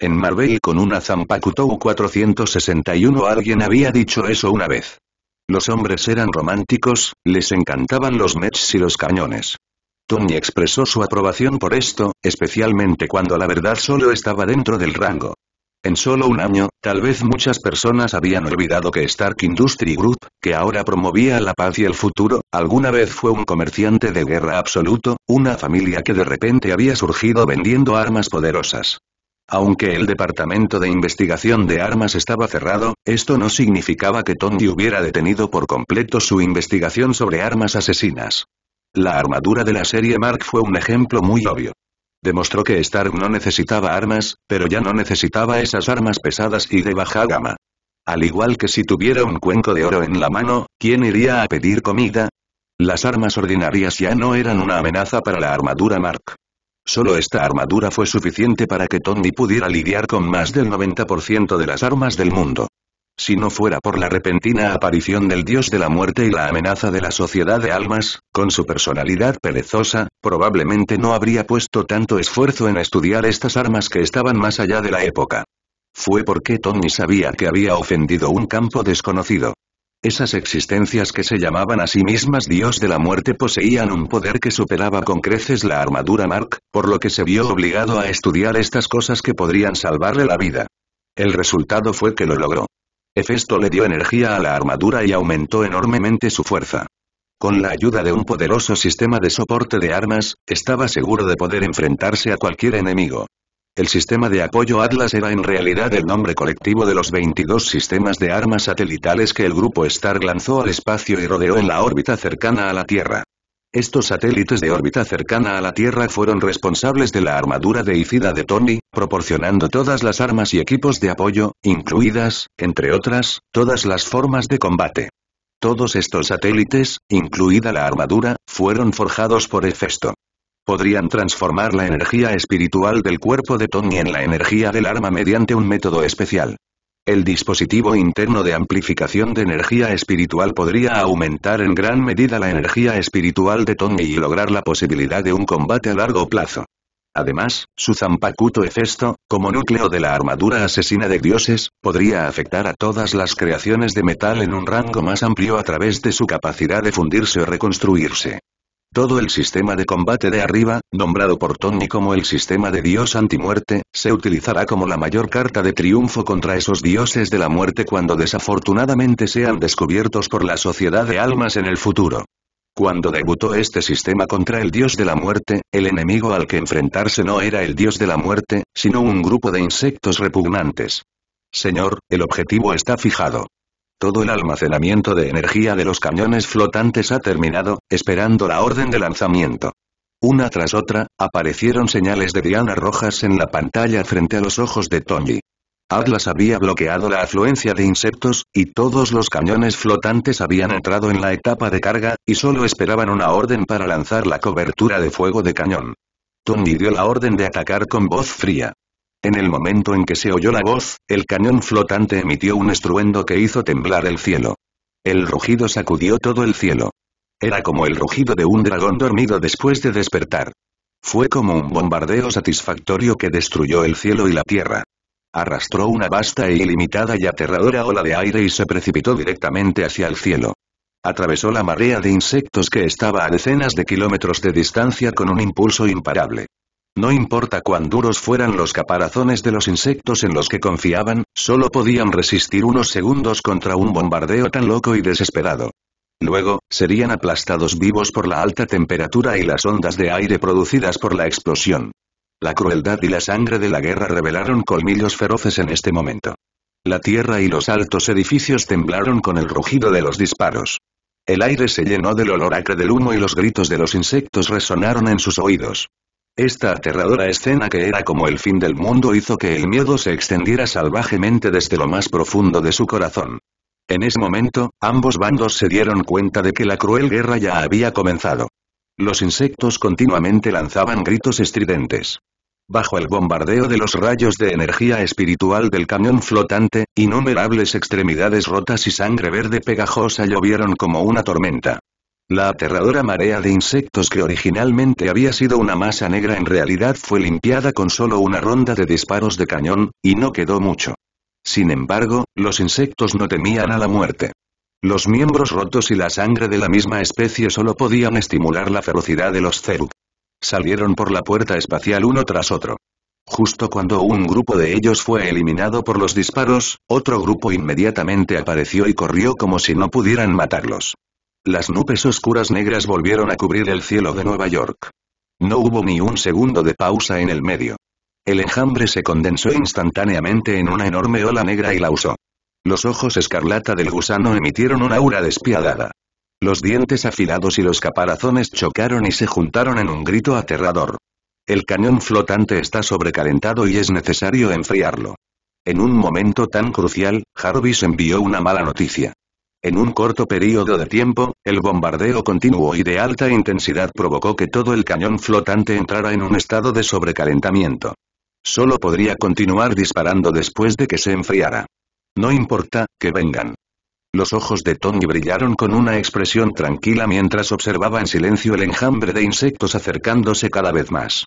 En Marvel con una Zampakutou 461 alguien había dicho eso una vez. Los hombres eran románticos, les encantaban los mechs y los cañones. Tony expresó su aprobación por esto, especialmente cuando la verdad solo estaba dentro del rango. En solo un año, tal vez muchas personas habían olvidado que Stark Industry Group, que ahora promovía la paz y el futuro, alguna vez fue un comerciante de guerra absoluto, una familia que de repente había surgido vendiendo armas poderosas. Aunque el departamento de investigación de armas estaba cerrado, esto no significaba que Tony hubiera detenido por completo su investigación sobre armas asesinas. La armadura de la serie Mark fue un ejemplo muy obvio. Demostró que Stark no necesitaba armas, pero ya no necesitaba esas armas pesadas y de baja gama. Al igual que si tuviera un cuenco de oro en la mano, ¿quién iría a pedir comida? Las armas ordinarias ya no eran una amenaza para la armadura Mark. Solo esta armadura fue suficiente para que Tony pudiera lidiar con más del 90% de las armas del mundo. Si no fuera por la repentina aparición del dios de la muerte y la amenaza de la sociedad de almas, con su personalidad perezosa, probablemente no habría puesto tanto esfuerzo en estudiar estas armas que estaban más allá de la época. Fue porque Tony sabía que había ofendido un campo desconocido. Esas existencias que se llamaban a sí mismas Dios de la muerte poseían un poder que superaba con creces la armadura Mark, por lo que se vio obligado a estudiar estas cosas que podrían salvarle la vida. El resultado fue que lo logró. Hefesto le dio energía a la armadura y aumentó enormemente su fuerza. Con la ayuda de un poderoso sistema de soporte de armas, estaba seguro de poder enfrentarse a cualquier enemigo. El sistema de apoyo Atlas era en realidad el nombre colectivo de los 22 sistemas de armas satelitales que el grupo Star lanzó al espacio y rodeó en la órbita cercana a la Tierra. Estos satélites de órbita cercana a la Tierra fueron responsables de la armadura de deicida de Tony, proporcionando todas las armas y equipos de apoyo, incluidas, entre otras, todas las formas de combate. Todos estos satélites, incluida la armadura, fueron forjados por Hefesto podrían transformar la energía espiritual del cuerpo de Tony en la energía del arma mediante un método especial. El dispositivo interno de amplificación de energía espiritual podría aumentar en gran medida la energía espiritual de Tony y lograr la posibilidad de un combate a largo plazo. Además, su Zampacuto Efesto, como núcleo de la armadura asesina de dioses, podría afectar a todas las creaciones de metal en un rango más amplio a través de su capacidad de fundirse o reconstruirse. Todo el sistema de combate de arriba, nombrado por Tony como el sistema de dios antimuerte, se utilizará como la mayor carta de triunfo contra esos dioses de la muerte cuando desafortunadamente sean descubiertos por la sociedad de almas en el futuro. Cuando debutó este sistema contra el dios de la muerte, el enemigo al que enfrentarse no era el dios de la muerte, sino un grupo de insectos repugnantes. Señor, el objetivo está fijado. Todo el almacenamiento de energía de los cañones flotantes ha terminado, esperando la orden de lanzamiento. Una tras otra, aparecieron señales de Diana rojas en la pantalla frente a los ojos de Tony. Atlas había bloqueado la afluencia de insectos, y todos los cañones flotantes habían entrado en la etapa de carga, y solo esperaban una orden para lanzar la cobertura de fuego de cañón. Tony dio la orden de atacar con voz fría. En el momento en que se oyó la voz, el cañón flotante emitió un estruendo que hizo temblar el cielo. El rugido sacudió todo el cielo. Era como el rugido de un dragón dormido después de despertar. Fue como un bombardeo satisfactorio que destruyó el cielo y la tierra. Arrastró una vasta e ilimitada y aterradora ola de aire y se precipitó directamente hacia el cielo. Atravesó la marea de insectos que estaba a decenas de kilómetros de distancia con un impulso imparable. No importa cuán duros fueran los caparazones de los insectos en los que confiaban, solo podían resistir unos segundos contra un bombardeo tan loco y desesperado. Luego, serían aplastados vivos por la alta temperatura y las ondas de aire producidas por la explosión. La crueldad y la sangre de la guerra revelaron colmillos feroces en este momento. La tierra y los altos edificios temblaron con el rugido de los disparos. El aire se llenó del olor acre del humo y los gritos de los insectos resonaron en sus oídos. Esta aterradora escena que era como el fin del mundo hizo que el miedo se extendiera salvajemente desde lo más profundo de su corazón. En ese momento, ambos bandos se dieron cuenta de que la cruel guerra ya había comenzado. Los insectos continuamente lanzaban gritos estridentes. Bajo el bombardeo de los rayos de energía espiritual del cañón flotante, innumerables extremidades rotas y sangre verde pegajosa llovieron como una tormenta. La aterradora marea de insectos que originalmente había sido una masa negra en realidad fue limpiada con solo una ronda de disparos de cañón, y no quedó mucho. Sin embargo, los insectos no temían a la muerte. Los miembros rotos y la sangre de la misma especie solo podían estimular la ferocidad de los Zeruk. Salieron por la puerta espacial uno tras otro. Justo cuando un grupo de ellos fue eliminado por los disparos, otro grupo inmediatamente apareció y corrió como si no pudieran matarlos. Las nubes oscuras negras volvieron a cubrir el cielo de Nueva York. No hubo ni un segundo de pausa en el medio. El enjambre se condensó instantáneamente en una enorme ola negra y la usó. Los ojos escarlata del gusano emitieron un aura despiadada. Los dientes afilados y los caparazones chocaron y se juntaron en un grito aterrador. El cañón flotante está sobrecalentado y es necesario enfriarlo. En un momento tan crucial, Jarvis envió una mala noticia. En un corto periodo de tiempo, el bombardeo continuo y de alta intensidad provocó que todo el cañón flotante entrara en un estado de sobrecalentamiento. Solo podría continuar disparando después de que se enfriara. No importa, que vengan. Los ojos de Tony brillaron con una expresión tranquila mientras observaba en silencio el enjambre de insectos acercándose cada vez más.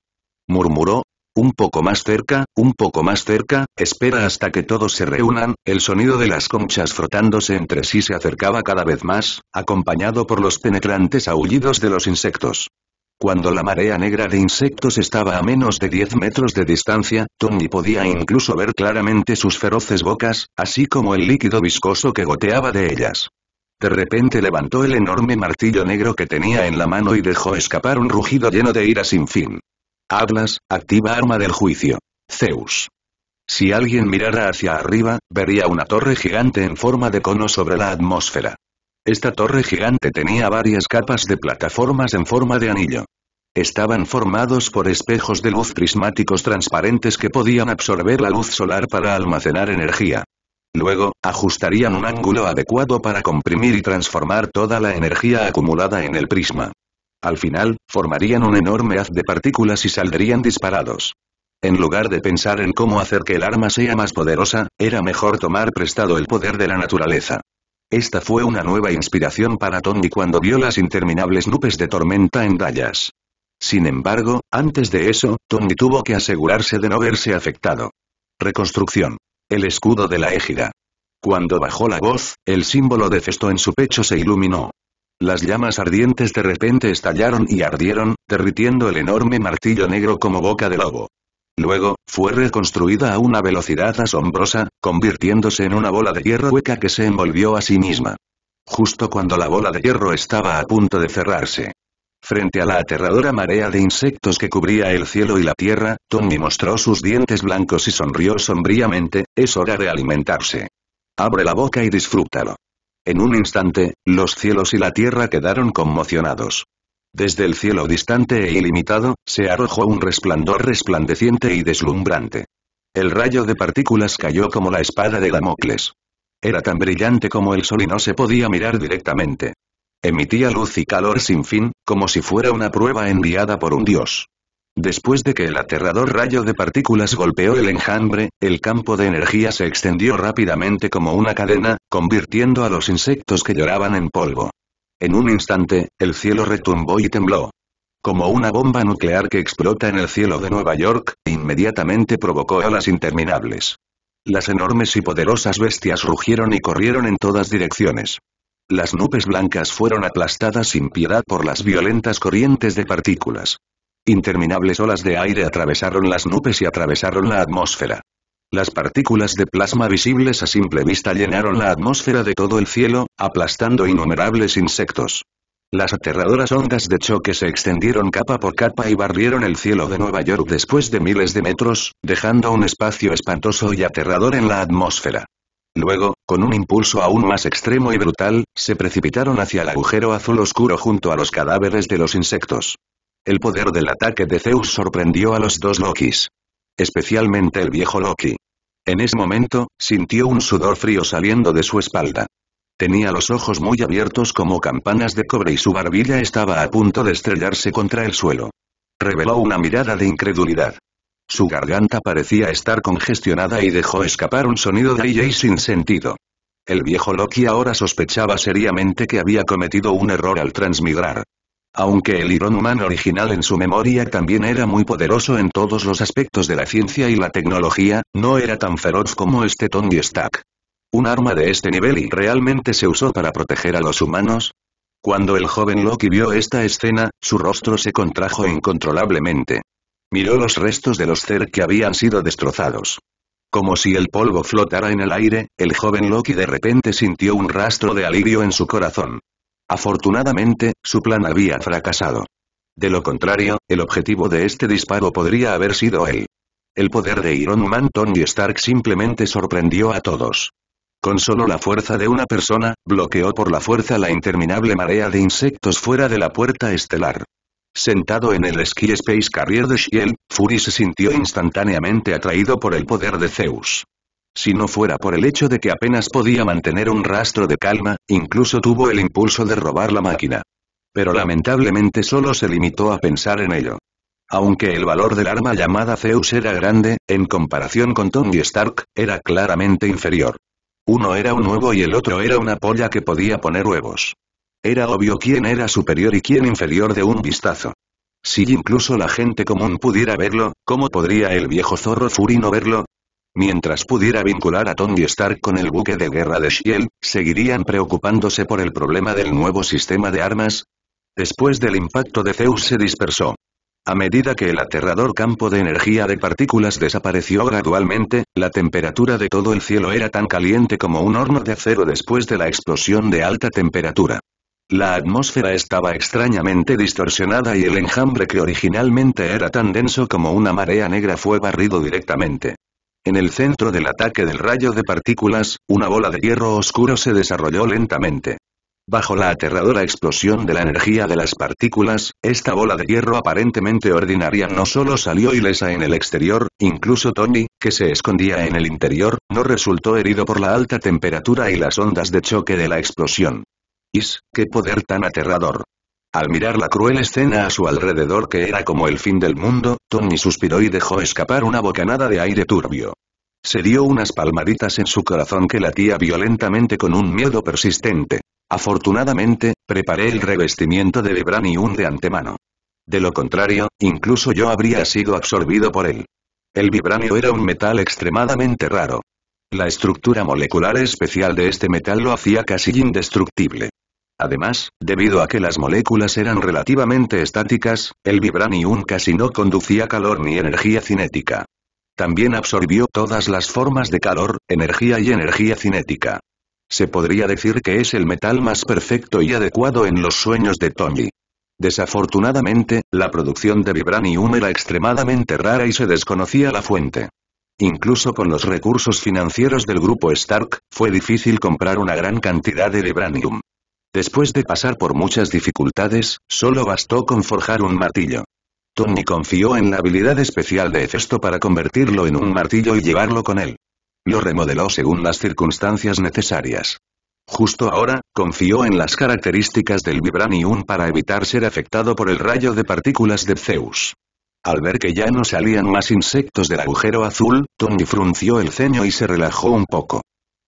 Murmuró, un poco más cerca, un poco más cerca, espera hasta que todos se reúnan, el sonido de las conchas frotándose entre sí se acercaba cada vez más, acompañado por los penetrantes aullidos de los insectos. Cuando la marea negra de insectos estaba a menos de 10 metros de distancia, Tony podía incluso ver claramente sus feroces bocas, así como el líquido viscoso que goteaba de ellas. De repente levantó el enorme martillo negro que tenía en la mano y dejó escapar un rugido lleno de ira sin fin. Hablas, activa arma del juicio. Zeus. Si alguien mirara hacia arriba, vería una torre gigante en forma de cono sobre la atmósfera. Esta torre gigante tenía varias capas de plataformas en forma de anillo. Estaban formados por espejos de luz prismáticos transparentes que podían absorber la luz solar para almacenar energía. Luego, ajustarían un ángulo adecuado para comprimir y transformar toda la energía acumulada en el prisma. Al final, formarían un enorme haz de partículas y saldrían disparados. En lugar de pensar en cómo hacer que el arma sea más poderosa, era mejor tomar prestado el poder de la naturaleza. Esta fue una nueva inspiración para Tony cuando vio las interminables nubes de tormenta en Dallas. Sin embargo, antes de eso, Tony tuvo que asegurarse de no verse afectado. Reconstrucción. El escudo de la égida. Cuando bajó la voz, el símbolo de Festo en su pecho se iluminó. Las llamas ardientes de repente estallaron y ardieron, derritiendo el enorme martillo negro como boca de lobo. Luego, fue reconstruida a una velocidad asombrosa, convirtiéndose en una bola de hierro hueca que se envolvió a sí misma. Justo cuando la bola de hierro estaba a punto de cerrarse. Frente a la aterradora marea de insectos que cubría el cielo y la tierra, Tommy mostró sus dientes blancos y sonrió sombríamente, es hora de alimentarse. Abre la boca y disfrútalo. En un instante, los cielos y la tierra quedaron conmocionados. Desde el cielo distante e ilimitado, se arrojó un resplandor resplandeciente y deslumbrante. El rayo de partículas cayó como la espada de Damocles. Era tan brillante como el sol y no se podía mirar directamente. Emitía luz y calor sin fin, como si fuera una prueba enviada por un dios. Después de que el aterrador rayo de partículas golpeó el enjambre, el campo de energía se extendió rápidamente como una cadena, convirtiendo a los insectos que lloraban en polvo. En un instante, el cielo retumbó y tembló. Como una bomba nuclear que explota en el cielo de Nueva York, inmediatamente provocó olas interminables. Las enormes y poderosas bestias rugieron y corrieron en todas direcciones. Las nubes blancas fueron aplastadas sin piedad por las violentas corrientes de partículas. Interminables olas de aire atravesaron las nubes y atravesaron la atmósfera. Las partículas de plasma visibles a simple vista llenaron la atmósfera de todo el cielo, aplastando innumerables insectos. Las aterradoras ondas de choque se extendieron capa por capa y barrieron el cielo de Nueva York después de miles de metros, dejando un espacio espantoso y aterrador en la atmósfera. Luego, con un impulso aún más extremo y brutal, se precipitaron hacia el agujero azul oscuro junto a los cadáveres de los insectos. El poder del ataque de Zeus sorprendió a los dos Lokis. Especialmente el viejo Loki. En ese momento, sintió un sudor frío saliendo de su espalda. Tenía los ojos muy abiertos como campanas de cobre y su barbilla estaba a punto de estrellarse contra el suelo. Reveló una mirada de incredulidad. Su garganta parecía estar congestionada y dejó escapar un sonido de y sin sentido. El viejo Loki ahora sospechaba seriamente que había cometido un error al transmigrar. Aunque el Iron humano original en su memoria también era muy poderoso en todos los aspectos de la ciencia y la tecnología, no era tan feroz como este Tony Stark. ¿Un arma de este nivel y realmente se usó para proteger a los humanos? Cuando el joven Loki vio esta escena, su rostro se contrajo incontrolablemente. Miró los restos de los Cer que habían sido destrozados. Como si el polvo flotara en el aire, el joven Loki de repente sintió un rastro de alivio en su corazón. Afortunadamente, su plan había fracasado. De lo contrario, el objetivo de este disparo podría haber sido él. El poder de Iron Man Tony Stark simplemente sorprendió a todos. Con solo la fuerza de una persona, bloqueó por la fuerza la interminable marea de insectos fuera de la puerta estelar. Sentado en el Ski Space Carrier de Shield, Fury se sintió instantáneamente atraído por el poder de Zeus. Si no fuera por el hecho de que apenas podía mantener un rastro de calma, incluso tuvo el impulso de robar la máquina. Pero lamentablemente solo se limitó a pensar en ello. Aunque el valor del arma llamada Zeus era grande, en comparación con Tony Stark, era claramente inferior. Uno era un huevo y el otro era una polla que podía poner huevos. Era obvio quién era superior y quién inferior de un vistazo. Si incluso la gente común pudiera verlo, ¿cómo podría el viejo zorro furino verlo? Mientras pudiera vincular a Tony Stark con el buque de guerra de Shield, seguirían preocupándose por el problema del nuevo sistema de armas. Después del impacto de Zeus se dispersó. A medida que el aterrador campo de energía de partículas desapareció gradualmente, la temperatura de todo el cielo era tan caliente como un horno de acero después de la explosión de alta temperatura. La atmósfera estaba extrañamente distorsionada y el enjambre que originalmente era tan denso como una marea negra fue barrido directamente. En el centro del ataque del rayo de partículas, una bola de hierro oscuro se desarrolló lentamente. Bajo la aterradora explosión de la energía de las partículas, esta bola de hierro aparentemente ordinaria no solo salió ilesa en el exterior, incluso Tony, que se escondía en el interior, no resultó herido por la alta temperatura y las ondas de choque de la explosión. ¡Is, qué poder tan aterrador! Al mirar la cruel escena a su alrededor que era como el fin del mundo, Tony suspiró y dejó escapar una bocanada de aire turbio. Se dio unas palmaditas en su corazón que latía violentamente con un miedo persistente. Afortunadamente, preparé el revestimiento de Vibranium de antemano. De lo contrario, incluso yo habría sido absorbido por él. El vibranio era un metal extremadamente raro. La estructura molecular especial de este metal lo hacía casi indestructible. Además, debido a que las moléculas eran relativamente estáticas, el vibranium casi no conducía calor ni energía cinética. También absorbió todas las formas de calor, energía y energía cinética. Se podría decir que es el metal más perfecto y adecuado en los sueños de Tommy. Desafortunadamente, la producción de vibranium era extremadamente rara y se desconocía la fuente. Incluso con los recursos financieros del grupo Stark, fue difícil comprar una gran cantidad de vibranium. Después de pasar por muchas dificultades, solo bastó con forjar un martillo. Tony confió en la habilidad especial de Hefesto para convertirlo en un martillo y llevarlo con él. Lo remodeló según las circunstancias necesarias. Justo ahora, confió en las características del Vibranium para evitar ser afectado por el rayo de partículas de Zeus. Al ver que ya no salían más insectos del agujero azul, Tony frunció el ceño y se relajó un poco.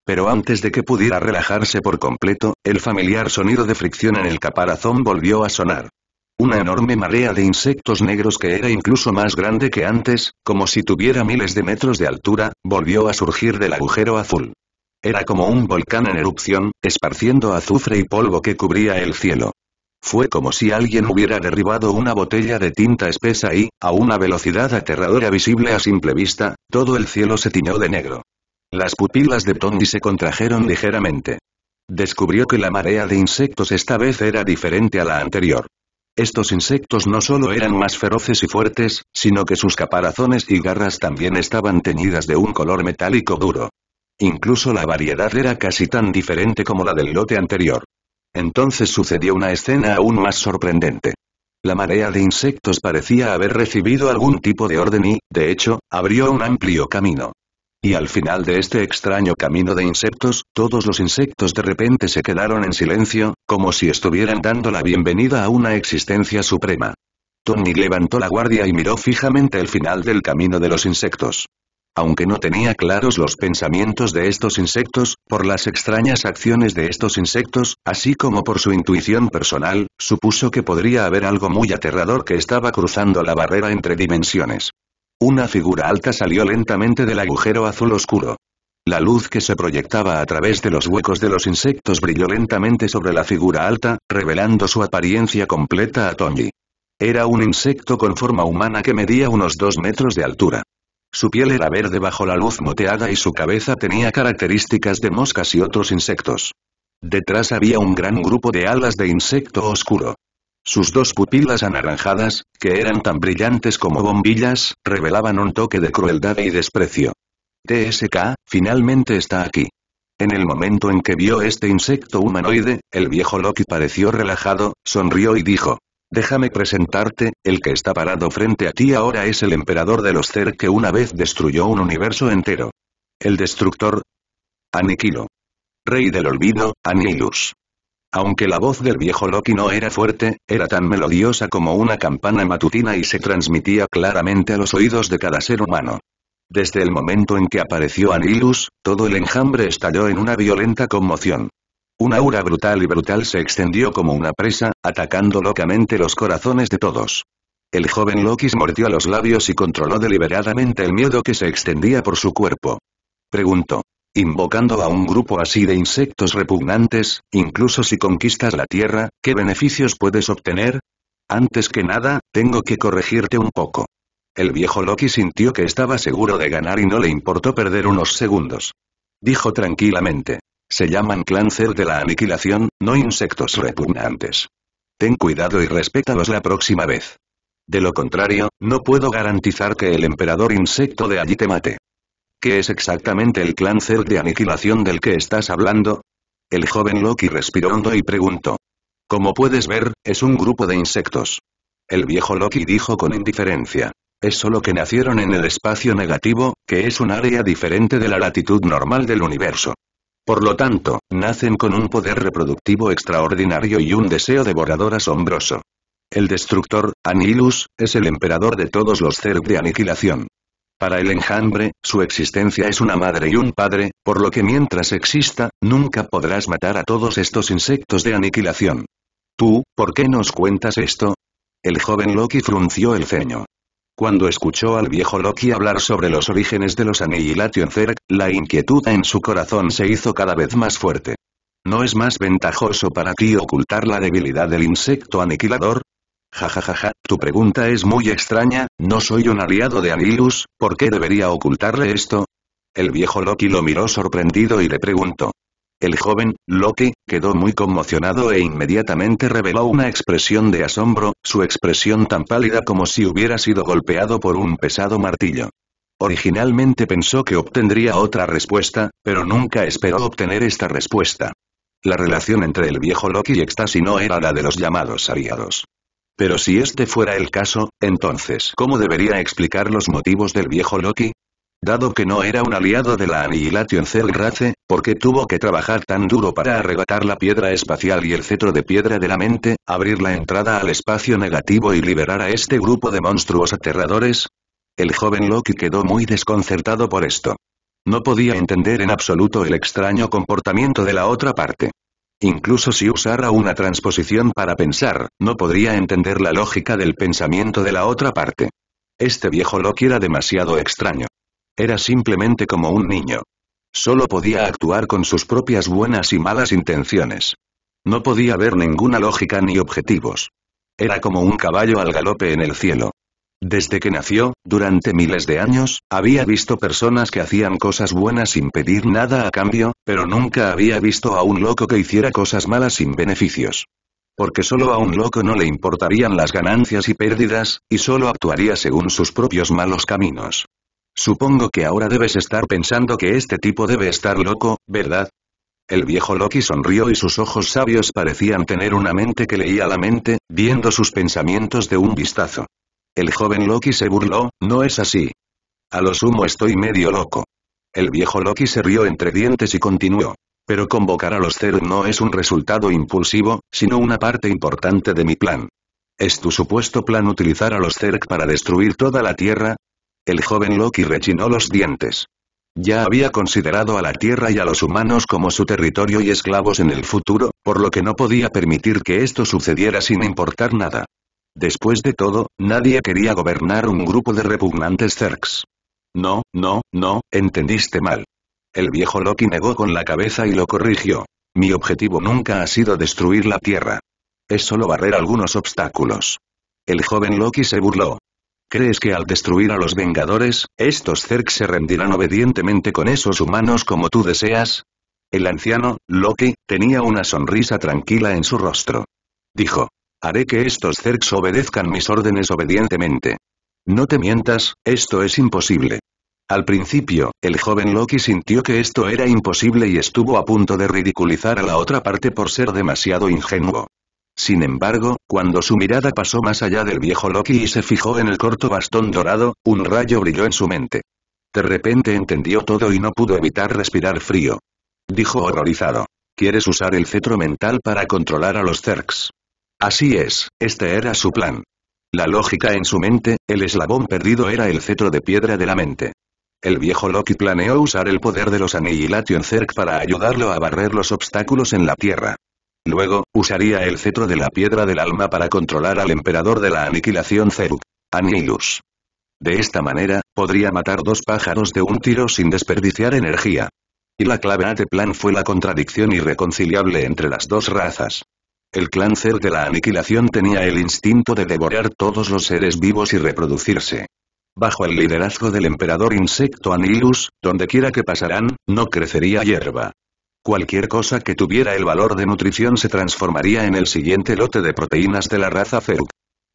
Pero antes de que pudiera relajarse por completo, el familiar sonido de fricción en el caparazón volvió a sonar. Una enorme marea de insectos negros que era incluso más grande que antes, como si tuviera miles de metros de altura, volvió a surgir del agujero azul. Era como un volcán en erupción, esparciendo azufre y polvo que cubría el cielo. Fue como si alguien hubiera derribado una botella de tinta espesa y, a una velocidad aterradora visible a simple vista, todo el cielo se tiñó de negro. Las pupilas de Tony se contrajeron ligeramente. Descubrió que la marea de insectos esta vez era diferente a la anterior. Estos insectos no solo eran más feroces y fuertes, sino que sus caparazones y garras también estaban teñidas de un color metálico duro. Incluso la variedad era casi tan diferente como la del lote anterior. Entonces sucedió una escena aún más sorprendente. La marea de insectos parecía haber recibido algún tipo de orden y, de hecho, abrió un amplio camino. Y al final de este extraño camino de insectos, todos los insectos de repente se quedaron en silencio, como si estuvieran dando la bienvenida a una existencia suprema. Tony levantó la guardia y miró fijamente el final del camino de los insectos. Aunque no tenía claros los pensamientos de estos insectos, por las extrañas acciones de estos insectos, así como por su intuición personal, supuso que podría haber algo muy aterrador que estaba cruzando la barrera entre dimensiones. Una figura alta salió lentamente del agujero azul oscuro. La luz que se proyectaba a través de los huecos de los insectos brilló lentamente sobre la figura alta, revelando su apariencia completa a Tony. Era un insecto con forma humana que medía unos dos metros de altura. Su piel era verde bajo la luz moteada y su cabeza tenía características de moscas y otros insectos. Detrás había un gran grupo de alas de insecto oscuro. Sus dos pupilas anaranjadas, que eran tan brillantes como bombillas, revelaban un toque de crueldad y desprecio. TSK, finalmente está aquí. En el momento en que vio este insecto humanoide, el viejo Loki pareció relajado, sonrió y dijo. Déjame presentarte, el que está parado frente a ti ahora es el emperador de los Cer que una vez destruyó un universo entero. El destructor. Aniquilo. Rey del olvido, Anilus. Aunque la voz del viejo Loki no era fuerte, era tan melodiosa como una campana matutina y se transmitía claramente a los oídos de cada ser humano. Desde el momento en que apareció Anilus, todo el enjambre estalló en una violenta conmoción. Un aura brutal y brutal se extendió como una presa, atacando locamente los corazones de todos. El joven Loki mordió los labios y controló deliberadamente el miedo que se extendía por su cuerpo. Preguntó. Invocando a un grupo así de insectos repugnantes, incluso si conquistas la Tierra, ¿qué beneficios puedes obtener? Antes que nada, tengo que corregirte un poco. El viejo Loki sintió que estaba seguro de ganar y no le importó perder unos segundos. Dijo tranquilamente. Se llaman cláncer de la aniquilación, no insectos repugnantes. Ten cuidado y respétalos la próxima vez. De lo contrario, no puedo garantizar que el emperador insecto de allí te mate. ¿Qué es exactamente el clan cáncer de aniquilación del que estás hablando? El joven Loki respiró hondo y preguntó. Como puedes ver, es un grupo de insectos. El viejo Loki dijo con indiferencia. Es solo que nacieron en el espacio negativo, que es un área diferente de la latitud normal del universo. Por lo tanto, nacen con un poder reproductivo extraordinario y un deseo devorador asombroso. El destructor, Anilus, es el emperador de todos los Zerg de aniquilación. Para el enjambre, su existencia es una madre y un padre, por lo que mientras exista, nunca podrás matar a todos estos insectos de aniquilación. Tú, ¿por qué nos cuentas esto? El joven Loki frunció el ceño. Cuando escuchó al viejo Loki hablar sobre los orígenes de los Annihilation Zerg, la inquietud en su corazón se hizo cada vez más fuerte. ¿No es más ventajoso para ti ocultar la debilidad del insecto aniquilador? Jajajaja, tu pregunta es muy extraña, no soy un aliado de Anilus, ¿por qué debería ocultarle esto? El viejo Loki lo miró sorprendido y le preguntó. El joven, Loki, quedó muy conmocionado e inmediatamente reveló una expresión de asombro, su expresión tan pálida como si hubiera sido golpeado por un pesado martillo. Originalmente pensó que obtendría otra respuesta, pero nunca esperó obtener esta respuesta. La relación entre el viejo Loki y Ecstasy no era la de los llamados aliados. Pero si este fuera el caso, entonces ¿cómo debería explicar los motivos del viejo Loki? Dado que no era un aliado de la Annihilation Cell Race, ¿por qué tuvo que trabajar tan duro para arrebatar la piedra espacial y el cetro de piedra de la mente, abrir la entrada al espacio negativo y liberar a este grupo de monstruos aterradores? El joven Loki quedó muy desconcertado por esto. No podía entender en absoluto el extraño comportamiento de la otra parte. Incluso si usara una transposición para pensar, no podría entender la lógica del pensamiento de la otra parte. Este viejo Loki era demasiado extraño. Era simplemente como un niño. Solo podía actuar con sus propias buenas y malas intenciones. No podía ver ninguna lógica ni objetivos. Era como un caballo al galope en el cielo. Desde que nació, durante miles de años, había visto personas que hacían cosas buenas sin pedir nada a cambio, pero nunca había visto a un loco que hiciera cosas malas sin beneficios. Porque solo a un loco no le importarían las ganancias y pérdidas, y solo actuaría según sus propios malos caminos. Supongo que ahora debes estar pensando que este tipo debe estar loco, ¿verdad? El viejo Loki sonrió y sus ojos sabios parecían tener una mente que leía la mente, viendo sus pensamientos de un vistazo. El joven Loki se burló, no es así. A lo sumo estoy medio loco. El viejo Loki se rió entre dientes y continuó. Pero convocar a los Zerg no es un resultado impulsivo, sino una parte importante de mi plan. ¿Es tu supuesto plan utilizar a los Zerg para destruir toda la Tierra? El joven Loki rechinó los dientes. Ya había considerado a la Tierra y a los humanos como su territorio y esclavos en el futuro, por lo que no podía permitir que esto sucediera sin importar nada. Después de todo, nadie quería gobernar un grupo de repugnantes Zerks. No, no, no, entendiste mal. El viejo Loki negó con la cabeza y lo corrigió. Mi objetivo nunca ha sido destruir la Tierra. Es solo barrer algunos obstáculos. El joven Loki se burló. ¿Crees que al destruir a los Vengadores, estos Zerks se rendirán obedientemente con esos humanos como tú deseas? El anciano, Loki, tenía una sonrisa tranquila en su rostro. Dijo. Haré que estos Zergs obedezcan mis órdenes obedientemente. No te mientas, esto es imposible. Al principio, el joven Loki sintió que esto era imposible y estuvo a punto de ridiculizar a la otra parte por ser demasiado ingenuo. Sin embargo, cuando su mirada pasó más allá del viejo Loki y se fijó en el corto bastón dorado, un rayo brilló en su mente. De repente entendió todo y no pudo evitar respirar frío. Dijo horrorizado. ¿Quieres usar el cetro mental para controlar a los Zergs? Así es, este era su plan. La lógica en su mente, el eslabón perdido era el cetro de piedra de la mente. El viejo Loki planeó usar el poder de los Annihilation Zerg para ayudarlo a barrer los obstáculos en la Tierra. Luego, usaría el cetro de la piedra del alma para controlar al emperador de la aniquilación Zeruk, Annihilus. De esta manera, podría matar dos pájaros de un tiro sin desperdiciar energía. Y la clave a este plan fue la contradicción irreconciliable entre las dos razas. El Zer de la aniquilación tenía el instinto de devorar todos los seres vivos y reproducirse. Bajo el liderazgo del emperador insecto Anilus, dondequiera que pasaran, no crecería hierba. Cualquier cosa que tuviera el valor de nutrición se transformaría en el siguiente lote de proteínas de la raza Feruk.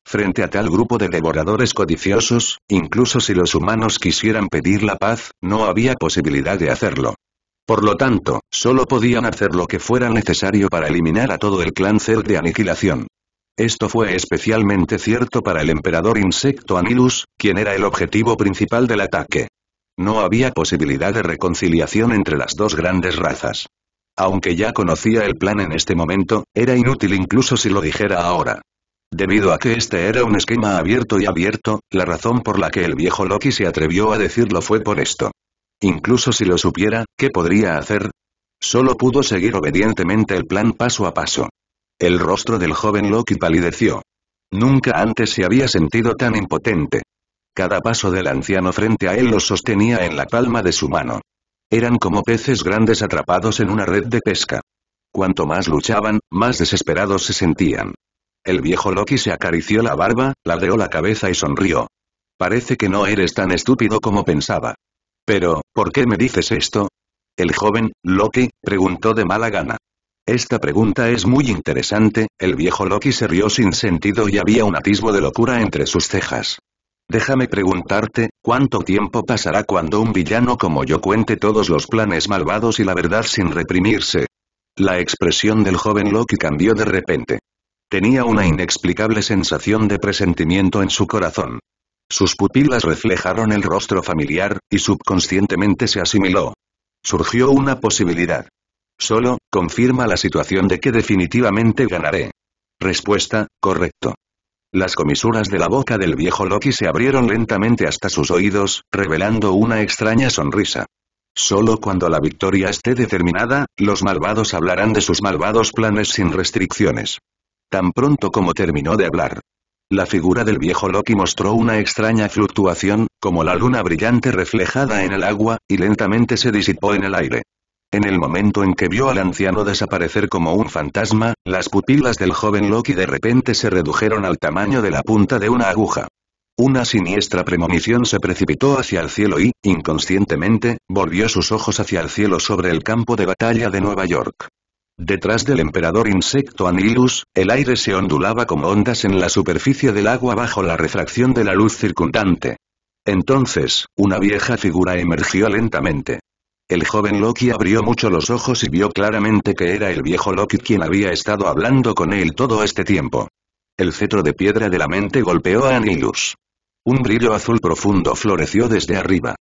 Frente a tal grupo de devoradores codiciosos, incluso si los humanos quisieran pedir la paz, no había posibilidad de hacerlo. Por lo tanto, solo podían hacer lo que fuera necesario para eliminar a todo el clan CER de aniquilación. Esto fue especialmente cierto para el emperador insecto Anilus, quien era el objetivo principal del ataque. No había posibilidad de reconciliación entre las dos grandes razas. Aunque ya conocía el plan en este momento, era inútil incluso si lo dijera ahora. Debido a que este era un esquema abierto y abierto, la razón por la que el viejo Loki se atrevió a decirlo fue por esto. Incluso si lo supiera, ¿qué podría hacer? Solo pudo seguir obedientemente el plan paso a paso. El rostro del joven Loki palideció. Nunca antes se había sentido tan impotente. Cada paso del anciano frente a él lo sostenía en la palma de su mano. Eran como peces grandes atrapados en una red de pesca. Cuanto más luchaban, más desesperados se sentían. El viejo Loki se acarició la barba, ladeó la cabeza y sonrió. Parece que no eres tan estúpido como pensaba. Pero, ¿por qué me dices esto? El joven, Loki, preguntó de mala gana. Esta pregunta es muy interesante, el viejo Loki se rió sin sentido y había un atisbo de locura entre sus cejas. Déjame preguntarte, ¿cuánto tiempo pasará cuando un villano como yo cuente todos los planes malvados y la verdad sin reprimirse? La expresión del joven Loki cambió de repente. Tenía una inexplicable sensación de presentimiento en su corazón. Sus pupilas reflejaron el rostro familiar, y subconscientemente se asimiló. Surgió una posibilidad. Solo, confirma la situación de que definitivamente ganaré. Respuesta, correcto. Las comisuras de la boca del viejo Loki se abrieron lentamente hasta sus oídos, revelando una extraña sonrisa. Solo cuando la victoria esté determinada, los malvados hablarán de sus malvados planes sin restricciones. Tan pronto como terminó de hablar, la figura del viejo Loki mostró una extraña fluctuación, como la luna brillante reflejada en el agua, y lentamente se disipó en el aire. En el momento en que vio al anciano desaparecer como un fantasma, las pupilas del joven Loki de repente se redujeron al tamaño de la punta de una aguja. Una siniestra premonición se precipitó hacia el cielo y, inconscientemente, volvió sus ojos hacia el cielo sobre el campo de batalla de Nueva York. Detrás del emperador insecto Anilus, el aire se ondulaba como ondas en la superficie del agua bajo la refracción de la luz circundante. Entonces, una vieja figura emergió lentamente. El joven Loki abrió mucho los ojos y vio claramente que era el viejo Loki quien había estado hablando con él todo este tiempo. El cetro de piedra de la mente golpeó a Anilus. Un brillo azul profundo floreció desde arriba.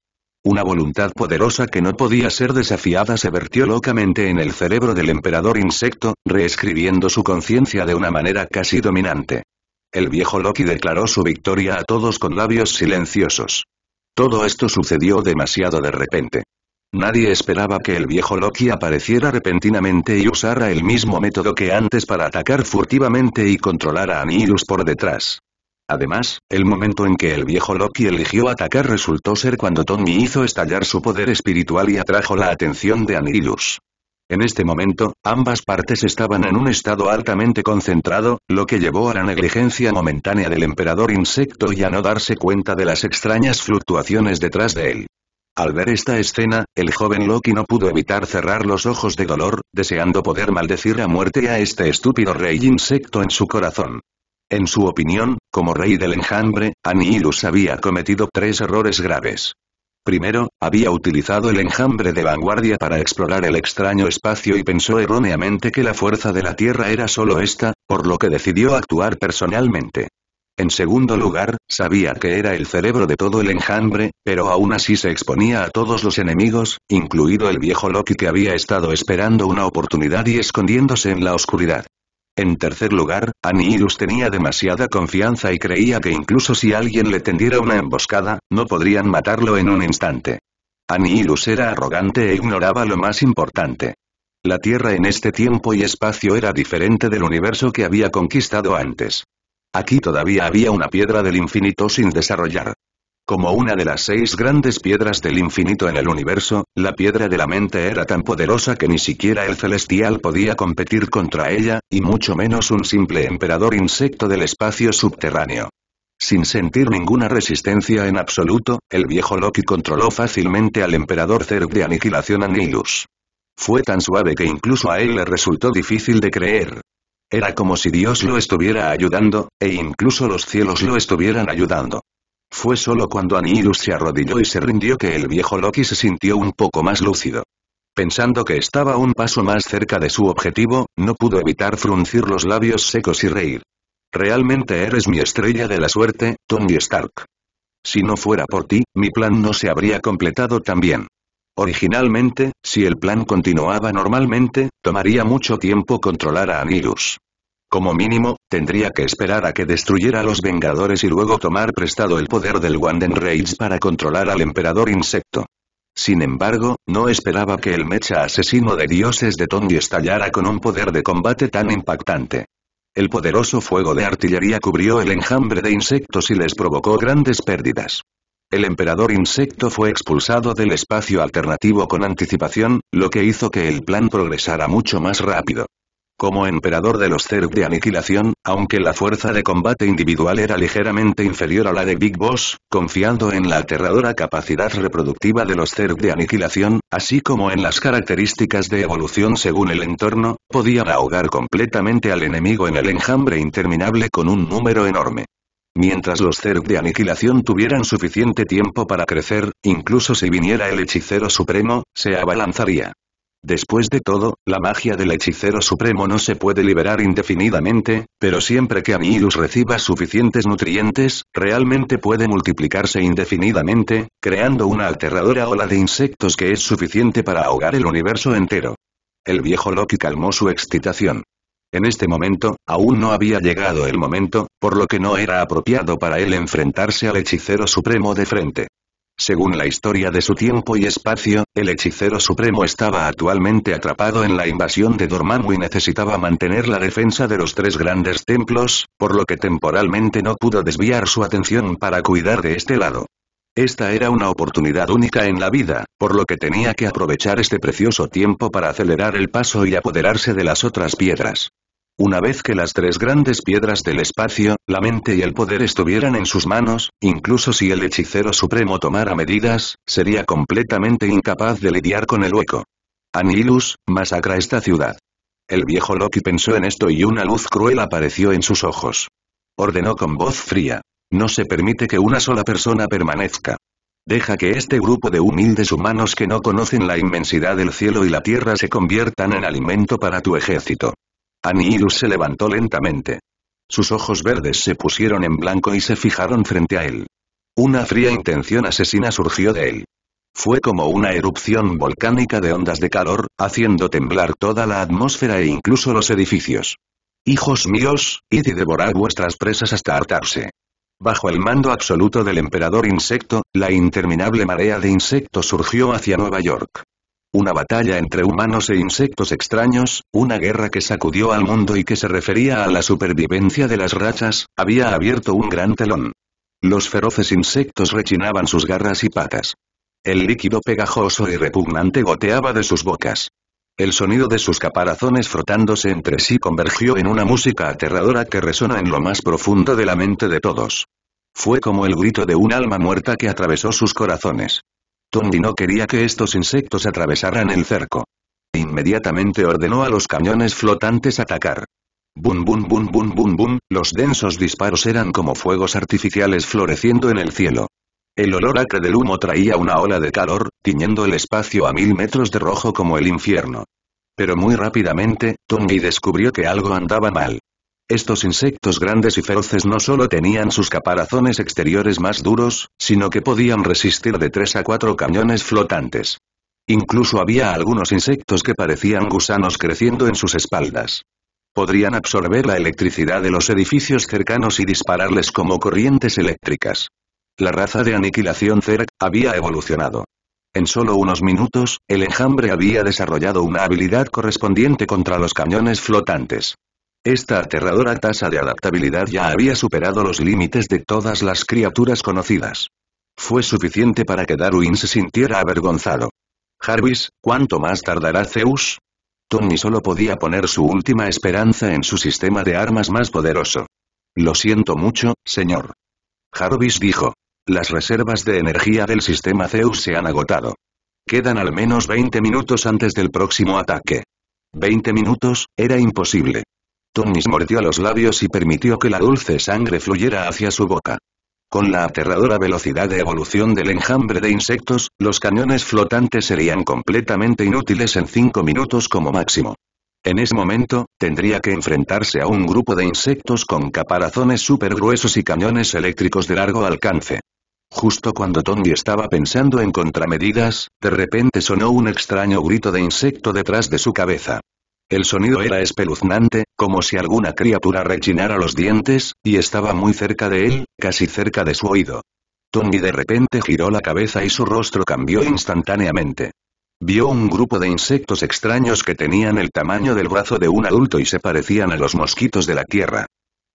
Una voluntad poderosa que no podía ser desafiada se vertió locamente en el cerebro del emperador insecto, reescribiendo su conciencia de una manera casi dominante. El viejo Loki declaró su victoria a todos con labios silenciosos. Todo esto sucedió demasiado de repente. Nadie esperaba que el viejo Loki apareciera repentinamente y usara el mismo método que antes para atacar furtivamente y controlar a Anilus por detrás. Además, el momento en que el viejo Loki eligió atacar resultó ser cuando Tommy hizo estallar su poder espiritual y atrajo la atención de Anirilus. En este momento, ambas partes estaban en un estado altamente concentrado, lo que llevó a la negligencia momentánea del emperador insecto y a no darse cuenta de las extrañas fluctuaciones detrás de él. Al ver esta escena, el joven Loki no pudo evitar cerrar los ojos de dolor, deseando poder maldecir a muerte a este estúpido rey insecto en su corazón. En su opinión, como rey del enjambre, Anihilus había cometido tres errores graves. Primero, había utilizado el enjambre de vanguardia para explorar el extraño espacio y pensó erróneamente que la fuerza de la Tierra era solo esta, por lo que decidió actuar personalmente. En segundo lugar, sabía que era el cerebro de todo el enjambre, pero aún así se exponía a todos los enemigos, incluido el viejo Loki que había estado esperando una oportunidad y escondiéndose en la oscuridad. En tercer lugar, Anihilus tenía demasiada confianza y creía que incluso si alguien le tendiera una emboscada, no podrían matarlo en un instante. Anihilus era arrogante e ignoraba lo más importante. La Tierra en este tiempo y espacio era diferente del universo que había conquistado antes. Aquí todavía había una piedra del infinito sin desarrollar. Como una de las seis grandes piedras del infinito en el universo, la piedra de la mente era tan poderosa que ni siquiera el celestial podía competir contra ella, y mucho menos un simple emperador insecto del espacio subterráneo. Sin sentir ninguna resistencia en absoluto, el viejo Loki controló fácilmente al emperador Zerg de Aniquilación Anilus. Fue tan suave que incluso a él le resultó difícil de creer. Era como si Dios lo estuviera ayudando, e incluso los cielos lo estuvieran ayudando. Fue solo cuando Anirus se arrodilló y se rindió que el viejo Loki se sintió un poco más lúcido. Pensando que estaba un paso más cerca de su objetivo, no pudo evitar fruncir los labios secos y reír. Realmente eres mi estrella de la suerte, Tony Stark. Si no fuera por ti, mi plan no se habría completado tan bien. Originalmente, si el plan continuaba normalmente, tomaría mucho tiempo controlar a Anirus. Como mínimo, tendría que esperar a que destruyera a los Vengadores y luego tomar prestado el poder del Wanden Rage para controlar al Emperador Insecto. Sin embargo, no esperaba que el mecha asesino de dioses de Tony estallara con un poder de combate tan impactante. El poderoso fuego de artillería cubrió el enjambre de insectos y les provocó grandes pérdidas. El emperador insecto fue expulsado del espacio alternativo con anticipación, lo que hizo que el plan progresara mucho más rápido. Como emperador de los Zerg de Aniquilación, aunque la fuerza de combate individual era ligeramente inferior a la de Big Boss, confiando en la aterradora capacidad reproductiva de los Zerg de Aniquilación, así como en las características de evolución según el entorno, podían ahogar completamente al enemigo en el enjambre interminable con un número enorme. Mientras los Zerg de Aniquilación tuvieran suficiente tiempo para crecer, incluso si viniera el Hechicero Supremo, se abalanzaría. Después de todo, la magia del hechicero supremo no se puede liberar indefinidamente, pero siempre que Anihilus reciba suficientes nutrientes, realmente puede multiplicarse indefinidamente, creando una aterradora ola de insectos que es suficiente para ahogar el universo entero. El viejo Loki calmó su excitación. En este momento, aún no había llegado el momento, por lo que no era apropiado para él enfrentarse al hechicero supremo de frente. Según la historia de su tiempo y espacio, el hechicero supremo estaba actualmente atrapado en la invasión de Dormammu y necesitaba mantener la defensa de los tres grandes templos, por lo que temporalmente no pudo desviar su atención para cuidar de este lado. Esta era una oportunidad única en la vida, por lo que tenía que aprovechar este precioso tiempo para acelerar el paso y apoderarse de las otras piedras. Una vez que las tres grandes piedras del espacio, la mente y el poder estuvieran en sus manos, incluso si el hechicero supremo tomara medidas, sería completamente incapaz de lidiar con el hueco. Anilus, masacra esta ciudad. El viejo Loki pensó en esto y una luz cruel apareció en sus ojos. Ordenó con voz fría. No se permite que una sola persona permanezca. Deja que este grupo de humildes humanos que no conocen la inmensidad del cielo y la tierra se conviertan en alimento para tu ejército. Anihilus se levantó lentamente. Sus ojos verdes se pusieron en blanco y se fijaron frente a él. Una fría intención asesina surgió de él. Fue como una erupción volcánica de ondas de calor, haciendo temblar toda la atmósfera e incluso los edificios. Hijos míos, id y devorad vuestras presas hasta hartarse. Bajo el mando absoluto del emperador insecto, la interminable marea de insectos surgió hacia Nueva York una batalla entre humanos e insectos extraños, una guerra que sacudió al mundo y que se refería a la supervivencia de las rachas, había abierto un gran telón. Los feroces insectos rechinaban sus garras y patas. El líquido pegajoso y repugnante goteaba de sus bocas. El sonido de sus caparazones frotándose entre sí convergió en una música aterradora que resona en lo más profundo de la mente de todos. Fue como el grito de un alma muerta que atravesó sus corazones. Tony no quería que estos insectos atravesaran el cerco. Inmediatamente ordenó a los cañones flotantes atacar. Bum bum bum bum bum bum, los densos disparos eran como fuegos artificiales floreciendo en el cielo. El olor acre del humo traía una ola de calor, tiñendo el espacio a mil metros de rojo como el infierno. Pero muy rápidamente, Tongi descubrió que algo andaba mal. Estos insectos grandes y feroces no solo tenían sus caparazones exteriores más duros, sino que podían resistir de tres a cuatro cañones flotantes. Incluso había algunos insectos que parecían gusanos creciendo en sus espaldas. Podrían absorber la electricidad de los edificios cercanos y dispararles como corrientes eléctricas. La raza de aniquilación CERC había evolucionado. En solo unos minutos, el enjambre había desarrollado una habilidad correspondiente contra los cañones flotantes. Esta aterradora tasa de adaptabilidad ya había superado los límites de todas las criaturas conocidas. Fue suficiente para que Darwin se sintiera avergonzado. Jarvis, ¿cuánto más tardará Zeus? Tony solo podía poner su última esperanza en su sistema de armas más poderoso. Lo siento mucho, señor. Jarvis dijo. Las reservas de energía del sistema Zeus se han agotado. Quedan al menos 20 minutos antes del próximo ataque. 20 minutos, era imposible. Tony mordió los labios y permitió que la dulce sangre fluyera hacia su boca. Con la aterradora velocidad de evolución del enjambre de insectos, los cañones flotantes serían completamente inútiles en cinco minutos como máximo. En ese momento, tendría que enfrentarse a un grupo de insectos con caparazones súper gruesos y cañones eléctricos de largo alcance. Justo cuando Tony estaba pensando en contramedidas, de repente sonó un extraño grito de insecto detrás de su cabeza. El sonido era espeluznante, como si alguna criatura rechinara los dientes, y estaba muy cerca de él, casi cerca de su oído. Tony de repente giró la cabeza y su rostro cambió instantáneamente. Vio un grupo de insectos extraños que tenían el tamaño del brazo de un adulto y se parecían a los mosquitos de la tierra.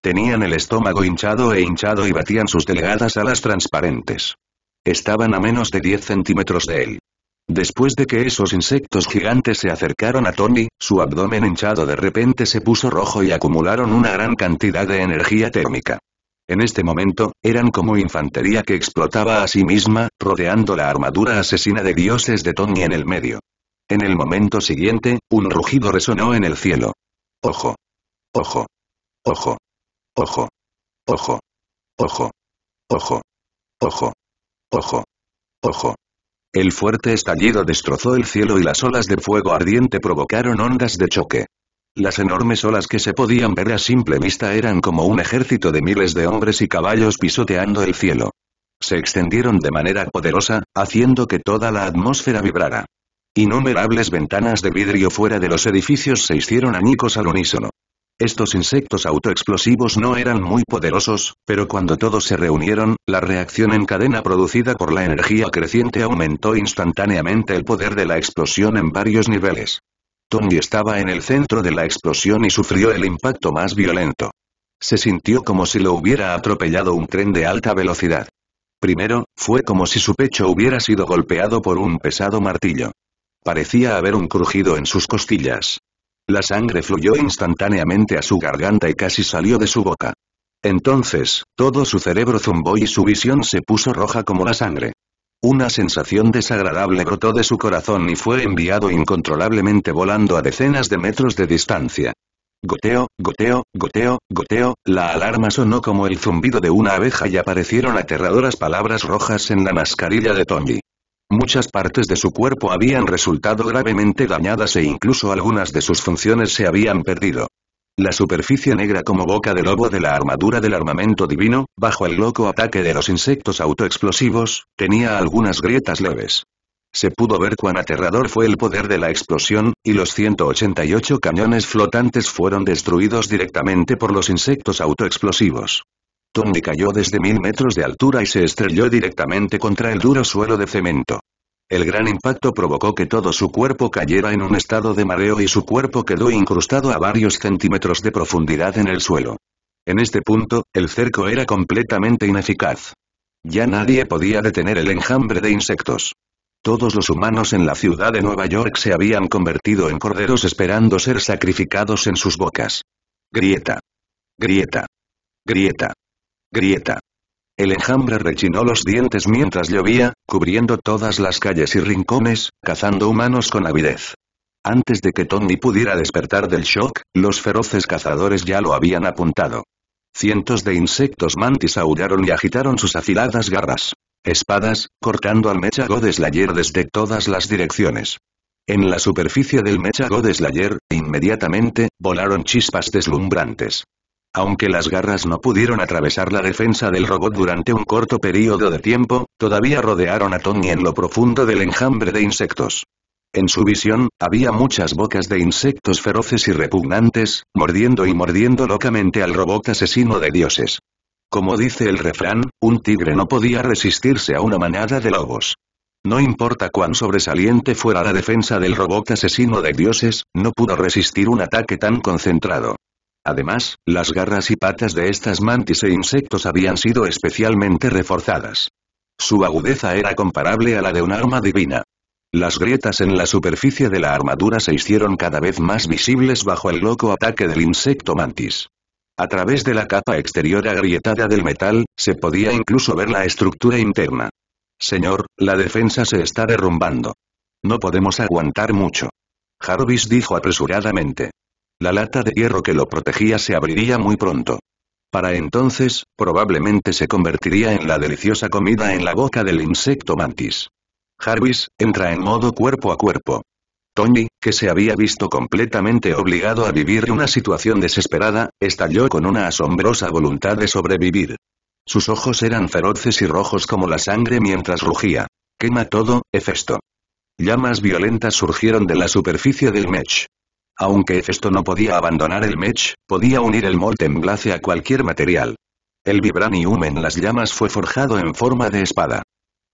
Tenían el estómago hinchado e hinchado y batían sus delgadas alas transparentes. Estaban a menos de 10 centímetros de él. Después de que esos insectos gigantes se acercaron a Tony, su abdomen hinchado de repente se puso rojo y acumularon una gran cantidad de energía térmica. En este momento, eran como infantería que explotaba a sí misma, rodeando la armadura asesina de dioses de Tony en el medio. En el momento siguiente, un rugido resonó en el cielo. Ojo. Ojo. Ojo. Ojo. Ojo. Ojo. Ojo. Ojo. Ojo. Ojo. El fuerte estallido destrozó el cielo y las olas de fuego ardiente provocaron ondas de choque. Las enormes olas que se podían ver a simple vista eran como un ejército de miles de hombres y caballos pisoteando el cielo. Se extendieron de manera poderosa, haciendo que toda la atmósfera vibrara. Innumerables ventanas de vidrio fuera de los edificios se hicieron anicos al unísono. Estos insectos autoexplosivos no eran muy poderosos, pero cuando todos se reunieron, la reacción en cadena producida por la energía creciente aumentó instantáneamente el poder de la explosión en varios niveles. Tony estaba en el centro de la explosión y sufrió el impacto más violento. Se sintió como si lo hubiera atropellado un tren de alta velocidad. Primero, fue como si su pecho hubiera sido golpeado por un pesado martillo. Parecía haber un crujido en sus costillas. La sangre fluyó instantáneamente a su garganta y casi salió de su boca. Entonces, todo su cerebro zumbó y su visión se puso roja como la sangre. Una sensación desagradable brotó de su corazón y fue enviado incontrolablemente volando a decenas de metros de distancia. Goteo, goteo, goteo, goteo, la alarma sonó como el zumbido de una abeja y aparecieron aterradoras palabras rojas en la mascarilla de Tommy muchas partes de su cuerpo habían resultado gravemente dañadas e incluso algunas de sus funciones se habían perdido. La superficie negra como boca de lobo de la armadura del armamento divino, bajo el loco ataque de los insectos autoexplosivos, tenía algunas grietas leves. Se pudo ver cuán aterrador fue el poder de la explosión, y los 188 cañones flotantes fueron destruidos directamente por los insectos autoexplosivos. Tony cayó desde mil metros de altura y se estrelló directamente contra el duro suelo de cemento. El gran impacto provocó que todo su cuerpo cayera en un estado de mareo y su cuerpo quedó incrustado a varios centímetros de profundidad en el suelo. En este punto, el cerco era completamente ineficaz. Ya nadie podía detener el enjambre de insectos. Todos los humanos en la ciudad de Nueva York se habían convertido en corderos esperando ser sacrificados en sus bocas. Grieta. Grieta. Grieta. Grieta. El enjambre rechinó los dientes mientras llovía, cubriendo todas las calles y rincones, cazando humanos con avidez. Antes de que Tony pudiera despertar del shock, los feroces cazadores ya lo habían apuntado. Cientos de insectos mantis aullaron y agitaron sus afiladas garras. Espadas, cortando al Mecha Godeslayer desde todas las direcciones. En la superficie del Mecha Godeslayer, inmediatamente, volaron chispas deslumbrantes. Aunque las garras no pudieron atravesar la defensa del robot durante un corto periodo de tiempo, todavía rodearon a Tony en lo profundo del enjambre de insectos. En su visión, había muchas bocas de insectos feroces y repugnantes, mordiendo y mordiendo locamente al robot asesino de dioses. Como dice el refrán, un tigre no podía resistirse a una manada de lobos. No importa cuán sobresaliente fuera la defensa del robot asesino de dioses, no pudo resistir un ataque tan concentrado. Además, las garras y patas de estas mantis e insectos habían sido especialmente reforzadas. Su agudeza era comparable a la de un arma divina. Las grietas en la superficie de la armadura se hicieron cada vez más visibles bajo el loco ataque del insecto mantis. A través de la capa exterior agrietada del metal, se podía incluso ver la estructura interna. Señor, la defensa se está derrumbando. No podemos aguantar mucho. Jarvis dijo apresuradamente. La lata de hierro que lo protegía se abriría muy pronto. Para entonces, probablemente se convertiría en la deliciosa comida en la boca del insecto mantis. Jarvis, entra en modo cuerpo a cuerpo. Tony, que se había visto completamente obligado a vivir una situación desesperada, estalló con una asombrosa voluntad de sobrevivir. Sus ojos eran feroces y rojos como la sangre mientras rugía. Quema todo, Hefesto. Llamas violentas surgieron de la superficie del mech. Aunque Festo no podía abandonar el mech, podía unir el molten glace a cualquier material. El vibranium en las llamas fue forjado en forma de espada.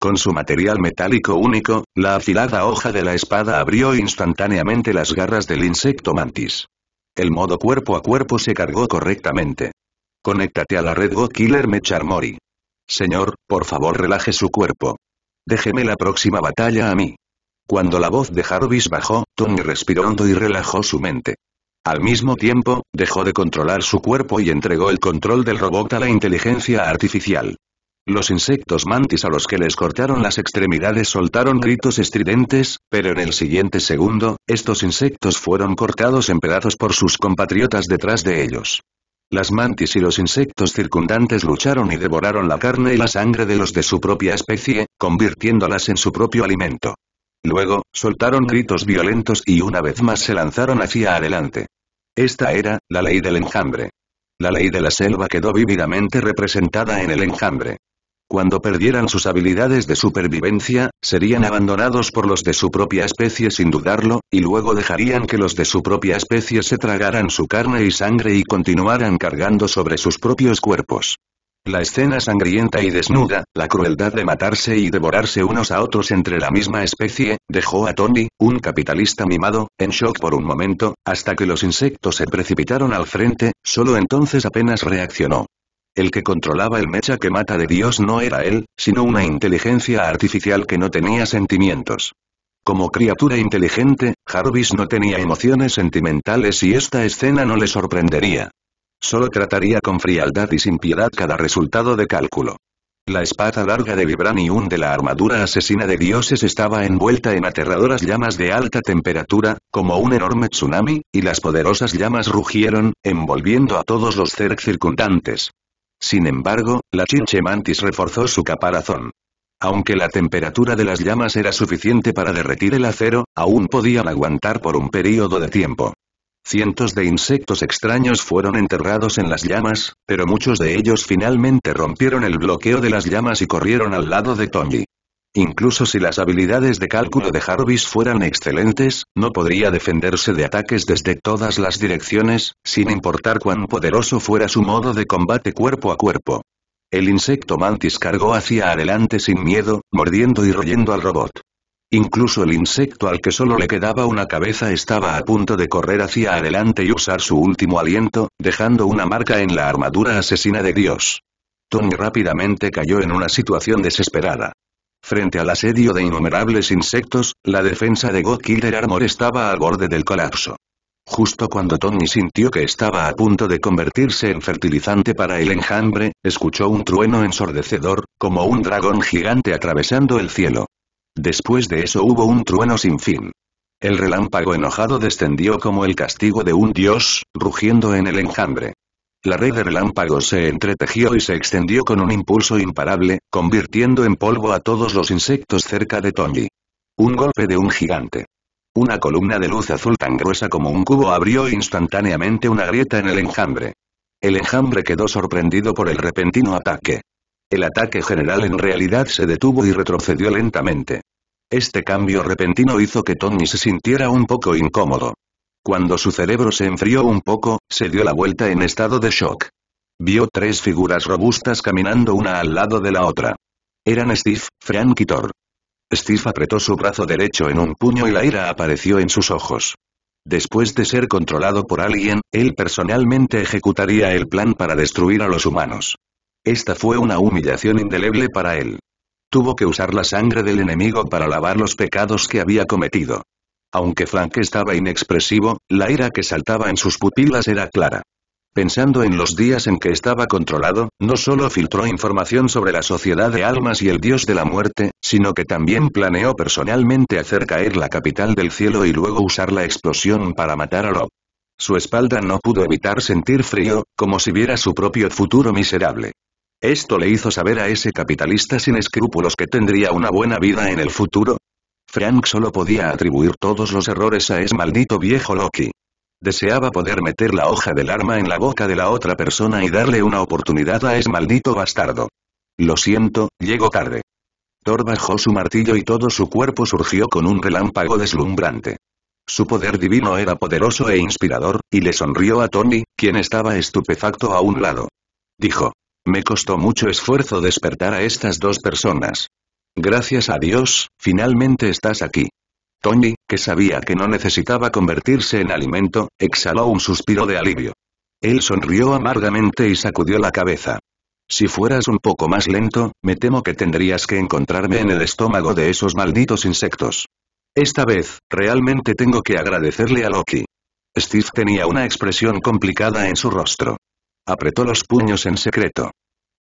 Con su material metálico único, la afilada hoja de la espada abrió instantáneamente las garras del insecto mantis. El modo cuerpo a cuerpo se cargó correctamente. Conéctate a la red Go Killer Mech Armory. Señor, por favor relaje su cuerpo. Déjeme la próxima batalla a mí. Cuando la voz de Jarvis bajó, Tony respiró hondo y relajó su mente. Al mismo tiempo, dejó de controlar su cuerpo y entregó el control del robot a la inteligencia artificial. Los insectos mantis a los que les cortaron las extremidades soltaron gritos estridentes, pero en el siguiente segundo, estos insectos fueron cortados en pedazos por sus compatriotas detrás de ellos. Las mantis y los insectos circundantes lucharon y devoraron la carne y la sangre de los de su propia especie, convirtiéndolas en su propio alimento. Luego, soltaron gritos violentos y una vez más se lanzaron hacia adelante. Esta era, la ley del enjambre. La ley de la selva quedó vívidamente representada en el enjambre. Cuando perdieran sus habilidades de supervivencia, serían abandonados por los de su propia especie sin dudarlo, y luego dejarían que los de su propia especie se tragaran su carne y sangre y continuaran cargando sobre sus propios cuerpos. La escena sangrienta y desnuda, la crueldad de matarse y devorarse unos a otros entre la misma especie, dejó a Tony, un capitalista mimado, en shock por un momento, hasta que los insectos se precipitaron al frente, solo entonces apenas reaccionó. El que controlaba el mecha que mata de Dios no era él, sino una inteligencia artificial que no tenía sentimientos. Como criatura inteligente, Jarvis no tenía emociones sentimentales y esta escena no le sorprendería. Solo trataría con frialdad y sin piedad cada resultado de cálculo. La espada larga de Vibranium de la armadura asesina de dioses estaba envuelta en aterradoras llamas de alta temperatura, como un enorme tsunami, y las poderosas llamas rugieron, envolviendo a todos los cerc circundantes. Sin embargo, la Chinche Mantis reforzó su caparazón. Aunque la temperatura de las llamas era suficiente para derretir el acero, aún podían aguantar por un período de tiempo. Cientos de insectos extraños fueron enterrados en las llamas, pero muchos de ellos finalmente rompieron el bloqueo de las llamas y corrieron al lado de Tony. Incluso si las habilidades de cálculo de Jarvis fueran excelentes, no podría defenderse de ataques desde todas las direcciones, sin importar cuán poderoso fuera su modo de combate cuerpo a cuerpo. El insecto mantis cargó hacia adelante sin miedo, mordiendo y royendo al robot. Incluso el insecto al que solo le quedaba una cabeza estaba a punto de correr hacia adelante y usar su último aliento, dejando una marca en la armadura asesina de Dios. Tony rápidamente cayó en una situación desesperada. Frente al asedio de innumerables insectos, la defensa de God Killer Armor estaba al borde del colapso. Justo cuando Tony sintió que estaba a punto de convertirse en fertilizante para el enjambre, escuchó un trueno ensordecedor, como un dragón gigante atravesando el cielo. Después de eso hubo un trueno sin fin. El relámpago enojado descendió como el castigo de un dios, rugiendo en el enjambre. La red de relámpagos se entretejió y se extendió con un impulso imparable, convirtiendo en polvo a todos los insectos cerca de Tommy. Un golpe de un gigante. Una columna de luz azul tan gruesa como un cubo abrió instantáneamente una grieta en el enjambre. El enjambre quedó sorprendido por el repentino ataque. El ataque general en realidad se detuvo y retrocedió lentamente. Este cambio repentino hizo que Tony se sintiera un poco incómodo. Cuando su cerebro se enfrió un poco, se dio la vuelta en estado de shock. Vio tres figuras robustas caminando una al lado de la otra. Eran Steve, Frank y Thor. Steve apretó su brazo derecho en un puño y la ira apareció en sus ojos. Después de ser controlado por alguien, él personalmente ejecutaría el plan para destruir a los humanos. Esta fue una humillación indeleble para él. Tuvo que usar la sangre del enemigo para lavar los pecados que había cometido. Aunque Frank estaba inexpresivo, la ira que saltaba en sus pupilas era clara. Pensando en los días en que estaba controlado, no solo filtró información sobre la sociedad de almas y el dios de la muerte, sino que también planeó personalmente hacer caer la capital del cielo y luego usar la explosión para matar a Rob. Su espalda no pudo evitar sentir frío, como si viera su propio futuro miserable. Esto le hizo saber a ese capitalista sin escrúpulos que tendría una buena vida en el futuro. Frank solo podía atribuir todos los errores a ese maldito viejo Loki. Deseaba poder meter la hoja del arma en la boca de la otra persona y darle una oportunidad a ese maldito bastardo. Lo siento, llego tarde. Thor bajó su martillo y todo su cuerpo surgió con un relámpago deslumbrante. Su poder divino era poderoso e inspirador, y le sonrió a Tony, quien estaba estupefacto a un lado. Dijo, me costó mucho esfuerzo despertar a estas dos personas. Gracias a Dios, finalmente estás aquí. Tony, que sabía que no necesitaba convertirse en alimento, exhaló un suspiro de alivio. Él sonrió amargamente y sacudió la cabeza. Si fueras un poco más lento, me temo que tendrías que encontrarme en el estómago de esos malditos insectos. Esta vez, realmente tengo que agradecerle a Loki. Steve tenía una expresión complicada en su rostro. Apretó los puños en secreto.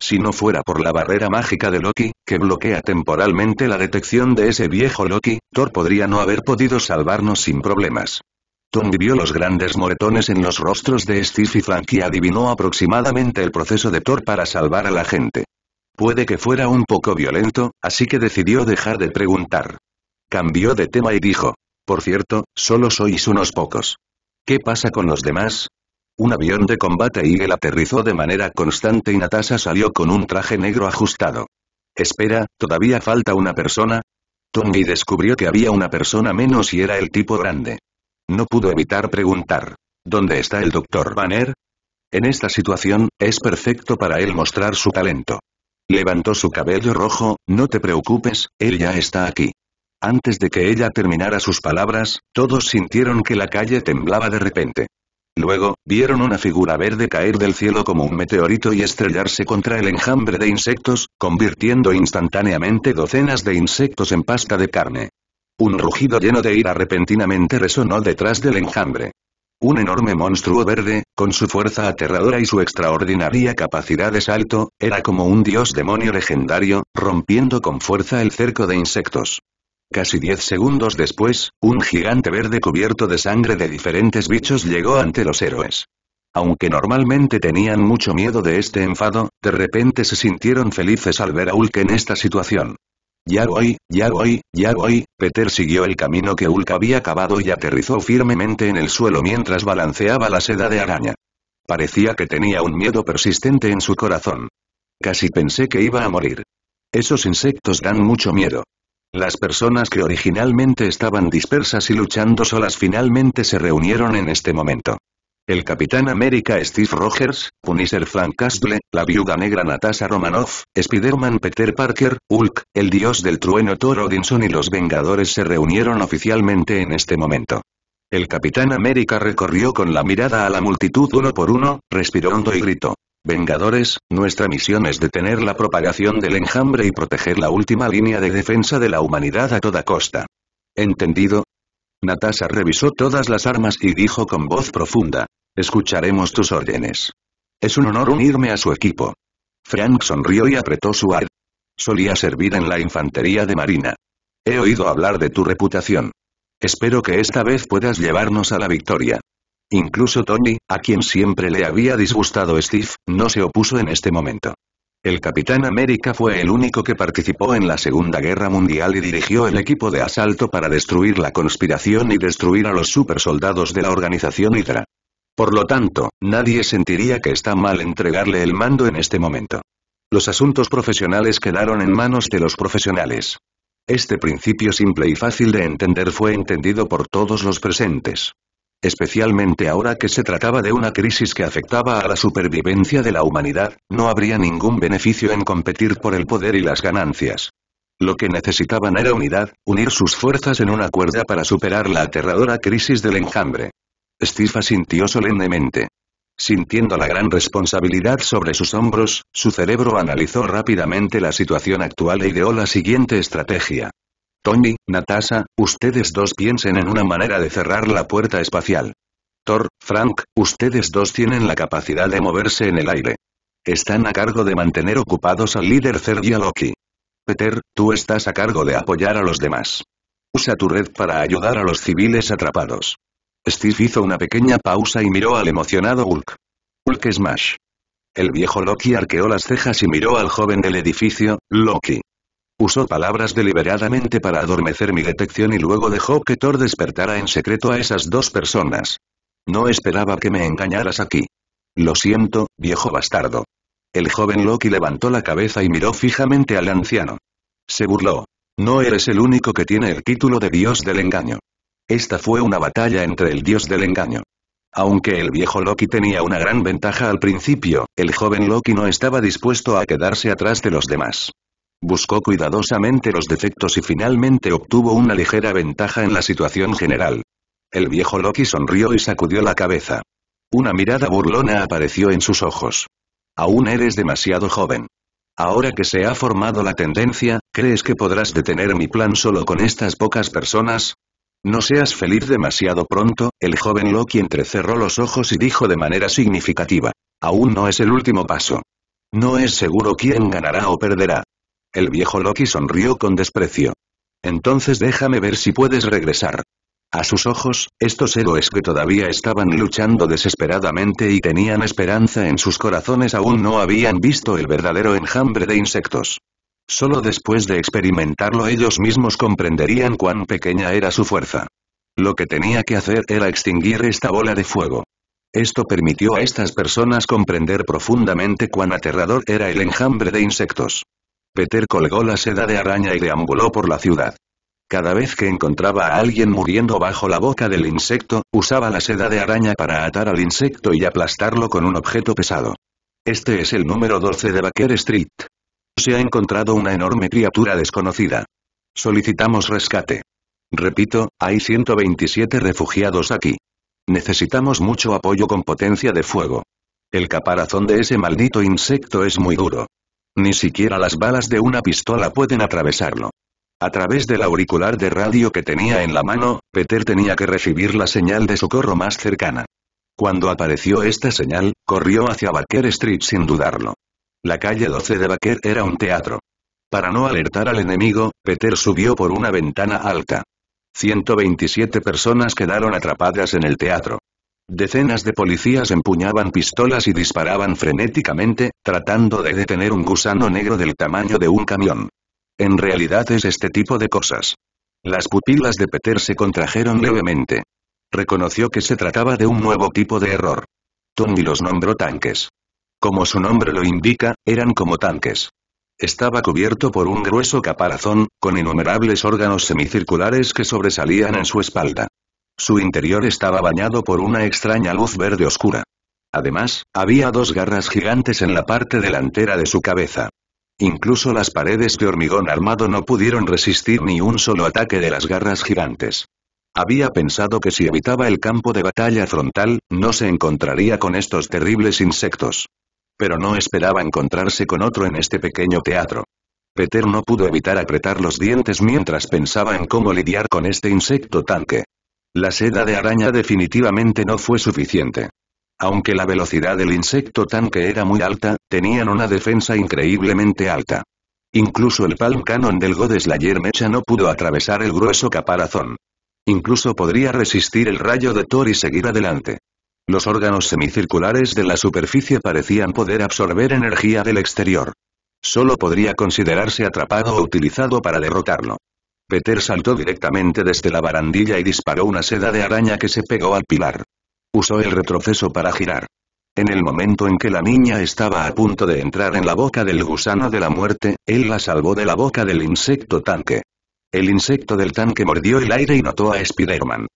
Si no fuera por la barrera mágica de Loki, que bloquea temporalmente la detección de ese viejo Loki, Thor podría no haber podido salvarnos sin problemas. Tom vio los grandes moretones en los rostros de Steve y Frank y adivinó aproximadamente el proceso de Thor para salvar a la gente. Puede que fuera un poco violento, así que decidió dejar de preguntar. Cambió de tema y dijo, por cierto, solo sois unos pocos. ¿Qué pasa con los demás? Un avión de combate Eagle aterrizó de manera constante y Natasha salió con un traje negro ajustado. Espera, ¿todavía falta una persona? Tommy descubrió que había una persona menos y era el tipo grande. No pudo evitar preguntar. ¿Dónde está el doctor Banner? En esta situación, es perfecto para él mostrar su talento. Levantó su cabello rojo, no te preocupes, él ya está aquí. Antes de que ella terminara sus palabras, todos sintieron que la calle temblaba de repente. Luego, vieron una figura verde caer del cielo como un meteorito y estrellarse contra el enjambre de insectos, convirtiendo instantáneamente docenas de insectos en pasta de carne. Un rugido lleno de ira repentinamente resonó detrás del enjambre. Un enorme monstruo verde, con su fuerza aterradora y su extraordinaria capacidad de salto, era como un dios demonio legendario, rompiendo con fuerza el cerco de insectos. Casi diez segundos después, un gigante verde cubierto de sangre de diferentes bichos llegó ante los héroes. Aunque normalmente tenían mucho miedo de este enfado, de repente se sintieron felices al ver a Hulk en esta situación. Ya voy, ya voy, ya voy, Peter siguió el camino que Hulk había cavado y aterrizó firmemente en el suelo mientras balanceaba la seda de araña. Parecía que tenía un miedo persistente en su corazón. Casi pensé que iba a morir. Esos insectos dan mucho miedo. Las personas que originalmente estaban dispersas y luchando solas finalmente se reunieron en este momento. El Capitán América Steve Rogers, Punisher Frank Castle, la Viuda Negra Natasha Romanoff, Spider-Man Peter Parker, Hulk, el Dios del Trueno Thor Odinson y los Vengadores se reunieron oficialmente en este momento. El Capitán América recorrió con la mirada a la multitud uno por uno, respiró hondo y gritó. Vengadores, nuestra misión es detener la propagación del enjambre y proteger la última línea de defensa de la humanidad a toda costa. ¿Entendido? Natasha revisó todas las armas y dijo con voz profunda. Escucharemos tus órdenes. Es un honor unirme a su equipo. Frank sonrió y apretó su ar. Solía servir en la infantería de Marina. He oído hablar de tu reputación. Espero que esta vez puedas llevarnos a la victoria. Incluso Tony, a quien siempre le había disgustado Steve, no se opuso en este momento. El Capitán América fue el único que participó en la Segunda Guerra Mundial y dirigió el equipo de asalto para destruir la conspiración y destruir a los supersoldados de la organización Hydra. Por lo tanto, nadie sentiría que está mal entregarle el mando en este momento. Los asuntos profesionales quedaron en manos de los profesionales. Este principio simple y fácil de entender fue entendido por todos los presentes. Especialmente ahora que se trataba de una crisis que afectaba a la supervivencia de la humanidad, no habría ningún beneficio en competir por el poder y las ganancias. Lo que necesitaban era unidad, unir sus fuerzas en una cuerda para superar la aterradora crisis del enjambre. Stifas sintió solemnemente. Sintiendo la gran responsabilidad sobre sus hombros, su cerebro analizó rápidamente la situación actual e ideó la siguiente estrategia. Tony, Natasha, ustedes dos piensen en una manera de cerrar la puerta espacial. Thor, Frank, ustedes dos tienen la capacidad de moverse en el aire. Están a cargo de mantener ocupados al líder Zerg y a Loki. Peter, tú estás a cargo de apoyar a los demás. Usa tu red para ayudar a los civiles atrapados. Steve hizo una pequeña pausa y miró al emocionado Hulk. Hulk Smash. El viejo Loki arqueó las cejas y miró al joven del edificio, Loki. Usó palabras deliberadamente para adormecer mi detección y luego dejó que Thor despertara en secreto a esas dos personas. No esperaba que me engañaras aquí. Lo siento, viejo bastardo. El joven Loki levantó la cabeza y miró fijamente al anciano. Se burló. No eres el único que tiene el título de dios del engaño. Esta fue una batalla entre el dios del engaño. Aunque el viejo Loki tenía una gran ventaja al principio, el joven Loki no estaba dispuesto a quedarse atrás de los demás buscó cuidadosamente los defectos y finalmente obtuvo una ligera ventaja en la situación general. El viejo Loki sonrió y sacudió la cabeza. Una mirada burlona apareció en sus ojos. Aún eres demasiado joven. Ahora que se ha formado la tendencia, ¿crees que podrás detener mi plan solo con estas pocas personas? No seas feliz demasiado pronto, el joven Loki entrecerró los ojos y dijo de manera significativa. Aún no es el último paso. No es seguro quién ganará o perderá. El viejo Loki sonrió con desprecio. Entonces déjame ver si puedes regresar. A sus ojos, estos héroes que todavía estaban luchando desesperadamente y tenían esperanza en sus corazones aún no habían visto el verdadero enjambre de insectos. Solo después de experimentarlo ellos mismos comprenderían cuán pequeña era su fuerza. Lo que tenía que hacer era extinguir esta bola de fuego. Esto permitió a estas personas comprender profundamente cuán aterrador era el enjambre de insectos. Peter colgó la seda de araña y deambuló por la ciudad. Cada vez que encontraba a alguien muriendo bajo la boca del insecto, usaba la seda de araña para atar al insecto y aplastarlo con un objeto pesado. Este es el número 12 de Baker Street. Se ha encontrado una enorme criatura desconocida. Solicitamos rescate. Repito, hay 127 refugiados aquí. Necesitamos mucho apoyo con potencia de fuego. El caparazón de ese maldito insecto es muy duro. Ni siquiera las balas de una pistola pueden atravesarlo. A través del auricular de radio que tenía en la mano, Peter tenía que recibir la señal de socorro más cercana. Cuando apareció esta señal, corrió hacia Baker Street sin dudarlo. La calle 12 de Baker era un teatro. Para no alertar al enemigo, Peter subió por una ventana alta. 127 personas quedaron atrapadas en el teatro. Decenas de policías empuñaban pistolas y disparaban frenéticamente, tratando de detener un gusano negro del tamaño de un camión. En realidad es este tipo de cosas. Las pupilas de Peter se contrajeron levemente. Reconoció que se trataba de un nuevo tipo de error. Tony los nombró tanques. Como su nombre lo indica, eran como tanques. Estaba cubierto por un grueso caparazón, con innumerables órganos semicirculares que sobresalían en su espalda. Su interior estaba bañado por una extraña luz verde oscura. Además, había dos garras gigantes en la parte delantera de su cabeza. Incluso las paredes de hormigón armado no pudieron resistir ni un solo ataque de las garras gigantes. Había pensado que si evitaba el campo de batalla frontal, no se encontraría con estos terribles insectos. Pero no esperaba encontrarse con otro en este pequeño teatro. Peter no pudo evitar apretar los dientes mientras pensaba en cómo lidiar con este insecto tanque. La seda de araña definitivamente no fue suficiente. Aunque la velocidad del insecto tanque era muy alta, tenían una defensa increíblemente alta. Incluso el palm canon del Godeslayer Mecha no pudo atravesar el grueso caparazón. Incluso podría resistir el rayo de Thor y seguir adelante. Los órganos semicirculares de la superficie parecían poder absorber energía del exterior. Solo podría considerarse atrapado o utilizado para derrotarlo. Peter saltó directamente desde la barandilla y disparó una seda de araña que se pegó al pilar. Usó el retroceso para girar. En el momento en que la niña estaba a punto de entrar en la boca del gusano de la muerte, él la salvó de la boca del insecto tanque. El insecto del tanque mordió el aire y notó a Spider-Man.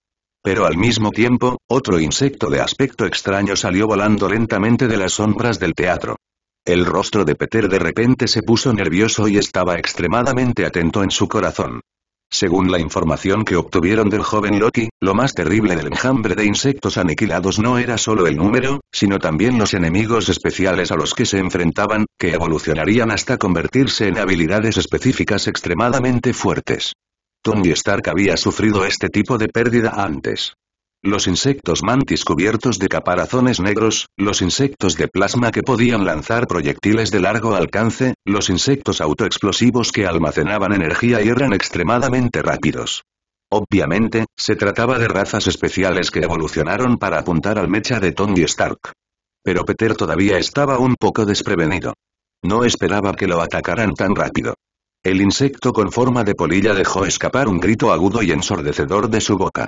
Pero al mismo tiempo, otro insecto de aspecto extraño salió volando lentamente de las sombras del teatro. El rostro de Peter de repente se puso nervioso y estaba extremadamente atento en su corazón. Según la información que obtuvieron del joven Loki, lo más terrible del enjambre de insectos aniquilados no era solo el número, sino también los enemigos especiales a los que se enfrentaban, que evolucionarían hasta convertirse en habilidades específicas extremadamente fuertes. Tony Stark había sufrido este tipo de pérdida antes. Los insectos mantis cubiertos de caparazones negros, los insectos de plasma que podían lanzar proyectiles de largo alcance, los insectos autoexplosivos que almacenaban energía y eran extremadamente rápidos. Obviamente, se trataba de razas especiales que evolucionaron para apuntar al mecha de Tony Stark. Pero Peter todavía estaba un poco desprevenido. No esperaba que lo atacaran tan rápido. El insecto con forma de polilla dejó escapar un grito agudo y ensordecedor de su boca.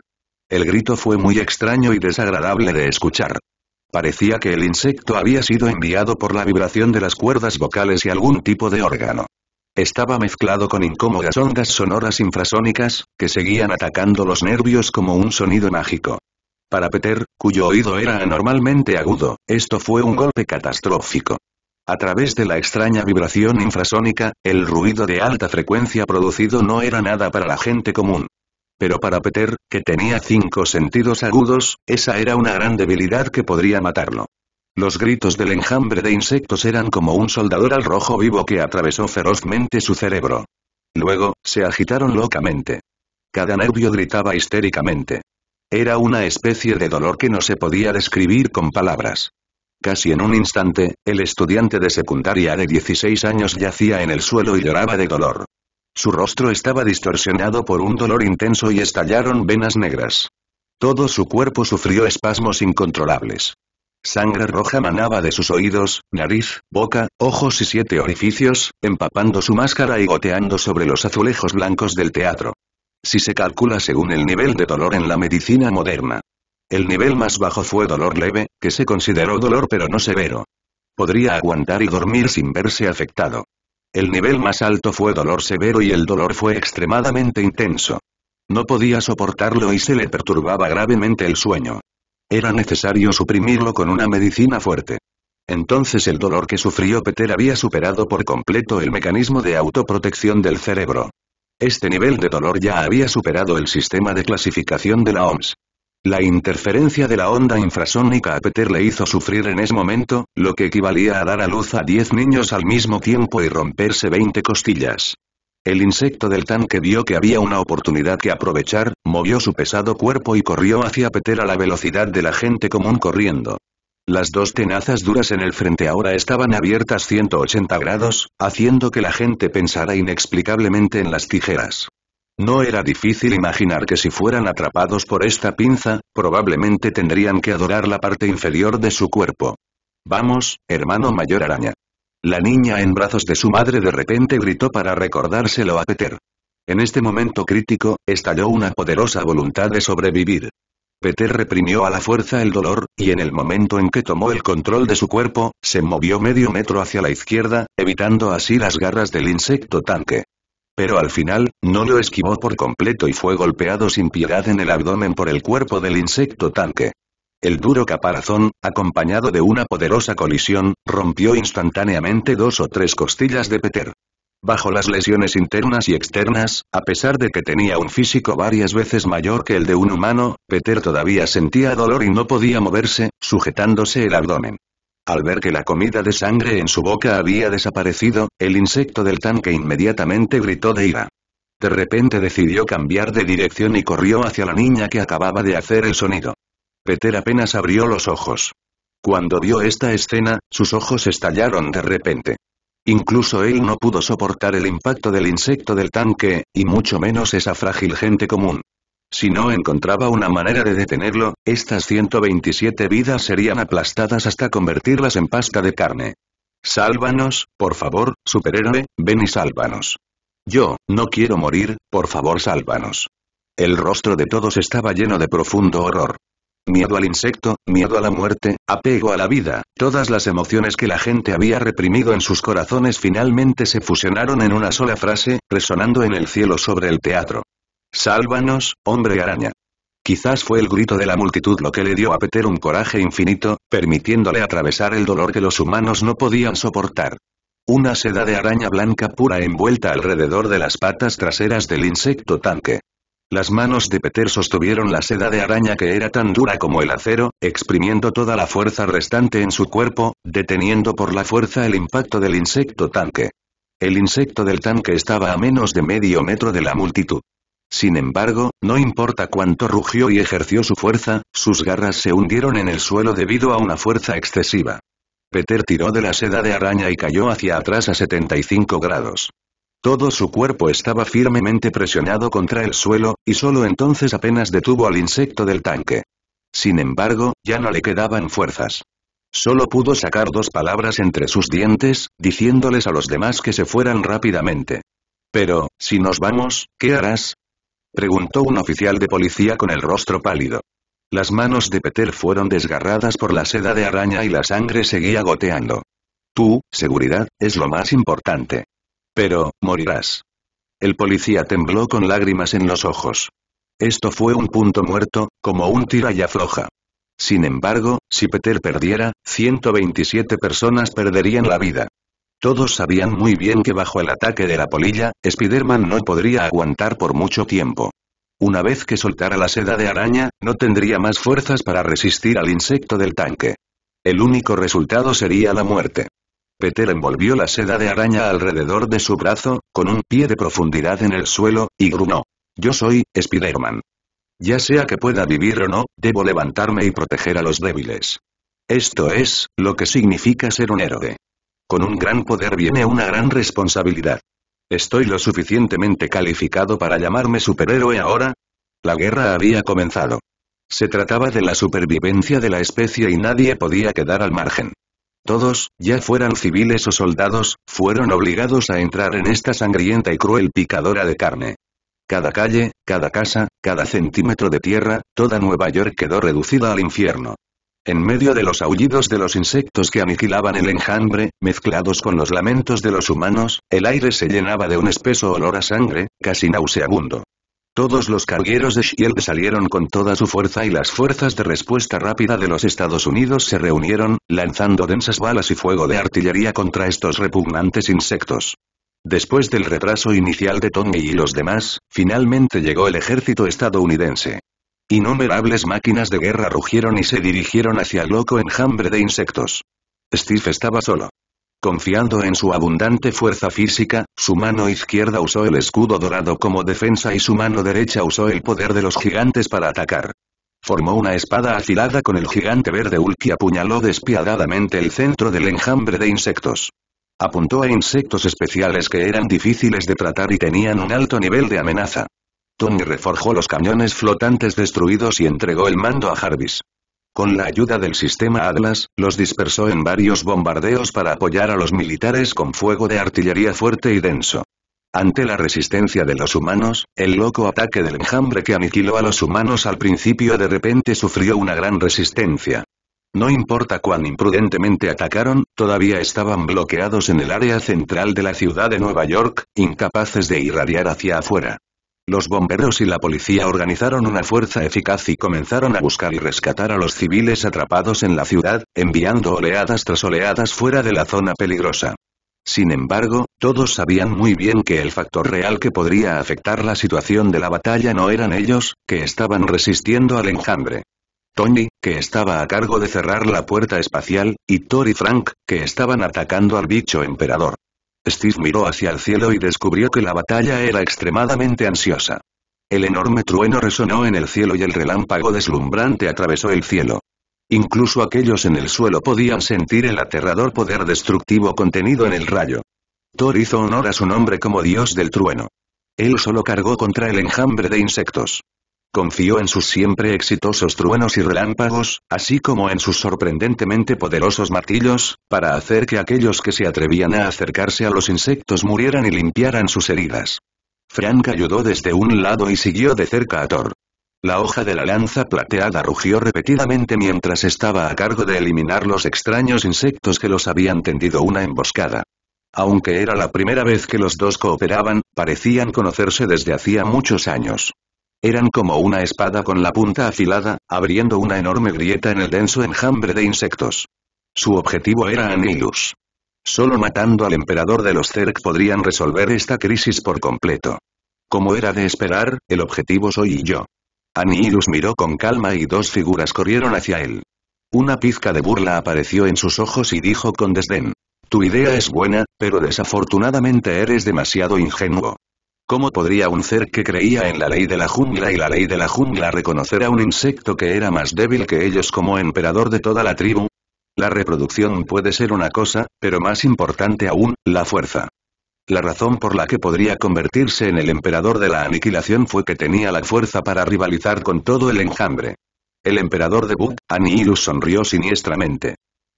El grito fue muy extraño y desagradable de escuchar. Parecía que el insecto había sido enviado por la vibración de las cuerdas vocales y algún tipo de órgano. Estaba mezclado con incómodas ondas sonoras infrasónicas, que seguían atacando los nervios como un sonido mágico. Para Peter, cuyo oído era anormalmente agudo, esto fue un golpe catastrófico. A través de la extraña vibración infrasónica, el ruido de alta frecuencia producido no era nada para la gente común pero para Peter, que tenía cinco sentidos agudos, esa era una gran debilidad que podría matarlo. Los gritos del enjambre de insectos eran como un soldador al rojo vivo que atravesó ferozmente su cerebro. Luego, se agitaron locamente. Cada nervio gritaba histéricamente. Era una especie de dolor que no se podía describir con palabras. Casi en un instante, el estudiante de secundaria de 16 años yacía en el suelo y lloraba de dolor. Su rostro estaba distorsionado por un dolor intenso y estallaron venas negras. Todo su cuerpo sufrió espasmos incontrolables. Sangre roja manaba de sus oídos, nariz, boca, ojos y siete orificios, empapando su máscara y goteando sobre los azulejos blancos del teatro. Si se calcula según el nivel de dolor en la medicina moderna. El nivel más bajo fue dolor leve, que se consideró dolor pero no severo. Podría aguantar y dormir sin verse afectado. El nivel más alto fue dolor severo y el dolor fue extremadamente intenso. No podía soportarlo y se le perturbaba gravemente el sueño. Era necesario suprimirlo con una medicina fuerte. Entonces el dolor que sufrió Peter había superado por completo el mecanismo de autoprotección del cerebro. Este nivel de dolor ya había superado el sistema de clasificación de la OMS. La interferencia de la onda infrasónica a Peter le hizo sufrir en ese momento, lo que equivalía a dar a luz a 10 niños al mismo tiempo y romperse 20 costillas. El insecto del tanque vio que había una oportunidad que aprovechar, movió su pesado cuerpo y corrió hacia Peter a la velocidad de la gente común corriendo. Las dos tenazas duras en el frente ahora estaban abiertas 180 grados, haciendo que la gente pensara inexplicablemente en las tijeras. No era difícil imaginar que si fueran atrapados por esta pinza, probablemente tendrían que adorar la parte inferior de su cuerpo. Vamos, hermano mayor araña. La niña en brazos de su madre de repente gritó para recordárselo a Peter. En este momento crítico, estalló una poderosa voluntad de sobrevivir. Peter reprimió a la fuerza el dolor, y en el momento en que tomó el control de su cuerpo, se movió medio metro hacia la izquierda, evitando así las garras del insecto tanque pero al final, no lo esquivó por completo y fue golpeado sin piedad en el abdomen por el cuerpo del insecto tanque. El duro caparazón, acompañado de una poderosa colisión, rompió instantáneamente dos o tres costillas de Peter. Bajo las lesiones internas y externas, a pesar de que tenía un físico varias veces mayor que el de un humano, Peter todavía sentía dolor y no podía moverse, sujetándose el abdomen. Al ver que la comida de sangre en su boca había desaparecido, el insecto del tanque inmediatamente gritó de ira. De repente decidió cambiar de dirección y corrió hacia la niña que acababa de hacer el sonido. Peter apenas abrió los ojos. Cuando vio esta escena, sus ojos estallaron de repente. Incluso él no pudo soportar el impacto del insecto del tanque, y mucho menos esa frágil gente común. Si no encontraba una manera de detenerlo, estas 127 vidas serían aplastadas hasta convertirlas en pasta de carne. Sálvanos, por favor, superhéroe, ven y sálvanos. Yo, no quiero morir, por favor sálvanos. El rostro de todos estaba lleno de profundo horror. Miedo al insecto, miedo a la muerte, apego a la vida, todas las emociones que la gente había reprimido en sus corazones finalmente se fusionaron en una sola frase, resonando en el cielo sobre el teatro. Sálvanos, hombre araña. Quizás fue el grito de la multitud lo que le dio a Peter un coraje infinito, permitiéndole atravesar el dolor que los humanos no podían soportar. Una seda de araña blanca pura envuelta alrededor de las patas traseras del insecto tanque. Las manos de Peter sostuvieron la seda de araña que era tan dura como el acero, exprimiendo toda la fuerza restante en su cuerpo, deteniendo por la fuerza el impacto del insecto tanque. El insecto del tanque estaba a menos de medio metro de la multitud. Sin embargo, no importa cuánto rugió y ejerció su fuerza, sus garras se hundieron en el suelo debido a una fuerza excesiva. Peter tiró de la seda de araña y cayó hacia atrás a 75 grados. Todo su cuerpo estaba firmemente presionado contra el suelo, y solo entonces apenas detuvo al insecto del tanque. Sin embargo, ya no le quedaban fuerzas. Solo pudo sacar dos palabras entre sus dientes, diciéndoles a los demás que se fueran rápidamente. Pero, si nos vamos, ¿qué harás, Preguntó un oficial de policía con el rostro pálido. Las manos de Peter fueron desgarradas por la seda de araña y la sangre seguía goteando. «Tú, seguridad, es lo más importante. Pero, morirás. El policía tembló con lágrimas en los ojos. Esto fue un punto muerto, como un tira y afloja. Sin embargo, si Peter perdiera, 127 personas perderían la vida. Todos sabían muy bien que bajo el ataque de la polilla, Spider-Man no podría aguantar por mucho tiempo. Una vez que soltara la seda de araña, no tendría más fuerzas para resistir al insecto del tanque. El único resultado sería la muerte. Peter envolvió la seda de araña alrededor de su brazo, con un pie de profundidad en el suelo, y grunó. Yo soy, Spider-Man. Ya sea que pueda vivir o no, debo levantarme y proteger a los débiles. Esto es, lo que significa ser un héroe. Con un gran poder viene una gran responsabilidad. ¿Estoy lo suficientemente calificado para llamarme superhéroe ahora? La guerra había comenzado. Se trataba de la supervivencia de la especie y nadie podía quedar al margen. Todos, ya fueran civiles o soldados, fueron obligados a entrar en esta sangrienta y cruel picadora de carne. Cada calle, cada casa, cada centímetro de tierra, toda Nueva York quedó reducida al infierno. En medio de los aullidos de los insectos que aniquilaban el enjambre, mezclados con los lamentos de los humanos, el aire se llenaba de un espeso olor a sangre, casi nauseabundo. Todos los cargueros de Shield salieron con toda su fuerza y las fuerzas de respuesta rápida de los Estados Unidos se reunieron, lanzando densas balas y fuego de artillería contra estos repugnantes insectos. Después del retraso inicial de Tony y los demás, finalmente llegó el ejército estadounidense. Innumerables máquinas de guerra rugieron y se dirigieron hacia el loco enjambre de insectos. Steve estaba solo. Confiando en su abundante fuerza física, su mano izquierda usó el escudo dorado como defensa y su mano derecha usó el poder de los gigantes para atacar. Formó una espada afilada con el gigante verde Hulk y apuñaló despiadadamente el centro del enjambre de insectos. Apuntó a insectos especiales que eran difíciles de tratar y tenían un alto nivel de amenaza. Tony reforjó los cañones flotantes destruidos y entregó el mando a Jarvis. Con la ayuda del sistema Atlas, los dispersó en varios bombardeos para apoyar a los militares con fuego de artillería fuerte y denso. Ante la resistencia de los humanos, el loco ataque del enjambre que aniquiló a los humanos al principio de repente sufrió una gran resistencia. No importa cuán imprudentemente atacaron, todavía estaban bloqueados en el área central de la ciudad de Nueva York, incapaces de irradiar hacia afuera. Los bomberos y la policía organizaron una fuerza eficaz y comenzaron a buscar y rescatar a los civiles atrapados en la ciudad, enviando oleadas tras oleadas fuera de la zona peligrosa. Sin embargo, todos sabían muy bien que el factor real que podría afectar la situación de la batalla no eran ellos, que estaban resistiendo al enjambre. Tony, que estaba a cargo de cerrar la puerta espacial, y Tori Frank, que estaban atacando al bicho emperador. Steve miró hacia el cielo y descubrió que la batalla era extremadamente ansiosa. El enorme trueno resonó en el cielo y el relámpago deslumbrante atravesó el cielo. Incluso aquellos en el suelo podían sentir el aterrador poder destructivo contenido en el rayo. Thor hizo honor a su nombre como dios del trueno. Él solo cargó contra el enjambre de insectos. Confió en sus siempre exitosos truenos y relámpagos, así como en sus sorprendentemente poderosos martillos, para hacer que aquellos que se atrevían a acercarse a los insectos murieran y limpiaran sus heridas. Frank ayudó desde un lado y siguió de cerca a Thor. La hoja de la lanza plateada rugió repetidamente mientras estaba a cargo de eliminar los extraños insectos que los habían tendido una emboscada. Aunque era la primera vez que los dos cooperaban, parecían conocerse desde hacía muchos años. Eran como una espada con la punta afilada, abriendo una enorme grieta en el denso enjambre de insectos. Su objetivo era Anilus. Solo matando al emperador de los Zerg podrían resolver esta crisis por completo. Como era de esperar, el objetivo soy yo. Anilus miró con calma y dos figuras corrieron hacia él. Una pizca de burla apareció en sus ojos y dijo con desdén. Tu idea es buena, pero desafortunadamente eres demasiado ingenuo. ¿Cómo podría un ser que creía en la ley de la jungla y la ley de la jungla reconocer a un insecto que era más débil que ellos como emperador de toda la tribu? La reproducción puede ser una cosa, pero más importante aún, la fuerza. La razón por la que podría convertirse en el emperador de la aniquilación fue que tenía la fuerza para rivalizar con todo el enjambre. El emperador de Bug, Anihilus sonrió siniestramente.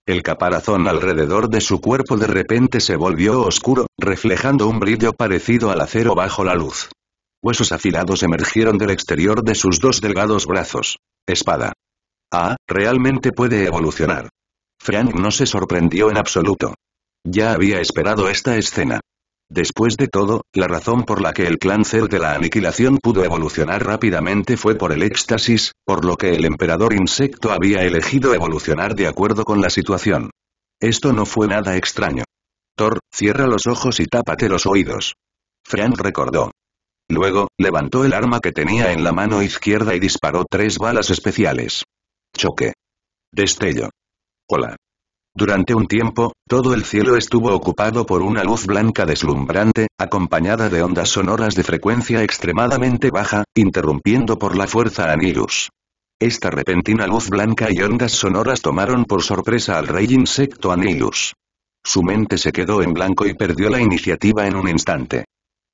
El caparazón alrededor de su cuerpo de repente se volvió oscuro, reflejando un brillo parecido al acero bajo la luz. Huesos afilados emergieron del exterior de sus dos delgados brazos. Espada. Ah, realmente puede evolucionar. Frank no se sorprendió en absoluto. Ya había esperado esta escena. Después de todo, la razón por la que el cáncer de la aniquilación pudo evolucionar rápidamente fue por el éxtasis, por lo que el emperador insecto había elegido evolucionar de acuerdo con la situación. Esto no fue nada extraño. Thor, cierra los ojos y tápate los oídos. Frank recordó. Luego, levantó el arma que tenía en la mano izquierda y disparó tres balas especiales. Choque. Destello. Hola. Durante un tiempo, todo el cielo estuvo ocupado por una luz blanca deslumbrante, acompañada de ondas sonoras de frecuencia extremadamente baja, interrumpiendo por la fuerza a Esta repentina luz blanca y ondas sonoras tomaron por sorpresa al rey insecto Anilus. Su mente se quedó en blanco y perdió la iniciativa en un instante.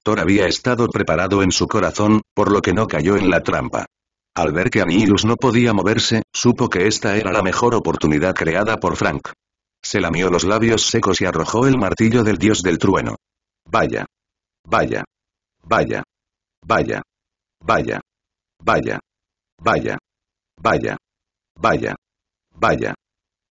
Thor había estado preparado en su corazón, por lo que no cayó en la trampa. Al ver que Anilus no podía moverse, supo que esta era la mejor oportunidad creada por Frank. Se lamió los labios secos y arrojó el martillo del dios del trueno. Vaya. Vaya. Vaya. Vaya. Vaya. Vaya. Vaya. Vaya. Vaya. Vaya.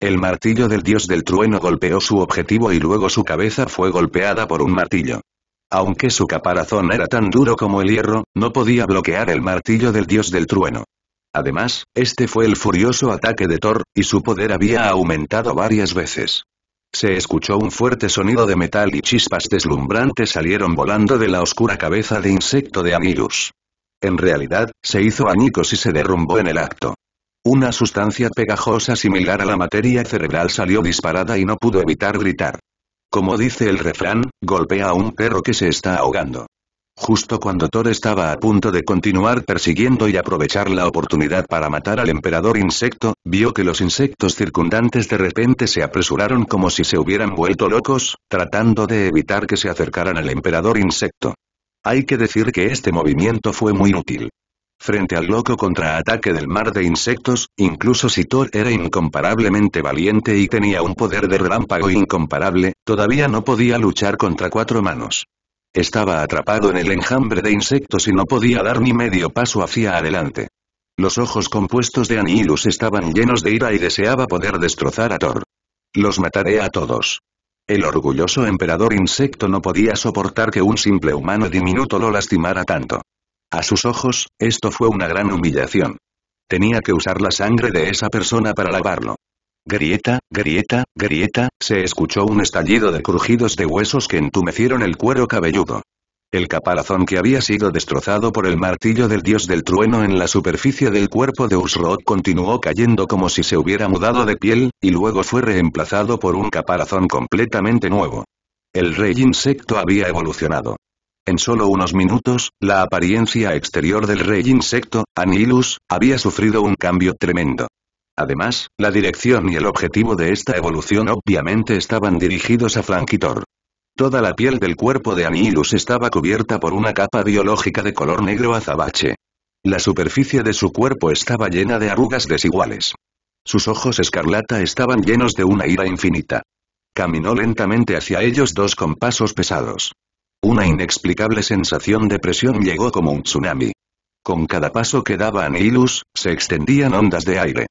El martillo del dios del trueno golpeó su objetivo y luego su cabeza fue golpeada por un martillo. Aunque su caparazón era tan duro como el hierro, no podía bloquear el martillo del dios del trueno. Además, este fue el furioso ataque de Thor, y su poder había aumentado varias veces. Se escuchó un fuerte sonido de metal y chispas deslumbrantes salieron volando de la oscura cabeza de insecto de Anirus. En realidad, se hizo añicos y se derrumbó en el acto. Una sustancia pegajosa similar a la materia cerebral salió disparada y no pudo evitar gritar. Como dice el refrán, golpea a un perro que se está ahogando. Justo cuando Thor estaba a punto de continuar persiguiendo y aprovechar la oportunidad para matar al emperador insecto, vio que los insectos circundantes de repente se apresuraron como si se hubieran vuelto locos, tratando de evitar que se acercaran al emperador insecto. Hay que decir que este movimiento fue muy útil. Frente al loco contraataque del mar de insectos, incluso si Thor era incomparablemente valiente y tenía un poder de relámpago incomparable, todavía no podía luchar contra cuatro manos. Estaba atrapado en el enjambre de insectos y no podía dar ni medio paso hacia adelante. Los ojos compuestos de Anilus estaban llenos de ira y deseaba poder destrozar a Thor. Los mataré a todos. El orgulloso emperador insecto no podía soportar que un simple humano diminuto lo lastimara tanto. A sus ojos, esto fue una gran humillación. Tenía que usar la sangre de esa persona para lavarlo. Grieta, grieta, grieta, se escuchó un estallido de crujidos de huesos que entumecieron el cuero cabelludo. El caparazón que había sido destrozado por el martillo del dios del trueno en la superficie del cuerpo de Ursrod continuó cayendo como si se hubiera mudado de piel, y luego fue reemplazado por un caparazón completamente nuevo. El rey insecto había evolucionado. En solo unos minutos, la apariencia exterior del rey insecto, Anilus, había sufrido un cambio tremendo. Además, la dirección y el objetivo de esta evolución obviamente estaban dirigidos a Frankitor. Toda la piel del cuerpo de Anilus estaba cubierta por una capa biológica de color negro azabache. La superficie de su cuerpo estaba llena de arrugas desiguales. Sus ojos escarlata estaban llenos de una ira infinita. Caminó lentamente hacia ellos dos con pasos pesados. Una inexplicable sensación de presión llegó como un tsunami. Con cada paso que daba Anilus, se extendían ondas de aire.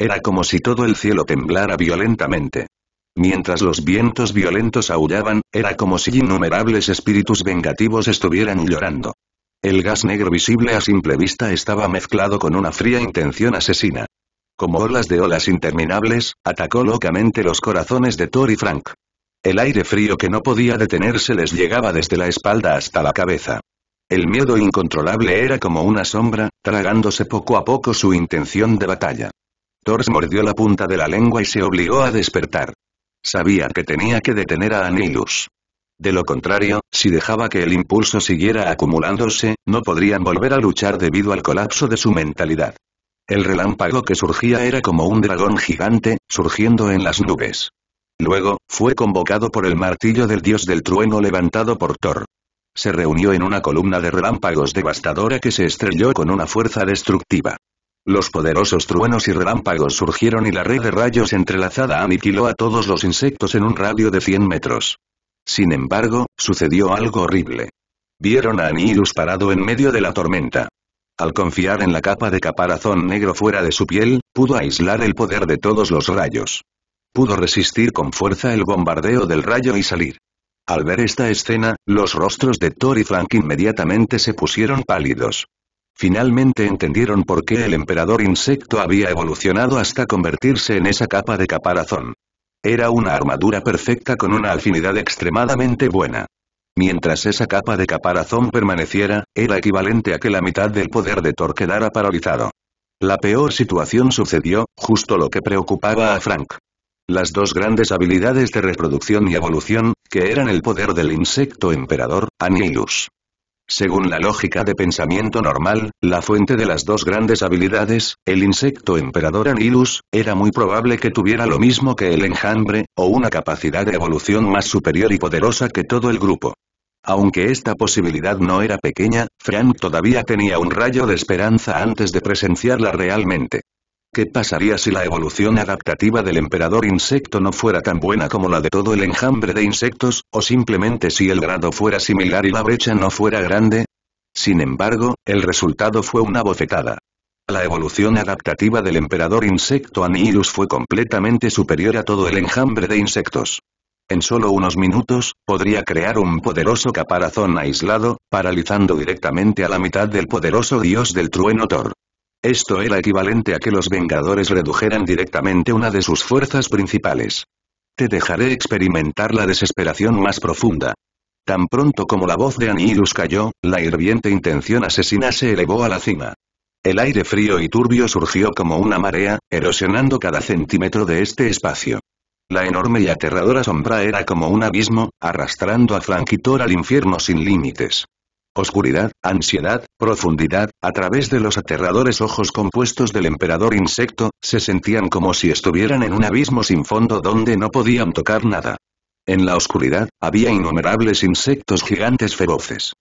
Era como si todo el cielo temblara violentamente. Mientras los vientos violentos aullaban, era como si innumerables espíritus vengativos estuvieran llorando. El gas negro visible a simple vista estaba mezclado con una fría intención asesina. Como olas de olas interminables, atacó locamente los corazones de Thor y Frank. El aire frío que no podía detenerse les llegaba desde la espalda hasta la cabeza. El miedo incontrolable era como una sombra, tragándose poco a poco su intención de batalla. Tors mordió la punta de la lengua y se obligó a despertar. Sabía que tenía que detener a Anilus. De lo contrario, si dejaba que el impulso siguiera acumulándose, no podrían volver a luchar debido al colapso de su mentalidad. El relámpago que surgía era como un dragón gigante, surgiendo en las nubes. Luego, fue convocado por el martillo del dios del trueno levantado por Thor. Se reunió en una columna de relámpagos devastadora que se estrelló con una fuerza destructiva. Los poderosos truenos y relámpagos surgieron y la red de rayos entrelazada aniquiló a todos los insectos en un radio de 100 metros. Sin embargo, sucedió algo horrible. Vieron a Anirus parado en medio de la tormenta. Al confiar en la capa de caparazón negro fuera de su piel, pudo aislar el poder de todos los rayos. Pudo resistir con fuerza el bombardeo del rayo y salir. Al ver esta escena, los rostros de Thor y Frank inmediatamente se pusieron pálidos. Finalmente entendieron por qué el emperador insecto había evolucionado hasta convertirse en esa capa de caparazón. Era una armadura perfecta con una afinidad extremadamente buena. Mientras esa capa de caparazón permaneciera, era equivalente a que la mitad del poder de Thor quedara paralizado. La peor situación sucedió, justo lo que preocupaba a Frank. Las dos grandes habilidades de reproducción y evolución, que eran el poder del insecto emperador, Anilus según la lógica de pensamiento normal, la fuente de las dos grandes habilidades, el insecto emperador Anilus, era muy probable que tuviera lo mismo que el enjambre, o una capacidad de evolución más superior y poderosa que todo el grupo. Aunque esta posibilidad no era pequeña, Frank todavía tenía un rayo de esperanza antes de presenciarla realmente. ¿Qué pasaría si la evolución adaptativa del emperador insecto no fuera tan buena como la de todo el enjambre de insectos, o simplemente si el grado fuera similar y la brecha no fuera grande? Sin embargo, el resultado fue una bofetada. La evolución adaptativa del emperador insecto Anirus fue completamente superior a todo el enjambre de insectos. En solo unos minutos, podría crear un poderoso caparazón aislado, paralizando directamente a la mitad del poderoso dios del trueno Thor. Esto era equivalente a que los Vengadores redujeran directamente una de sus fuerzas principales. Te dejaré experimentar la desesperación más profunda. Tan pronto como la voz de Anirus cayó, la hirviente intención asesina se elevó a la cima. El aire frío y turbio surgió como una marea, erosionando cada centímetro de este espacio. La enorme y aterradora sombra era como un abismo, arrastrando a Frankitor al infierno sin límites oscuridad, ansiedad, profundidad, a través de los aterradores ojos compuestos del emperador insecto, se sentían como si estuvieran en un abismo sin fondo donde no podían tocar nada. En la oscuridad, había innumerables insectos gigantes feroces.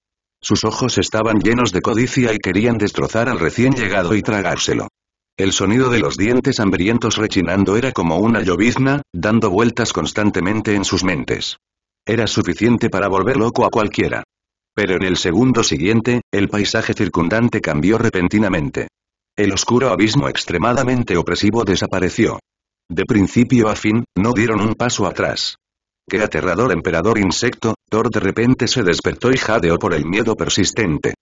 Sus ojos estaban llenos de codicia y querían destrozar al recién llegado y tragárselo. El sonido de los dientes hambrientos rechinando era como una llovizna, dando vueltas constantemente en sus mentes. Era suficiente para volver loco a cualquiera. Pero en el segundo siguiente, el paisaje circundante cambió repentinamente. El oscuro abismo extremadamente opresivo desapareció. De principio a fin, no dieron un paso atrás. ¡Qué aterrador emperador insecto! Thor de repente se despertó y jadeó por el miedo persistente.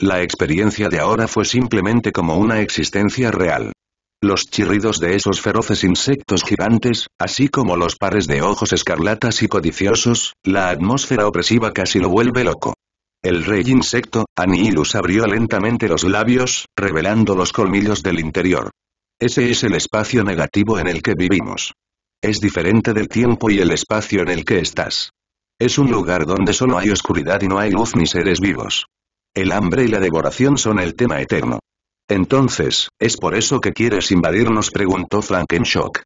La experiencia de ahora fue simplemente como una existencia real. Los chirridos de esos feroces insectos gigantes, así como los pares de ojos escarlatas y codiciosos, la atmósfera opresiva casi lo vuelve loco. El rey insecto, Anilus, abrió lentamente los labios, revelando los colmillos del interior. Ese es el espacio negativo en el que vivimos. Es diferente del tiempo y el espacio en el que estás. Es un lugar donde solo hay oscuridad y no hay luz ni seres vivos. El hambre y la devoración son el tema eterno. Entonces, ¿es por eso que quieres invadirnos? preguntó Frankenshock.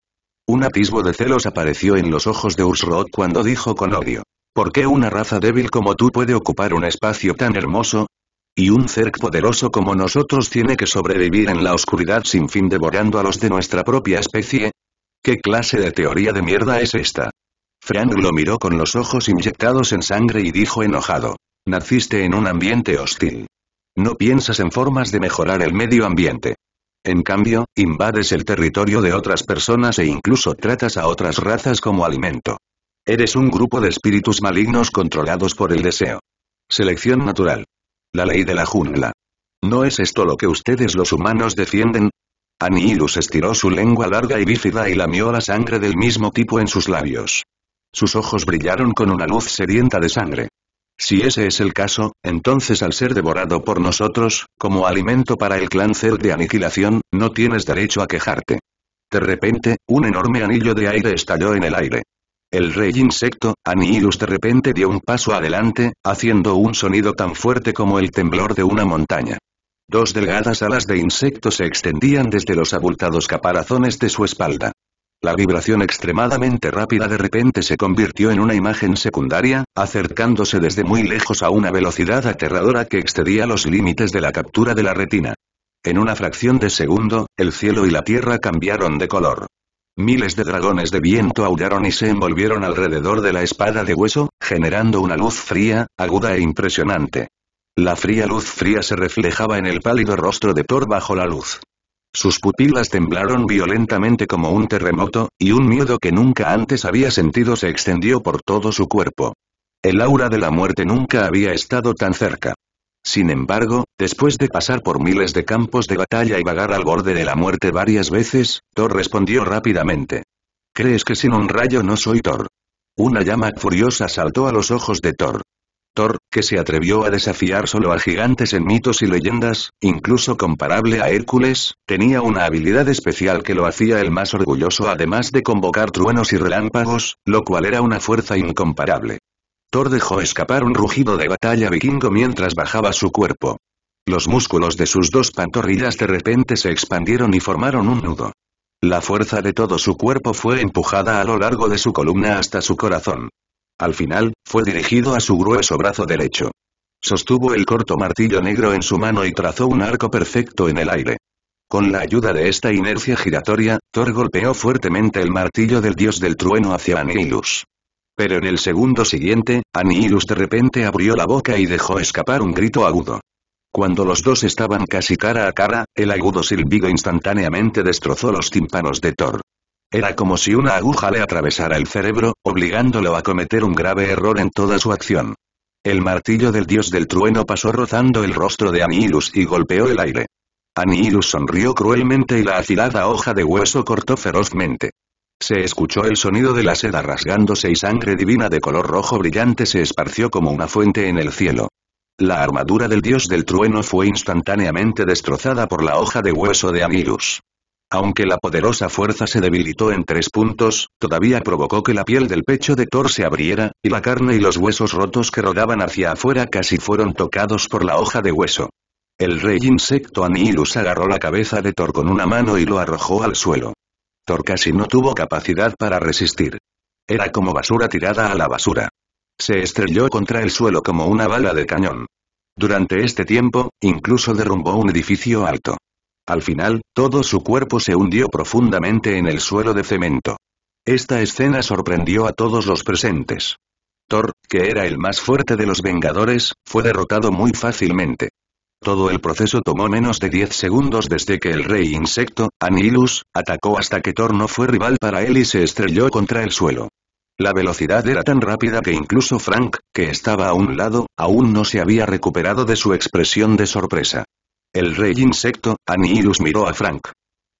Un atisbo de celos apareció en los ojos de Ursrod cuando dijo con odio. ¿Por qué una raza débil como tú puede ocupar un espacio tan hermoso? Y un cerco poderoso como nosotros tiene que sobrevivir en la oscuridad sin fin devorando a los de nuestra propia especie. ¿Qué clase de teoría de mierda es esta? Frank lo miró con los ojos inyectados en sangre y dijo enojado. Naciste en un ambiente hostil. No piensas en formas de mejorar el medio ambiente. En cambio, invades el territorio de otras personas e incluso tratas a otras razas como alimento. Eres un grupo de espíritus malignos controlados por el deseo. Selección natural. La ley de la jungla. ¿No es esto lo que ustedes los humanos defienden? Anílus estiró su lengua larga y bífida y lamió la sangre del mismo tipo en sus labios. Sus ojos brillaron con una luz sedienta de sangre. Si ese es el caso, entonces al ser devorado por nosotros, como alimento para el clan de aniquilación, no tienes derecho a quejarte. De repente, un enorme anillo de aire estalló en el aire. El rey insecto, Anihilus de repente dio un paso adelante, haciendo un sonido tan fuerte como el temblor de una montaña. Dos delgadas alas de insecto se extendían desde los abultados caparazones de su espalda. La vibración extremadamente rápida de repente se convirtió en una imagen secundaria, acercándose desde muy lejos a una velocidad aterradora que excedía los límites de la captura de la retina. En una fracción de segundo, el cielo y la tierra cambiaron de color. Miles de dragones de viento aullaron y se envolvieron alrededor de la espada de hueso, generando una luz fría, aguda e impresionante. La fría luz fría se reflejaba en el pálido rostro de Thor bajo la luz. Sus pupilas temblaron violentamente como un terremoto, y un miedo que nunca antes había sentido se extendió por todo su cuerpo. El aura de la muerte nunca había estado tan cerca. Sin embargo, después de pasar por miles de campos de batalla y vagar al borde de la muerte varias veces, Thor respondió rápidamente. ¿Crees que sin un rayo no soy Thor? Una llama furiosa saltó a los ojos de Thor. Thor, que se atrevió a desafiar solo a gigantes en mitos y leyendas, incluso comparable a Hércules, tenía una habilidad especial que lo hacía el más orgulloso además de convocar truenos y relámpagos, lo cual era una fuerza incomparable. Thor dejó escapar un rugido de batalla vikingo mientras bajaba su cuerpo. Los músculos de sus dos pantorrillas de repente se expandieron y formaron un nudo. La fuerza de todo su cuerpo fue empujada a lo largo de su columna hasta su corazón. Al final, fue dirigido a su grueso brazo derecho. Sostuvo el corto martillo negro en su mano y trazó un arco perfecto en el aire. Con la ayuda de esta inercia giratoria, Thor golpeó fuertemente el martillo del dios del trueno hacia Anilus. Pero en el segundo siguiente, Anihilus de repente abrió la boca y dejó escapar un grito agudo. Cuando los dos estaban casi cara a cara, el agudo silbido instantáneamente destrozó los tímpanos de Thor. Era como si una aguja le atravesara el cerebro, obligándolo a cometer un grave error en toda su acción. El martillo del dios del trueno pasó rozando el rostro de Anihilus y golpeó el aire. Anihilus sonrió cruelmente y la afilada hoja de hueso cortó ferozmente. Se escuchó el sonido de la seda rasgándose y sangre divina de color rojo brillante se esparció como una fuente en el cielo. La armadura del dios del trueno fue instantáneamente destrozada por la hoja de hueso de Anirus. Aunque la poderosa fuerza se debilitó en tres puntos, todavía provocó que la piel del pecho de Thor se abriera, y la carne y los huesos rotos que rodaban hacia afuera casi fueron tocados por la hoja de hueso. El rey insecto Anirus agarró la cabeza de Thor con una mano y lo arrojó al suelo. Thor casi no tuvo capacidad para resistir. Era como basura tirada a la basura. Se estrelló contra el suelo como una bala de cañón. Durante este tiempo, incluso derrumbó un edificio alto. Al final, todo su cuerpo se hundió profundamente en el suelo de cemento. Esta escena sorprendió a todos los presentes. Thor, que era el más fuerte de los Vengadores, fue derrotado muy fácilmente. Todo el proceso tomó menos de 10 segundos desde que el rey insecto, Anilus, atacó hasta que Torno fue rival para él y se estrelló contra el suelo. La velocidad era tan rápida que incluso Frank, que estaba a un lado, aún no se había recuperado de su expresión de sorpresa. El rey insecto, Anilus miró a Frank.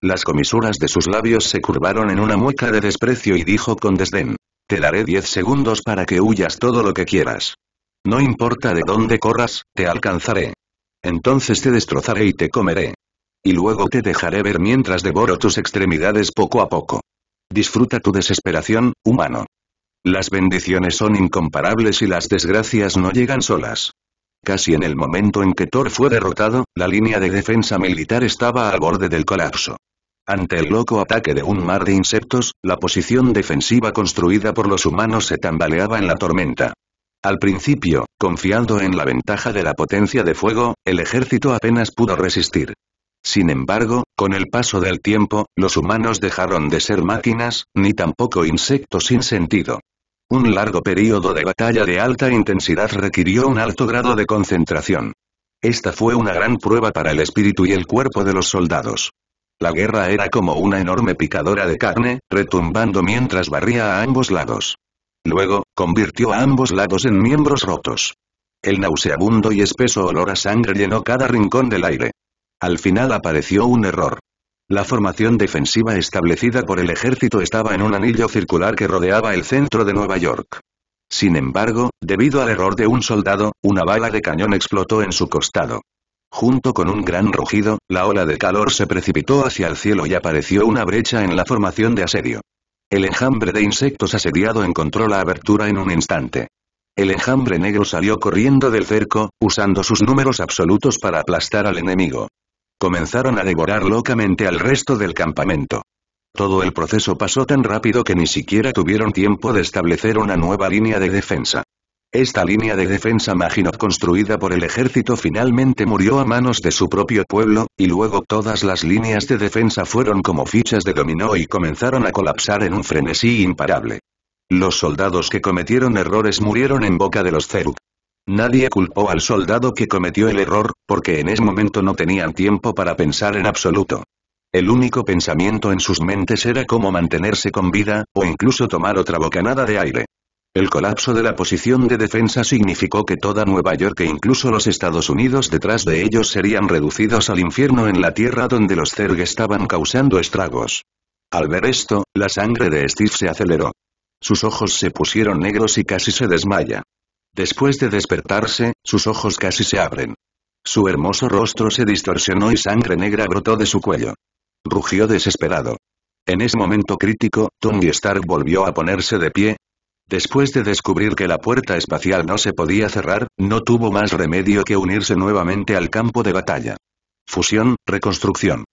Las comisuras de sus labios se curvaron en una mueca de desprecio y dijo con desdén. Te daré diez segundos para que huyas todo lo que quieras. No importa de dónde corras, te alcanzaré. Entonces te destrozaré y te comeré. Y luego te dejaré ver mientras devoro tus extremidades poco a poco. Disfruta tu desesperación, humano. Las bendiciones son incomparables y las desgracias no llegan solas. Casi en el momento en que Thor fue derrotado, la línea de defensa militar estaba al borde del colapso. Ante el loco ataque de un mar de insectos, la posición defensiva construida por los humanos se tambaleaba en la tormenta. Al principio, confiando en la ventaja de la potencia de fuego, el ejército apenas pudo resistir. Sin embargo, con el paso del tiempo, los humanos dejaron de ser máquinas, ni tampoco insectos sin sentido. Un largo período de batalla de alta intensidad requirió un alto grado de concentración. Esta fue una gran prueba para el espíritu y el cuerpo de los soldados. La guerra era como una enorme picadora de carne, retumbando mientras barría a ambos lados. Luego, convirtió a ambos lados en miembros rotos. El nauseabundo y espeso olor a sangre llenó cada rincón del aire. Al final apareció un error. La formación defensiva establecida por el ejército estaba en un anillo circular que rodeaba el centro de Nueva York. Sin embargo, debido al error de un soldado, una bala de cañón explotó en su costado. Junto con un gran rugido, la ola de calor se precipitó hacia el cielo y apareció una brecha en la formación de asedio. El enjambre de insectos asediado encontró la abertura en un instante. El enjambre negro salió corriendo del cerco, usando sus números absolutos para aplastar al enemigo. Comenzaron a devorar locamente al resto del campamento. Todo el proceso pasó tan rápido que ni siquiera tuvieron tiempo de establecer una nueva línea de defensa. Esta línea de defensa Maginot construida por el ejército finalmente murió a manos de su propio pueblo, y luego todas las líneas de defensa fueron como fichas de dominó y comenzaron a colapsar en un frenesí imparable. Los soldados que cometieron errores murieron en boca de los Zeruk. Nadie culpó al soldado que cometió el error, porque en ese momento no tenían tiempo para pensar en absoluto. El único pensamiento en sus mentes era cómo mantenerse con vida, o incluso tomar otra bocanada de aire. El colapso de la posición de defensa significó que toda Nueva York e incluso los Estados Unidos detrás de ellos serían reducidos al infierno en la tierra donde los Zerg estaban causando estragos. Al ver esto, la sangre de Steve se aceleró. Sus ojos se pusieron negros y casi se desmaya. Después de despertarse, sus ojos casi se abren. Su hermoso rostro se distorsionó y sangre negra brotó de su cuello. Rugió desesperado. En ese momento crítico, Tony Stark volvió a ponerse de pie, Después de descubrir que la puerta espacial no se podía cerrar, no tuvo más remedio que unirse nuevamente al campo de batalla. Fusión, reconstrucción.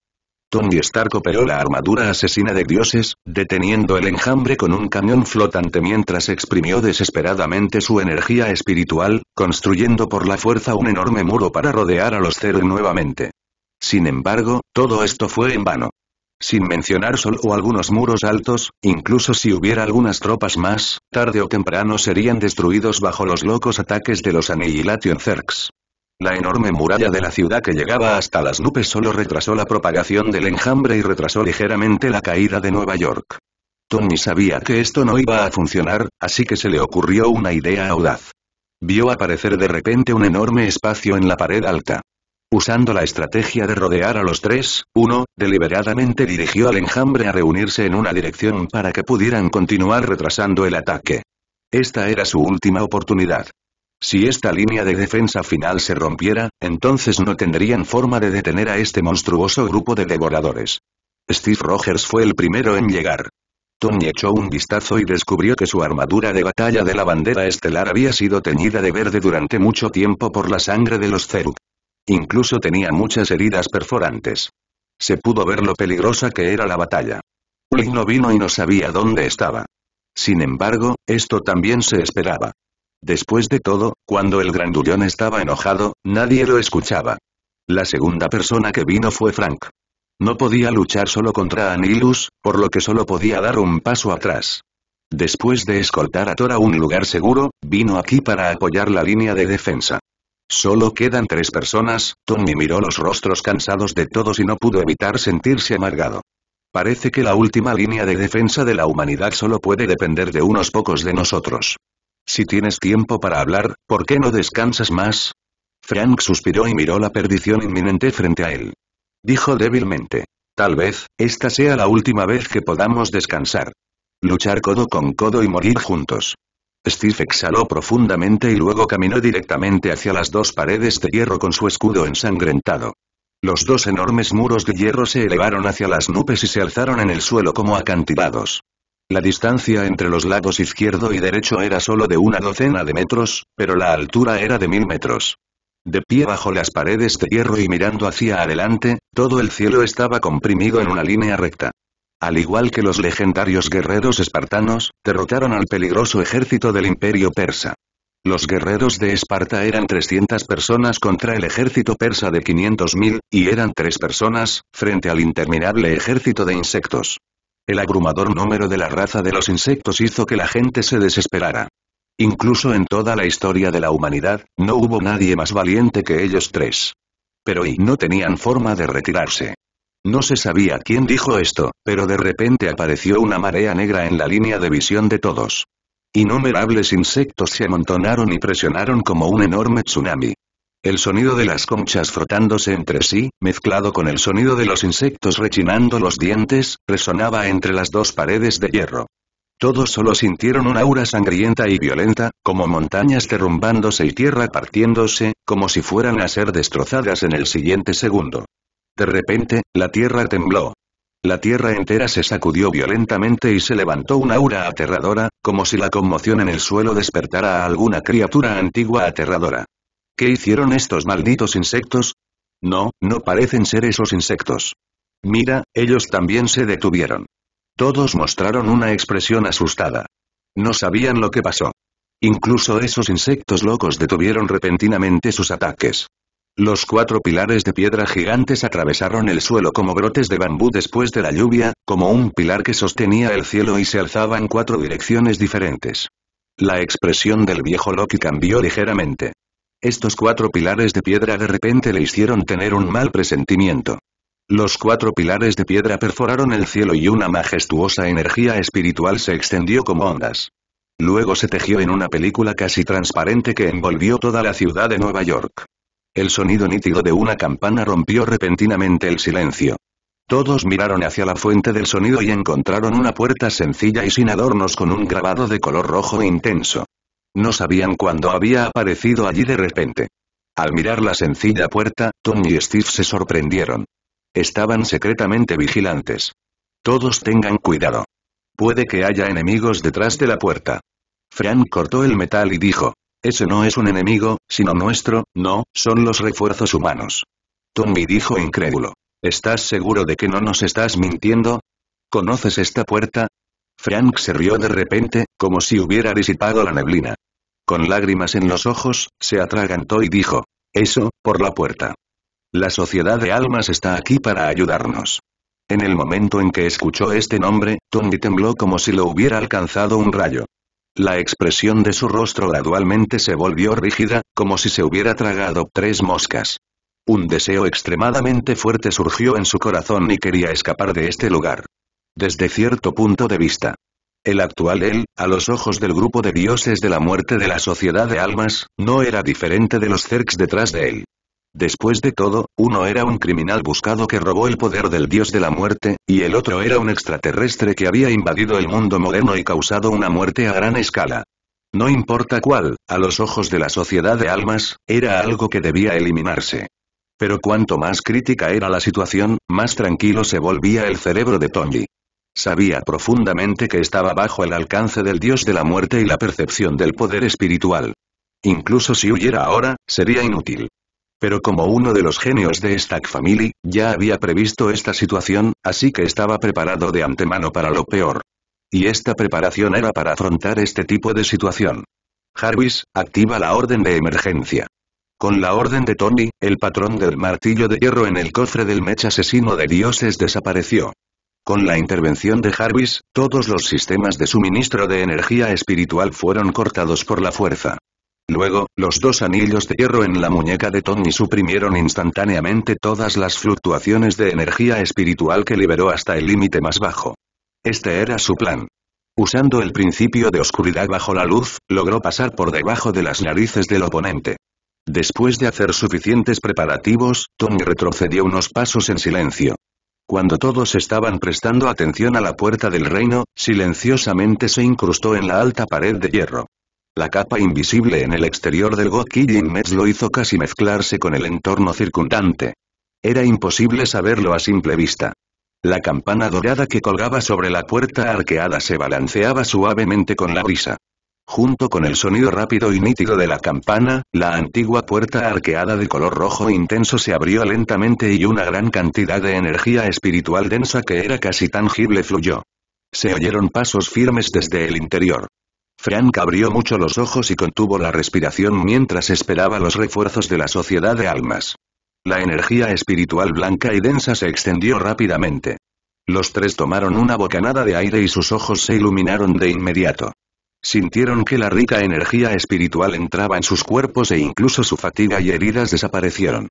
Tony Stark operó la armadura asesina de dioses, deteniendo el enjambre con un cañón flotante mientras exprimió desesperadamente su energía espiritual, construyendo por la fuerza un enorme muro para rodear a los Zero nuevamente. Sin embargo, todo esto fue en vano. Sin mencionar solo algunos muros altos, incluso si hubiera algunas tropas más, tarde o temprano serían destruidos bajo los locos ataques de los Annihilation Zergs. La enorme muralla de la ciudad que llegaba hasta las nubes solo retrasó la propagación del enjambre y retrasó ligeramente la caída de Nueva York. Tony sabía que esto no iba a funcionar, así que se le ocurrió una idea audaz. Vio aparecer de repente un enorme espacio en la pared alta. Usando la estrategia de rodear a los tres, uno, deliberadamente dirigió al enjambre a reunirse en una dirección para que pudieran continuar retrasando el ataque. Esta era su última oportunidad. Si esta línea de defensa final se rompiera, entonces no tendrían forma de detener a este monstruoso grupo de devoradores. Steve Rogers fue el primero en llegar. Tony echó un vistazo y descubrió que su armadura de batalla de la bandera estelar había sido teñida de verde durante mucho tiempo por la sangre de los Zeruk. Incluso tenía muchas heridas perforantes. Se pudo ver lo peligrosa que era la batalla. Ulig no vino y no sabía dónde estaba. Sin embargo, esto también se esperaba. Después de todo, cuando el grandullón estaba enojado, nadie lo escuchaba. La segunda persona que vino fue Frank. No podía luchar solo contra Anilus, por lo que solo podía dar un paso atrás. Después de escoltar a Thor a un lugar seguro, vino aquí para apoyar la línea de defensa. Solo quedan tres personas, Tommy miró los rostros cansados de todos y no pudo evitar sentirse amargado. Parece que la última línea de defensa de la humanidad solo puede depender de unos pocos de nosotros. Si tienes tiempo para hablar, ¿por qué no descansas más? Frank suspiró y miró la perdición inminente frente a él. Dijo débilmente. Tal vez, esta sea la última vez que podamos descansar. Luchar codo con codo y morir juntos. Steve exhaló profundamente y luego caminó directamente hacia las dos paredes de hierro con su escudo ensangrentado. Los dos enormes muros de hierro se elevaron hacia las nubes y se alzaron en el suelo como acantilados. La distancia entre los lados izquierdo y derecho era solo de una docena de metros, pero la altura era de mil metros. De pie bajo las paredes de hierro y mirando hacia adelante, todo el cielo estaba comprimido en una línea recta. Al igual que los legendarios guerreros espartanos, derrotaron al peligroso ejército del imperio persa. Los guerreros de Esparta eran 300 personas contra el ejército persa de 500.000, y eran tres personas, frente al interminable ejército de insectos. El abrumador número de la raza de los insectos hizo que la gente se desesperara. Incluso en toda la historia de la humanidad, no hubo nadie más valiente que ellos tres. Pero y no tenían forma de retirarse. No se sabía quién dijo esto, pero de repente apareció una marea negra en la línea de visión de todos. Innumerables insectos se amontonaron y presionaron como un enorme tsunami. El sonido de las conchas frotándose entre sí, mezclado con el sonido de los insectos rechinando los dientes, resonaba entre las dos paredes de hierro. Todos solo sintieron una aura sangrienta y violenta, como montañas derrumbándose y tierra partiéndose, como si fueran a ser destrozadas en el siguiente segundo. De repente, la tierra tembló. La tierra entera se sacudió violentamente y se levantó una aura aterradora, como si la conmoción en el suelo despertara a alguna criatura antigua aterradora. ¿Qué hicieron estos malditos insectos? No, no parecen ser esos insectos. Mira, ellos también se detuvieron. Todos mostraron una expresión asustada. No sabían lo que pasó. Incluso esos insectos locos detuvieron repentinamente sus ataques. Los cuatro pilares de piedra gigantes atravesaron el suelo como brotes de bambú después de la lluvia, como un pilar que sostenía el cielo y se alzaba en cuatro direcciones diferentes. La expresión del viejo Loki cambió ligeramente. Estos cuatro pilares de piedra de repente le hicieron tener un mal presentimiento. Los cuatro pilares de piedra perforaron el cielo y una majestuosa energía espiritual se extendió como ondas. Luego se tejió en una película casi transparente que envolvió toda la ciudad de Nueva York. El sonido nítido de una campana rompió repentinamente el silencio. Todos miraron hacia la fuente del sonido y encontraron una puerta sencilla y sin adornos con un grabado de color rojo intenso. No sabían cuándo había aparecido allí de repente. Al mirar la sencilla puerta, Tom y Steve se sorprendieron. Estaban secretamente vigilantes. Todos tengan cuidado. Puede que haya enemigos detrás de la puerta. Frank cortó el metal y dijo, ese no es un enemigo, sino nuestro, no, son los refuerzos humanos. Tommy dijo incrédulo. ¿Estás seguro de que no nos estás mintiendo? ¿Conoces esta puerta? Frank se rió de repente, como si hubiera disipado la neblina. Con lágrimas en los ojos, se atragantó y dijo, eso, por la puerta. La sociedad de almas está aquí para ayudarnos. En el momento en que escuchó este nombre, Tommy tembló como si lo hubiera alcanzado un rayo. La expresión de su rostro gradualmente se volvió rígida, como si se hubiera tragado tres moscas. Un deseo extremadamente fuerte surgió en su corazón y quería escapar de este lugar. Desde cierto punto de vista. El actual él, a los ojos del grupo de dioses de la muerte de la sociedad de almas, no era diferente de los cercs detrás de él. Después de todo, uno era un criminal buscado que robó el poder del dios de la muerte, y el otro era un extraterrestre que había invadido el mundo moderno y causado una muerte a gran escala. No importa cuál, a los ojos de la sociedad de almas, era algo que debía eliminarse. Pero cuanto más crítica era la situación, más tranquilo se volvía el cerebro de Tony. Sabía profundamente que estaba bajo el alcance del dios de la muerte y la percepción del poder espiritual. Incluso si huyera ahora, sería inútil pero como uno de los genios de Stack Family, ya había previsto esta situación, así que estaba preparado de antemano para lo peor. Y esta preparación era para afrontar este tipo de situación. Jarvis, activa la orden de emergencia. Con la orden de Tony, el patrón del martillo de hierro en el cofre del mech asesino de dioses desapareció. Con la intervención de Jarvis, todos los sistemas de suministro de energía espiritual fueron cortados por la fuerza. Luego, los dos anillos de hierro en la muñeca de Tony suprimieron instantáneamente todas las fluctuaciones de energía espiritual que liberó hasta el límite más bajo. Este era su plan. Usando el principio de oscuridad bajo la luz, logró pasar por debajo de las narices del oponente. Después de hacer suficientes preparativos, Tony retrocedió unos pasos en silencio. Cuando todos estaban prestando atención a la puerta del reino, silenciosamente se incrustó en la alta pared de hierro. La capa invisible en el exterior del Goki Mets lo hizo casi mezclarse con el entorno circundante. Era imposible saberlo a simple vista. La campana dorada que colgaba sobre la puerta arqueada se balanceaba suavemente con la brisa. Junto con el sonido rápido y nítido de la campana, la antigua puerta arqueada de color rojo intenso se abrió lentamente y una gran cantidad de energía espiritual densa que era casi tangible fluyó. Se oyeron pasos firmes desde el interior. Frank abrió mucho los ojos y contuvo la respiración mientras esperaba los refuerzos de la sociedad de almas. La energía espiritual blanca y densa se extendió rápidamente. Los tres tomaron una bocanada de aire y sus ojos se iluminaron de inmediato. Sintieron que la rica energía espiritual entraba en sus cuerpos e incluso su fatiga y heridas desaparecieron.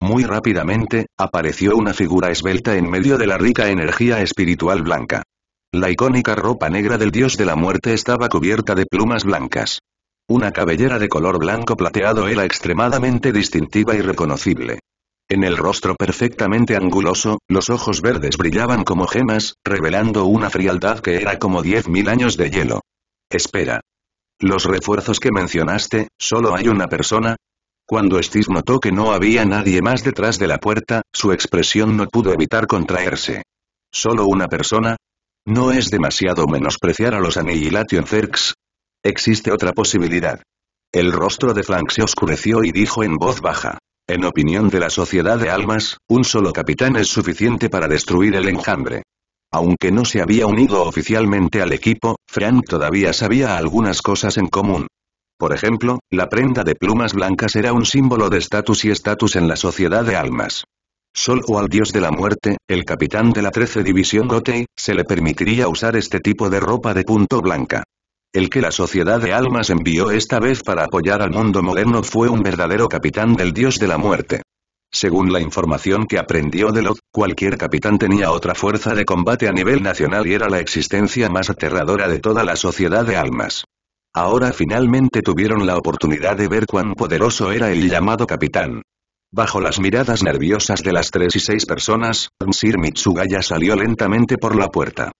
Muy rápidamente, apareció una figura esbelta en medio de la rica energía espiritual blanca. La icónica ropa negra del dios de la muerte estaba cubierta de plumas blancas. Una cabellera de color blanco plateado era extremadamente distintiva y reconocible. En el rostro perfectamente anguloso, los ojos verdes brillaban como gemas, revelando una frialdad que era como diez mil años de hielo. Espera. Los refuerzos que mencionaste, solo hay una persona, cuando Steve notó que no había nadie más detrás de la puerta, su expresión no pudo evitar contraerse. ¿Solo una persona? No es demasiado menospreciar a los Annihilation Existe otra posibilidad. El rostro de Frank se oscureció y dijo en voz baja. En opinión de la Sociedad de Almas, un solo capitán es suficiente para destruir el enjambre. Aunque no se había unido oficialmente al equipo, Frank todavía sabía algunas cosas en común. Por ejemplo, la prenda de plumas blancas era un símbolo de estatus y estatus en la sociedad de almas. Sol o al dios de la muerte, el capitán de la 13 División Gotei, se le permitiría usar este tipo de ropa de punto blanca. El que la Sociedad de Almas envió esta vez para apoyar al mundo moderno fue un verdadero capitán del dios de la muerte. Según la información que aprendió de Lot, cualquier capitán tenía otra fuerza de combate a nivel nacional y era la existencia más aterradora de toda la sociedad de almas. Ahora finalmente tuvieron la oportunidad de ver cuán poderoso era el llamado capitán. Bajo las miradas nerviosas de las tres y seis personas, Sir Mitsugaya salió lentamente por la puerta.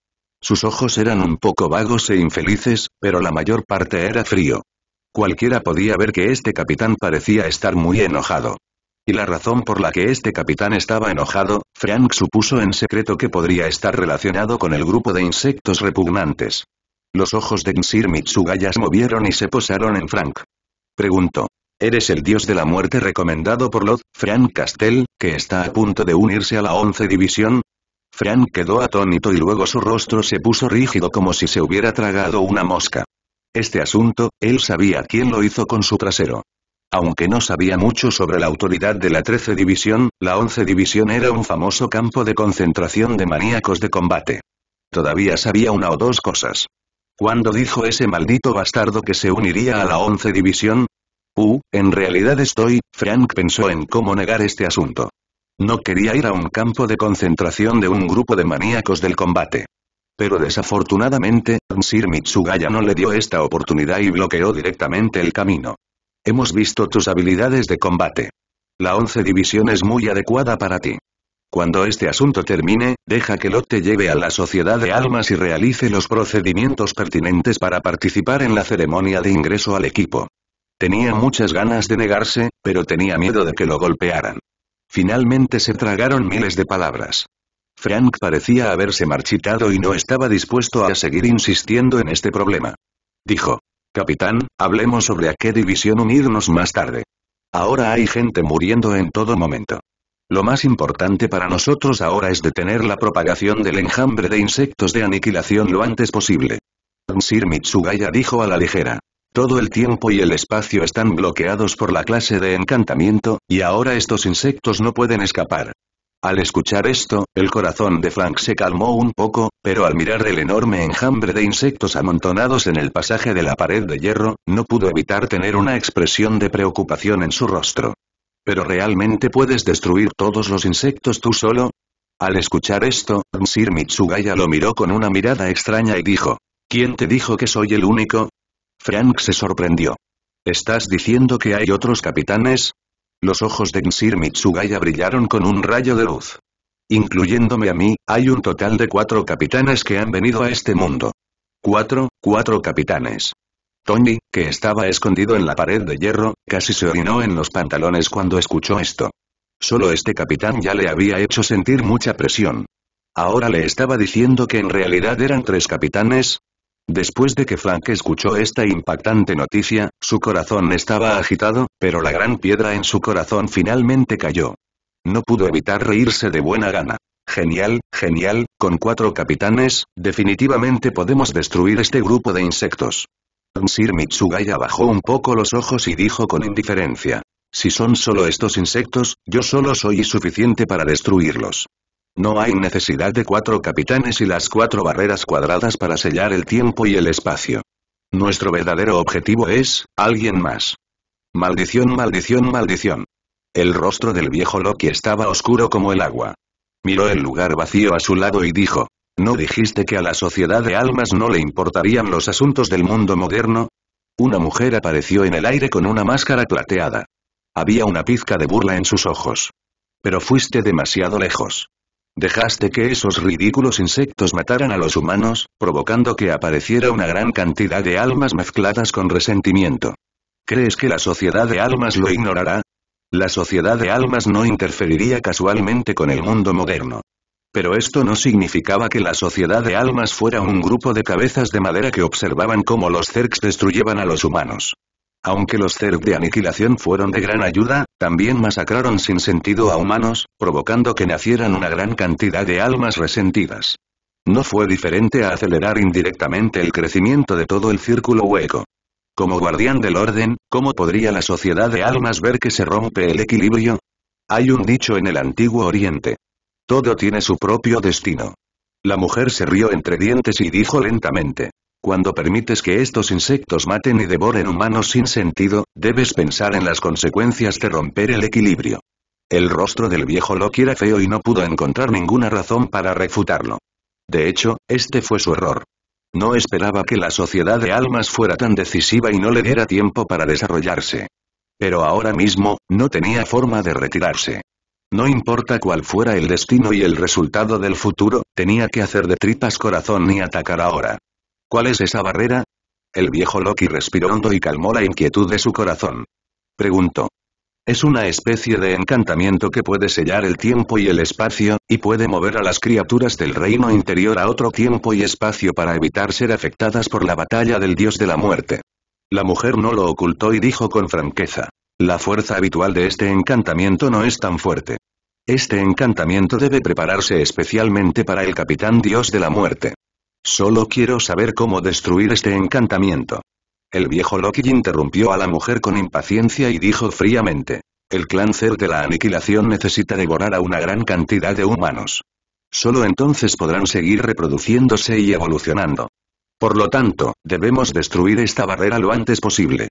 Sus ojos eran un poco vagos e infelices, pero la mayor parte era frío. Cualquiera podía ver que este capitán parecía estar muy enojado. Y la razón por la que este capitán estaba enojado, Frank supuso en secreto que podría estar relacionado con el grupo de insectos repugnantes. Los ojos de Nsir Mitsugaya se movieron y se posaron en Frank. Preguntó. Eres el dios de la muerte recomendado por Lot, Frank Castell, que está a punto de unirse a la 11 división. Frank quedó atónito y luego su rostro se puso rígido como si se hubiera tragado una mosca. Este asunto, él sabía quién lo hizo con su trasero. Aunque no sabía mucho sobre la autoridad de la 13 División, la 11 División era un famoso campo de concentración de maníacos de combate. Todavía sabía una o dos cosas. Cuando dijo ese maldito bastardo que se uniría a la 11 División, Uh, en realidad estoy, Frank pensó en cómo negar este asunto. No quería ir a un campo de concentración de un grupo de maníacos del combate. Pero desafortunadamente, Sir Mitsugaya no le dio esta oportunidad y bloqueó directamente el camino. Hemos visto tus habilidades de combate. La 11 división es muy adecuada para ti. Cuando este asunto termine, deja que Lot te lleve a la Sociedad de Almas y realice los procedimientos pertinentes para participar en la ceremonia de ingreso al equipo. Tenía muchas ganas de negarse, pero tenía miedo de que lo golpearan. Finalmente se tragaron miles de palabras. Frank parecía haberse marchitado y no estaba dispuesto a seguir insistiendo en este problema. Dijo, Capitán, hablemos sobre a qué división unirnos más tarde. Ahora hay gente muriendo en todo momento. Lo más importante para nosotros ahora es detener la propagación del enjambre de insectos de aniquilación lo antes posible. Sir Mitsugaya dijo a la ligera. Todo el tiempo y el espacio están bloqueados por la clase de encantamiento, y ahora estos insectos no pueden escapar. Al escuchar esto, el corazón de Frank se calmó un poco, pero al mirar el enorme enjambre de insectos amontonados en el pasaje de la pared de hierro, no pudo evitar tener una expresión de preocupación en su rostro. ¿Pero realmente puedes destruir todos los insectos tú solo? Al escuchar esto, Sir Mitsugaya lo miró con una mirada extraña y dijo, ¿Quién te dijo que soy el único? Frank se sorprendió. ¿Estás diciendo que hay otros capitanes? Los ojos de Nsir Mitsugaya brillaron con un rayo de luz. Incluyéndome a mí, hay un total de cuatro capitanes que han venido a este mundo. Cuatro, cuatro capitanes. Tony, que estaba escondido en la pared de hierro, casi se orinó en los pantalones cuando escuchó esto. Solo este capitán ya le había hecho sentir mucha presión. Ahora le estaba diciendo que en realidad eran tres capitanes, Después de que Frank escuchó esta impactante noticia, su corazón estaba agitado, pero la gran piedra en su corazón finalmente cayó. No pudo evitar reírse de buena gana. Genial, genial, con cuatro capitanes, definitivamente podemos destruir este grupo de insectos. Sir Mitsugaya bajó un poco los ojos y dijo con indiferencia. Si son solo estos insectos, yo solo soy suficiente para destruirlos. No hay necesidad de cuatro capitanes y las cuatro barreras cuadradas para sellar el tiempo y el espacio. Nuestro verdadero objetivo es, alguien más. Maldición, maldición, maldición. El rostro del viejo Loki estaba oscuro como el agua. Miró el lugar vacío a su lado y dijo, ¿no dijiste que a la sociedad de almas no le importarían los asuntos del mundo moderno? Una mujer apareció en el aire con una máscara plateada. Había una pizca de burla en sus ojos. Pero fuiste demasiado lejos. Dejaste que esos ridículos insectos mataran a los humanos, provocando que apareciera una gran cantidad de almas mezcladas con resentimiento. ¿Crees que la sociedad de almas lo ignorará? La sociedad de almas no interferiría casualmente con el mundo moderno. Pero esto no significaba que la sociedad de almas fuera un grupo de cabezas de madera que observaban cómo los Cercs destruyeban a los humanos. Aunque los Zerg de aniquilación fueron de gran ayuda, también masacraron sin sentido a humanos, provocando que nacieran una gran cantidad de almas resentidas. No fue diferente a acelerar indirectamente el crecimiento de todo el círculo hueco. Como guardián del orden, ¿cómo podría la sociedad de almas ver que se rompe el equilibrio? Hay un dicho en el antiguo oriente. Todo tiene su propio destino. La mujer se rió entre dientes y dijo lentamente. Cuando permites que estos insectos maten y devoren humanos sin sentido, debes pensar en las consecuencias de romper el equilibrio. El rostro del viejo Loki era feo y no pudo encontrar ninguna razón para refutarlo. De hecho, este fue su error. No esperaba que la sociedad de almas fuera tan decisiva y no le diera tiempo para desarrollarse. Pero ahora mismo, no tenía forma de retirarse. No importa cuál fuera el destino y el resultado del futuro, tenía que hacer de tripas corazón y atacar ahora. ¿Cuál es esa barrera? El viejo Loki respiró hondo y calmó la inquietud de su corazón. Preguntó. Es una especie de encantamiento que puede sellar el tiempo y el espacio, y puede mover a las criaturas del reino interior a otro tiempo y espacio para evitar ser afectadas por la batalla del dios de la muerte. La mujer no lo ocultó y dijo con franqueza. La fuerza habitual de este encantamiento no es tan fuerte. Este encantamiento debe prepararse especialmente para el capitán dios de la muerte. Solo quiero saber cómo destruir este encantamiento. El viejo Loki interrumpió a la mujer con impaciencia y dijo fríamente. El clan de la aniquilación necesita devorar a una gran cantidad de humanos. Solo entonces podrán seguir reproduciéndose y evolucionando. Por lo tanto, debemos destruir esta barrera lo antes posible.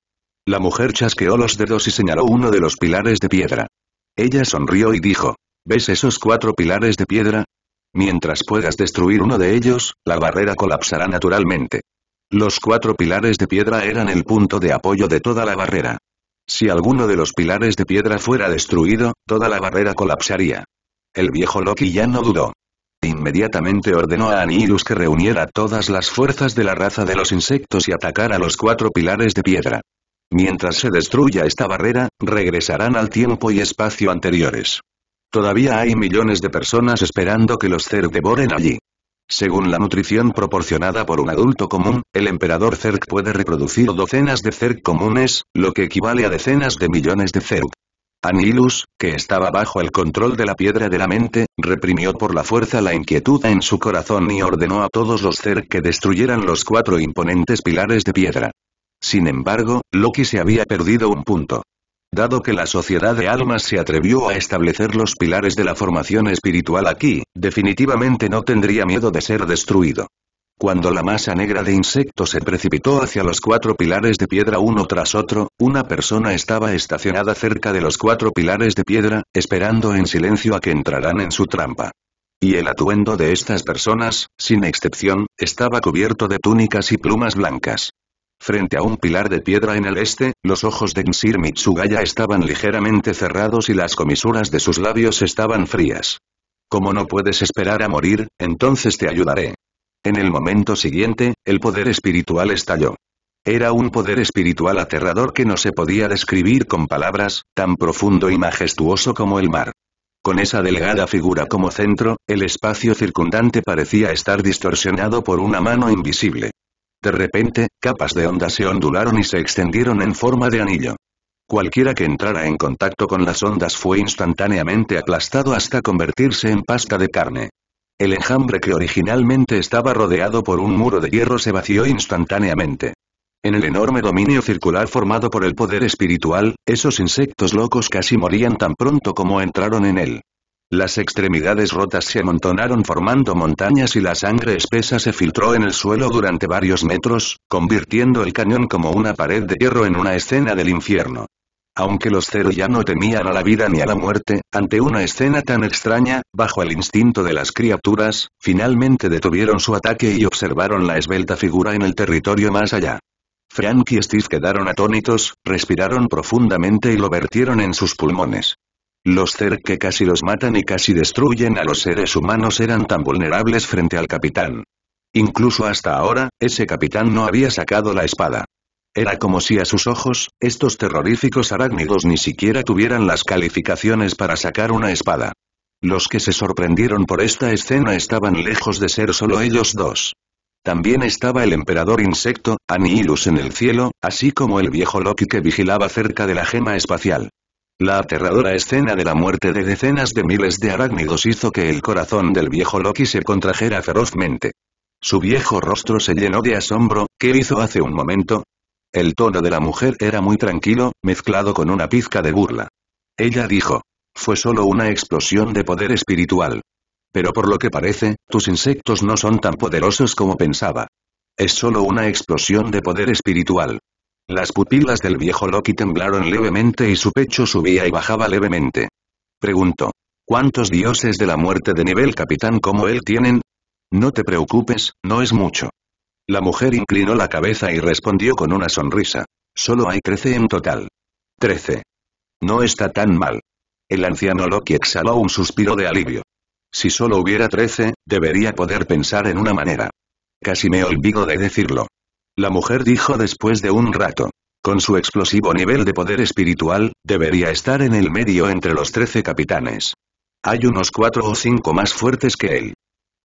La mujer chasqueó los dedos y señaló uno de los pilares de piedra. Ella sonrió y dijo, ¿Ves esos cuatro pilares de piedra? Mientras puedas destruir uno de ellos, la barrera colapsará naturalmente. Los cuatro pilares de piedra eran el punto de apoyo de toda la barrera. Si alguno de los pilares de piedra fuera destruido, toda la barrera colapsaría. El viejo Loki ya no dudó. Inmediatamente ordenó a Anilus que reuniera todas las fuerzas de la raza de los insectos y atacara los cuatro pilares de piedra. Mientras se destruya esta barrera, regresarán al tiempo y espacio anteriores. Todavía hay millones de personas esperando que los cer devoren allí. Según la nutrición proporcionada por un adulto común, el emperador Zerg puede reproducir docenas de Zerg comunes, lo que equivale a decenas de millones de Zerg. Anilus, que estaba bajo el control de la piedra de la mente, reprimió por la fuerza la inquietud en su corazón y ordenó a todos los Zerg que destruyeran los cuatro imponentes pilares de piedra. Sin embargo, Loki se había perdido un punto. Dado que la Sociedad de Almas se atrevió a establecer los pilares de la formación espiritual aquí, definitivamente no tendría miedo de ser destruido. Cuando la masa negra de insectos se precipitó hacia los cuatro pilares de piedra uno tras otro, una persona estaba estacionada cerca de los cuatro pilares de piedra, esperando en silencio a que entraran en su trampa. Y el atuendo de estas personas, sin excepción, estaba cubierto de túnicas y plumas blancas. Frente a un pilar de piedra en el este, los ojos de Nsir Mitsugaya estaban ligeramente cerrados y las comisuras de sus labios estaban frías. Como no puedes esperar a morir, entonces te ayudaré. En el momento siguiente, el poder espiritual estalló. Era un poder espiritual aterrador que no se podía describir con palabras, tan profundo y majestuoso como el mar. Con esa delgada figura como centro, el espacio circundante parecía estar distorsionado por una mano invisible. De repente, capas de onda se ondularon y se extendieron en forma de anillo. Cualquiera que entrara en contacto con las ondas fue instantáneamente aplastado hasta convertirse en pasta de carne. El enjambre que originalmente estaba rodeado por un muro de hierro se vació instantáneamente. En el enorme dominio circular formado por el poder espiritual, esos insectos locos casi morían tan pronto como entraron en él. Las extremidades rotas se amontonaron formando montañas y la sangre espesa se filtró en el suelo durante varios metros, convirtiendo el cañón como una pared de hierro en una escena del infierno. Aunque los cero ya no temían a la vida ni a la muerte, ante una escena tan extraña, bajo el instinto de las criaturas, finalmente detuvieron su ataque y observaron la esbelta figura en el territorio más allá. Frank y Steve quedaron atónitos, respiraron profundamente y lo vertieron en sus pulmones. Los Zerg que casi los matan y casi destruyen a los seres humanos eran tan vulnerables frente al capitán. Incluso hasta ahora, ese capitán no había sacado la espada. Era como si a sus ojos, estos terroríficos arácnidos ni siquiera tuvieran las calificaciones para sacar una espada. Los que se sorprendieron por esta escena estaban lejos de ser solo ellos dos. También estaba el emperador insecto, Anihilus en el cielo, así como el viejo Loki que vigilaba cerca de la gema espacial. La aterradora escena de la muerte de decenas de miles de arácnidos hizo que el corazón del viejo Loki se contrajera ferozmente. Su viejo rostro se llenó de asombro, ¿qué hizo hace un momento? El tono de la mujer era muy tranquilo, mezclado con una pizca de burla. Ella dijo. Fue solo una explosión de poder espiritual. Pero por lo que parece, tus insectos no son tan poderosos como pensaba. Es solo una explosión de poder espiritual. Las pupilas del viejo Loki temblaron levemente y su pecho subía y bajaba levemente. Preguntó. ¿Cuántos dioses de la muerte de nivel capitán como él tienen? No te preocupes, no es mucho. La mujer inclinó la cabeza y respondió con una sonrisa. Solo hay trece en total. Trece. No está tan mal. El anciano Loki exhaló un suspiro de alivio. Si solo hubiera trece, debería poder pensar en una manera. Casi me olvido de decirlo. La mujer dijo después de un rato. Con su explosivo nivel de poder espiritual, debería estar en el medio entre los trece capitanes. Hay unos cuatro o cinco más fuertes que él.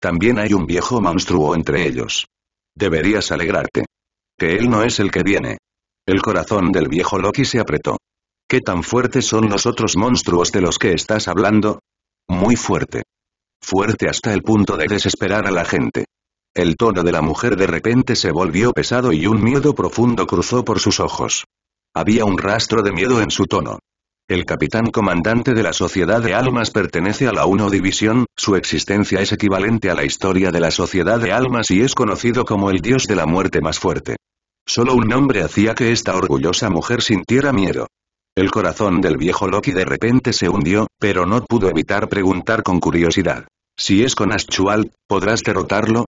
También hay un viejo monstruo entre ellos. Deberías alegrarte. Que él no es el que viene. El corazón del viejo Loki se apretó. ¿Qué tan fuertes son los otros monstruos de los que estás hablando? Muy fuerte. Fuerte hasta el punto de desesperar a la gente. El tono de la mujer de repente se volvió pesado y un miedo profundo cruzó por sus ojos. Había un rastro de miedo en su tono. El capitán comandante de la Sociedad de Almas pertenece a la 1 División, su existencia es equivalente a la historia de la Sociedad de Almas y es conocido como el dios de la muerte más fuerte. Solo un nombre hacía que esta orgullosa mujer sintiera miedo. El corazón del viejo Loki de repente se hundió, pero no pudo evitar preguntar con curiosidad. Si es con Aschual, ¿podrás derrotarlo?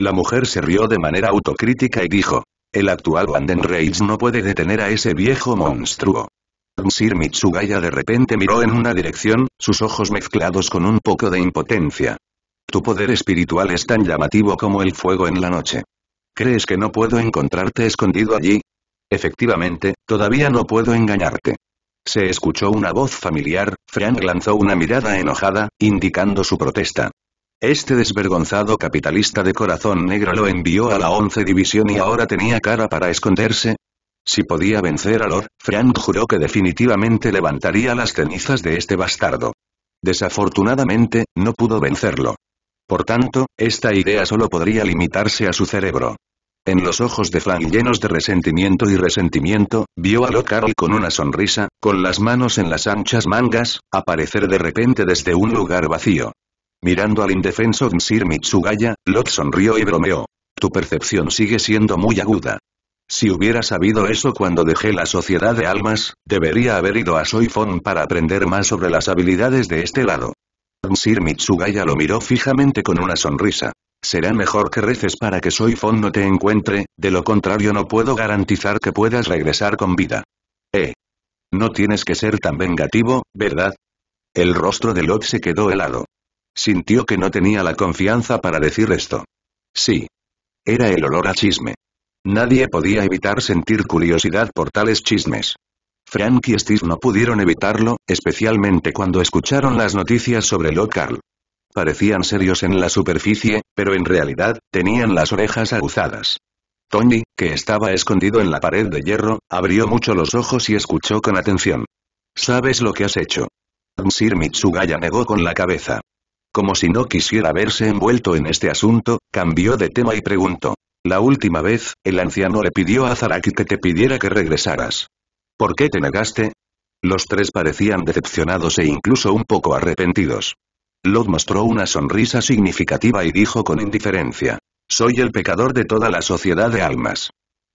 La mujer se rió de manera autocrítica y dijo. El actual Wanden Reis no puede detener a ese viejo monstruo. Sir Mitsugaya de repente miró en una dirección, sus ojos mezclados con un poco de impotencia. Tu poder espiritual es tan llamativo como el fuego en la noche. ¿Crees que no puedo encontrarte escondido allí? Efectivamente, todavía no puedo engañarte. Se escuchó una voz familiar, Frank lanzó una mirada enojada, indicando su protesta. Este desvergonzado capitalista de corazón negro lo envió a la once división y ahora tenía cara para esconderse. Si podía vencer a Lord, Frank juró que definitivamente levantaría las cenizas de este bastardo. Desafortunadamente, no pudo vencerlo. Por tanto, esta idea solo podría limitarse a su cerebro. En los ojos de Frank llenos de resentimiento y resentimiento, vio a y con una sonrisa, con las manos en las anchas mangas, aparecer de repente desde un lugar vacío. Mirando al indefenso Sir Mitsugaya, Lot sonrió y bromeó. Tu percepción sigue siendo muy aguda. Si hubiera sabido eso cuando dejé la Sociedad de Almas, debería haber ido a Soifon para aprender más sobre las habilidades de este lado. Sir Mitsugaya lo miró fijamente con una sonrisa. Será mejor que reces para que Soifon no te encuentre, de lo contrario no puedo garantizar que puedas regresar con vida. Eh. No tienes que ser tan vengativo, ¿verdad? El rostro de Lot se quedó helado. Sintió que no tenía la confianza para decir esto. Sí. Era el olor a chisme. Nadie podía evitar sentir curiosidad por tales chismes. Frank y Steve no pudieron evitarlo, especialmente cuando escucharon las noticias sobre local. Parecían serios en la superficie, pero en realidad, tenían las orejas aguzadas. Tony, que estaba escondido en la pared de hierro, abrió mucho los ojos y escuchó con atención. ¿Sabes lo que has hecho? Sir Mitsugaya negó con la cabeza. Como si no quisiera verse envuelto en este asunto, cambió de tema y preguntó. La última vez, el anciano le pidió a Zaraki que te pidiera que regresaras. ¿Por qué te negaste? Los tres parecían decepcionados e incluso un poco arrepentidos. Lot mostró una sonrisa significativa y dijo con indiferencia. Soy el pecador de toda la sociedad de almas.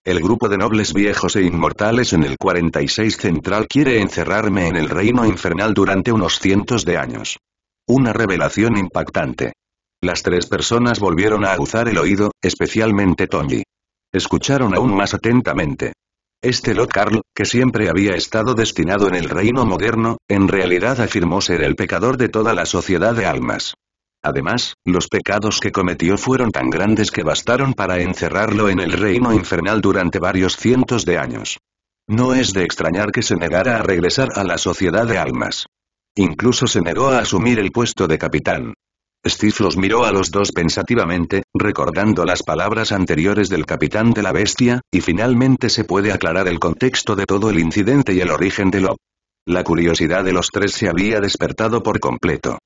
El grupo de nobles viejos e inmortales en el 46 Central quiere encerrarme en el reino infernal durante unos cientos de años. Una revelación impactante. Las tres personas volvieron a aguzar el oído, especialmente Tony. Escucharon aún más atentamente. Este Lot Carl, que siempre había estado destinado en el reino moderno, en realidad afirmó ser el pecador de toda la sociedad de almas. Además, los pecados que cometió fueron tan grandes que bastaron para encerrarlo en el reino infernal durante varios cientos de años. No es de extrañar que se negara a regresar a la sociedad de almas. Incluso se negó a asumir el puesto de capitán. Steve los miró a los dos pensativamente, recordando las palabras anteriores del capitán de la bestia, y finalmente se puede aclarar el contexto de todo el incidente y el origen de lo. La curiosidad de los tres se había despertado por completo.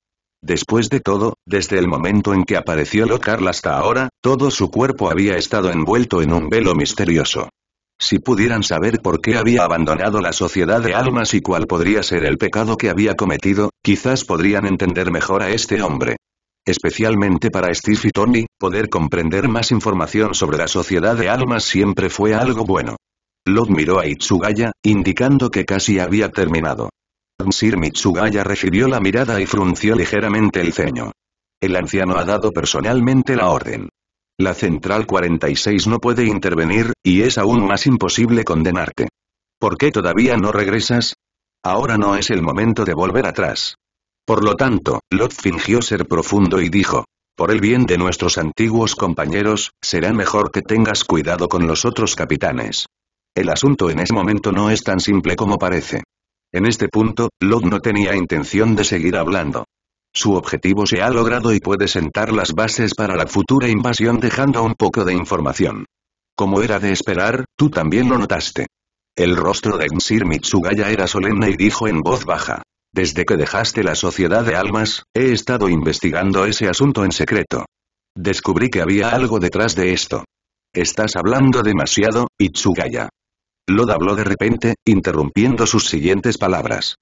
Después de todo, desde el momento en que apareció Carl hasta ahora, todo su cuerpo había estado envuelto en un velo misterioso. Si pudieran saber por qué había abandonado la sociedad de almas y cuál podría ser el pecado que había cometido, quizás podrían entender mejor a este hombre. Especialmente para Steve y Tony, poder comprender más información sobre la sociedad de almas siempre fue algo bueno. Lod miró a Itsugaya, indicando que casi había terminado. Sir Mitsugaya recibió la mirada y frunció ligeramente el ceño. El anciano ha dado personalmente la orden. La Central 46 no puede intervenir, y es aún más imposible condenarte. ¿Por qué todavía no regresas? Ahora no es el momento de volver atrás. Por lo tanto, Lot fingió ser profundo y dijo, por el bien de nuestros antiguos compañeros, será mejor que tengas cuidado con los otros capitanes. El asunto en ese momento no es tan simple como parece. En este punto, Lot no tenía intención de seguir hablando. Su objetivo se ha logrado y puede sentar las bases para la futura invasión dejando un poco de información. Como era de esperar, tú también lo notaste. El rostro de Nsir Mitsugaya era solemne y dijo en voz baja. Desde que dejaste la Sociedad de Almas, he estado investigando ese asunto en secreto. Descubrí que había algo detrás de esto. Estás hablando demasiado, Itsugaya. Lo habló de repente, interrumpiendo sus siguientes palabras.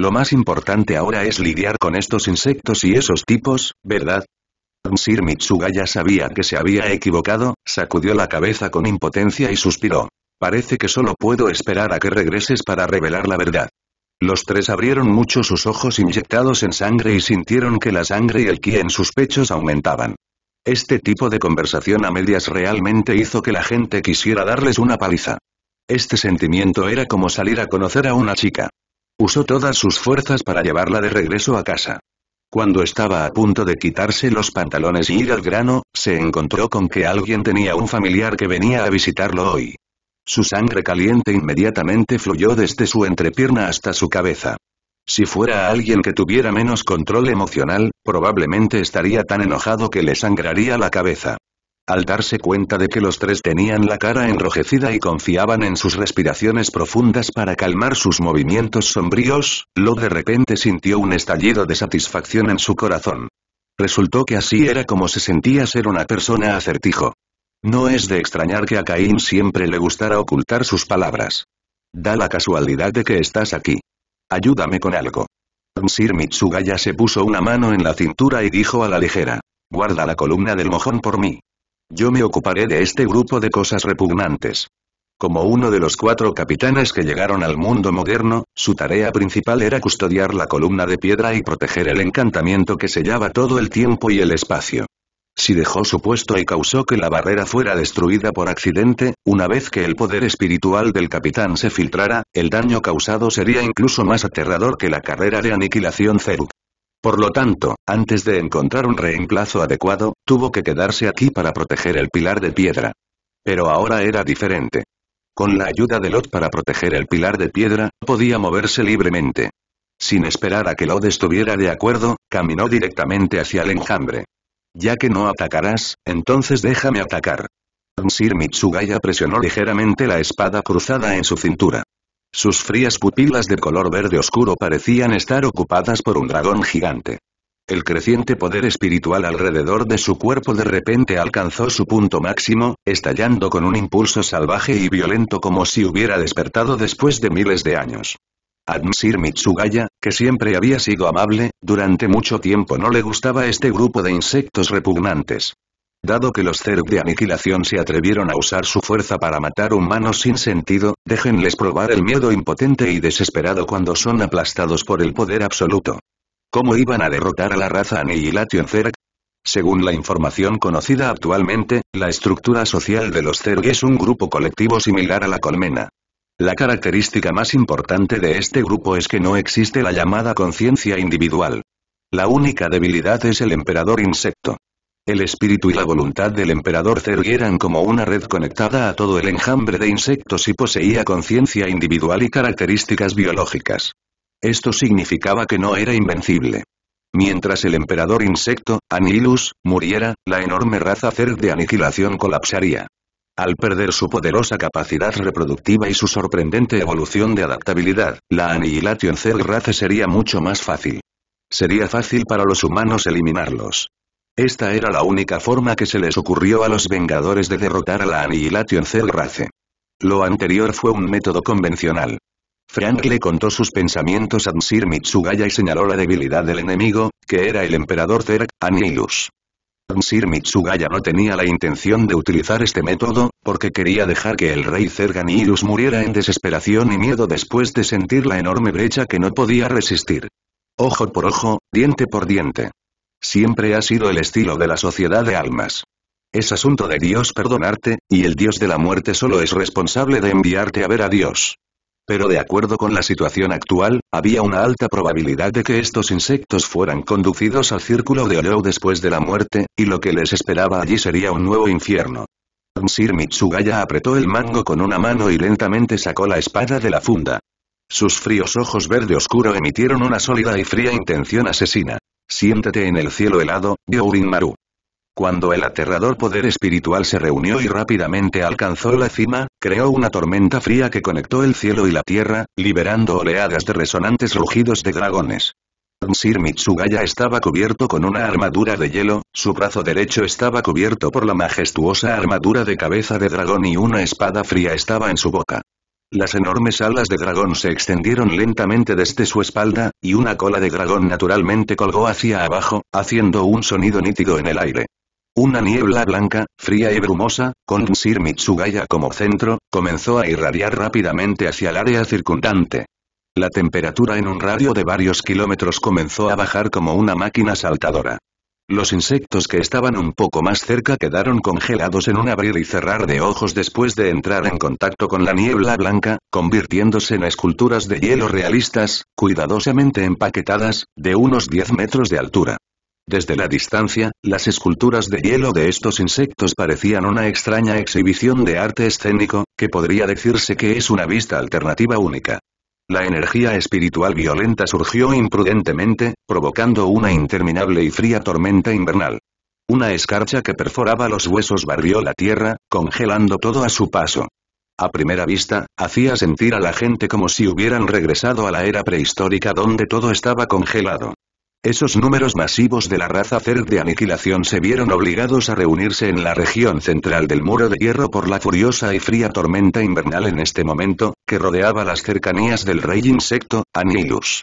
Lo más importante ahora es lidiar con estos insectos y esos tipos, ¿verdad? Sir Mitsugaya sabía que se había equivocado, sacudió la cabeza con impotencia y suspiró. Parece que solo puedo esperar a que regreses para revelar la verdad. Los tres abrieron mucho sus ojos inyectados en sangre y sintieron que la sangre y el ki en sus pechos aumentaban. Este tipo de conversación a medias realmente hizo que la gente quisiera darles una paliza. Este sentimiento era como salir a conocer a una chica. Usó todas sus fuerzas para llevarla de regreso a casa. Cuando estaba a punto de quitarse los pantalones y ir al grano, se encontró con que alguien tenía un familiar que venía a visitarlo hoy. Su sangre caliente inmediatamente fluyó desde su entrepierna hasta su cabeza. Si fuera alguien que tuviera menos control emocional, probablemente estaría tan enojado que le sangraría la cabeza al darse cuenta de que los tres tenían la cara enrojecida y confiaban en sus respiraciones profundas para calmar sus movimientos sombríos, Lo de repente sintió un estallido de satisfacción en su corazón. Resultó que así era como se sentía ser una persona acertijo. No es de extrañar que a Caín siempre le gustara ocultar sus palabras. Da la casualidad de que estás aquí. Ayúdame con algo. Sir Mitsugaya se puso una mano en la cintura y dijo a la ligera. Guarda la columna del mojón por mí. Yo me ocuparé de este grupo de cosas repugnantes. Como uno de los cuatro capitanes que llegaron al mundo moderno, su tarea principal era custodiar la columna de piedra y proteger el encantamiento que sellaba todo el tiempo y el espacio. Si dejó su puesto y causó que la barrera fuera destruida por accidente, una vez que el poder espiritual del capitán se filtrara, el daño causado sería incluso más aterrador que la carrera de aniquilación Zeruk. Por lo tanto, antes de encontrar un reemplazo adecuado, tuvo que quedarse aquí para proteger el pilar de piedra. Pero ahora era diferente. Con la ayuda de Lot para proteger el pilar de piedra, podía moverse libremente. Sin esperar a que Lot estuviera de acuerdo, caminó directamente hacia el enjambre. Ya que no atacarás, entonces déjame atacar. Sir Mitsugaya presionó ligeramente la espada cruzada en su cintura. Sus frías pupilas de color verde oscuro parecían estar ocupadas por un dragón gigante. El creciente poder espiritual alrededor de su cuerpo de repente alcanzó su punto máximo, estallando con un impulso salvaje y violento como si hubiera despertado después de miles de años. Admir Mitsugaya, que siempre había sido amable, durante mucho tiempo no le gustaba este grupo de insectos repugnantes. Dado que los Zerg de Aniquilación se atrevieron a usar su fuerza para matar humanos sin sentido, déjenles probar el miedo impotente y desesperado cuando son aplastados por el poder absoluto. ¿Cómo iban a derrotar a la raza Annihilation Zerg? Según la información conocida actualmente, la estructura social de los Zerg es un grupo colectivo similar a la colmena. La característica más importante de este grupo es que no existe la llamada conciencia individual. La única debilidad es el emperador insecto. El espíritu y la voluntad del emperador Zerg eran como una red conectada a todo el enjambre de insectos y poseía conciencia individual y características biológicas. Esto significaba que no era invencible. Mientras el emperador insecto, Anilus, muriera, la enorme raza Zerg de aniquilación colapsaría. Al perder su poderosa capacidad reproductiva y su sorprendente evolución de adaptabilidad, la anihilation Zerg raza sería mucho más fácil. Sería fácil para los humanos eliminarlos. Esta era la única forma que se les ocurrió a los Vengadores de derrotar a la Annihilation Cell Lo anterior fue un método convencional. Frank le contó sus pensamientos a Mitsugaya y señaló la debilidad del enemigo, que era el emperador Zerg Annihilus. Mitsugaya no tenía la intención de utilizar este método, porque quería dejar que el rey Zerganirus muriera en desesperación y miedo después de sentir la enorme brecha que no podía resistir. Ojo por ojo, diente por diente. Siempre ha sido el estilo de la sociedad de almas. Es asunto de Dios perdonarte, y el Dios de la muerte solo es responsable de enviarte a ver a Dios. Pero de acuerdo con la situación actual, había una alta probabilidad de que estos insectos fueran conducidos al círculo de Olo después de la muerte, y lo que les esperaba allí sería un nuevo infierno. Sir Mitsugaya apretó el mango con una mano y lentamente sacó la espada de la funda. Sus fríos ojos verde oscuro emitieron una sólida y fría intención asesina. Siéntate en el cielo helado, Yorin Maru. Cuando el aterrador poder espiritual se reunió y rápidamente alcanzó la cima, creó una tormenta fría que conectó el cielo y la tierra, liberando oleadas de resonantes rugidos de dragones. Sir Mitsugaya estaba cubierto con una armadura de hielo, su brazo derecho estaba cubierto por la majestuosa armadura de cabeza de dragón y una espada fría estaba en su boca. Las enormes alas de dragón se extendieron lentamente desde su espalda, y una cola de dragón naturalmente colgó hacia abajo, haciendo un sonido nítido en el aire. Una niebla blanca, fría y brumosa, con Sir Mitsugaya como centro, comenzó a irradiar rápidamente hacia el área circundante. La temperatura en un radio de varios kilómetros comenzó a bajar como una máquina saltadora. Los insectos que estaban un poco más cerca quedaron congelados en un abrir y cerrar de ojos después de entrar en contacto con la niebla blanca, convirtiéndose en esculturas de hielo realistas, cuidadosamente empaquetadas, de unos 10 metros de altura. Desde la distancia, las esculturas de hielo de estos insectos parecían una extraña exhibición de arte escénico, que podría decirse que es una vista alternativa única. La energía espiritual violenta surgió imprudentemente, provocando una interminable y fría tormenta invernal. Una escarcha que perforaba los huesos barrió la tierra, congelando todo a su paso. A primera vista, hacía sentir a la gente como si hubieran regresado a la era prehistórica donde todo estaba congelado. Esos números masivos de la raza Zerg de aniquilación se vieron obligados a reunirse en la región central del Muro de Hierro por la furiosa y fría tormenta invernal en este momento, que rodeaba las cercanías del rey insecto, Anilus.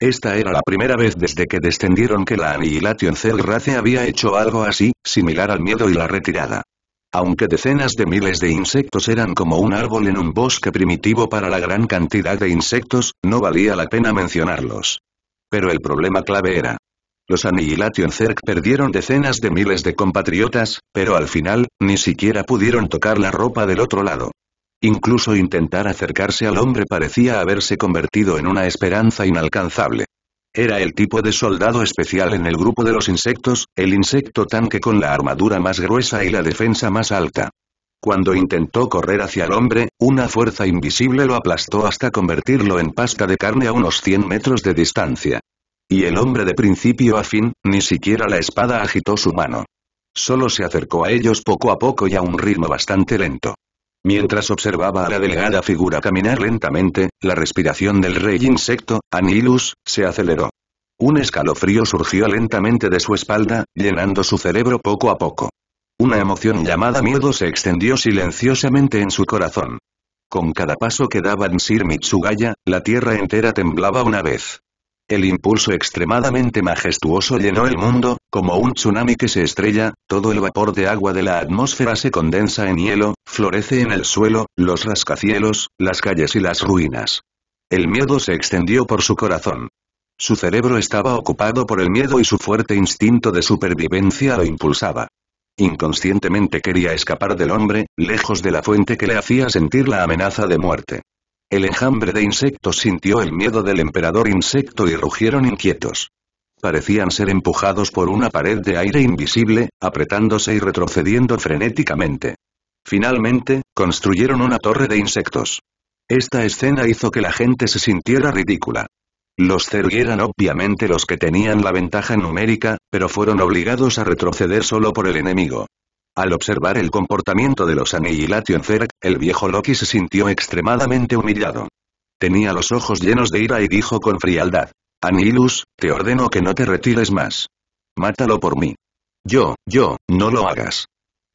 Esta era la primera vez desde que descendieron que la Annihilation Zerg Race había hecho algo así, similar al miedo y la retirada. Aunque decenas de miles de insectos eran como un árbol en un bosque primitivo para la gran cantidad de insectos, no valía la pena mencionarlos. Pero el problema clave era. Los Annihilation Zerg perdieron decenas de miles de compatriotas, pero al final, ni siquiera pudieron tocar la ropa del otro lado. Incluso intentar acercarse al hombre parecía haberse convertido en una esperanza inalcanzable. Era el tipo de soldado especial en el grupo de los insectos, el insecto tanque con la armadura más gruesa y la defensa más alta. Cuando intentó correr hacia el hombre, una fuerza invisible lo aplastó hasta convertirlo en pasta de carne a unos 100 metros de distancia. Y el hombre de principio a fin, ni siquiera la espada agitó su mano. Solo se acercó a ellos poco a poco y a un ritmo bastante lento. Mientras observaba a la delgada figura caminar lentamente, la respiración del rey insecto, Anilus, se aceleró. Un escalofrío surgió lentamente de su espalda, llenando su cerebro poco a poco. Una emoción llamada miedo se extendió silenciosamente en su corazón. Con cada paso que daba Nsir Mitsugaya, la tierra entera temblaba una vez. El impulso extremadamente majestuoso llenó el mundo, como un tsunami que se estrella, todo el vapor de agua de la atmósfera se condensa en hielo, florece en el suelo, los rascacielos, las calles y las ruinas. El miedo se extendió por su corazón. Su cerebro estaba ocupado por el miedo y su fuerte instinto de supervivencia lo impulsaba. Inconscientemente quería escapar del hombre, lejos de la fuente que le hacía sentir la amenaza de muerte. El enjambre de insectos sintió el miedo del emperador insecto y rugieron inquietos. Parecían ser empujados por una pared de aire invisible, apretándose y retrocediendo frenéticamente. Finalmente, construyeron una torre de insectos. Esta escena hizo que la gente se sintiera ridícula. Los Zerg obviamente los que tenían la ventaja numérica, pero fueron obligados a retroceder solo por el enemigo. Al observar el comportamiento de los Annihilation el viejo Loki se sintió extremadamente humillado. Tenía los ojos llenos de ira y dijo con frialdad. "Anilus, te ordeno que no te retires más. Mátalo por mí. Yo, yo, no lo hagas.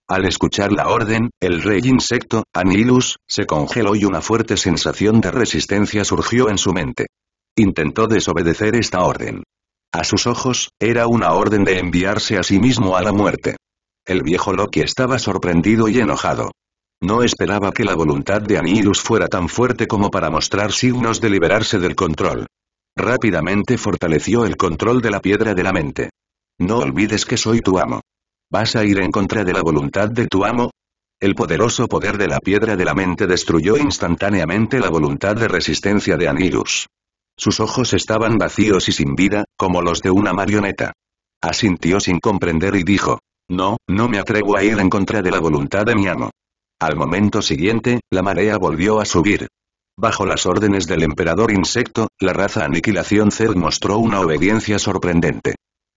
Al escuchar la orden, el rey insecto, Anilus, se congeló y una fuerte sensación de resistencia surgió en su mente. Intentó desobedecer esta orden. A sus ojos, era una orden de enviarse a sí mismo a la muerte. El viejo Loki estaba sorprendido y enojado. No esperaba que la voluntad de Anirus fuera tan fuerte como para mostrar signos de liberarse del control. Rápidamente fortaleció el control de la piedra de la mente. No olvides que soy tu amo. ¿Vas a ir en contra de la voluntad de tu amo? El poderoso poder de la piedra de la mente destruyó instantáneamente la voluntad de resistencia de Anirus. Sus ojos estaban vacíos y sin vida, como los de una marioneta. Asintió sin comprender y dijo, no, no me atrevo a ir en contra de la voluntad de mi amo. Al momento siguiente, la marea volvió a subir. Bajo las órdenes del emperador insecto, la raza Aniquilación Zed mostró una obediencia sorprendente.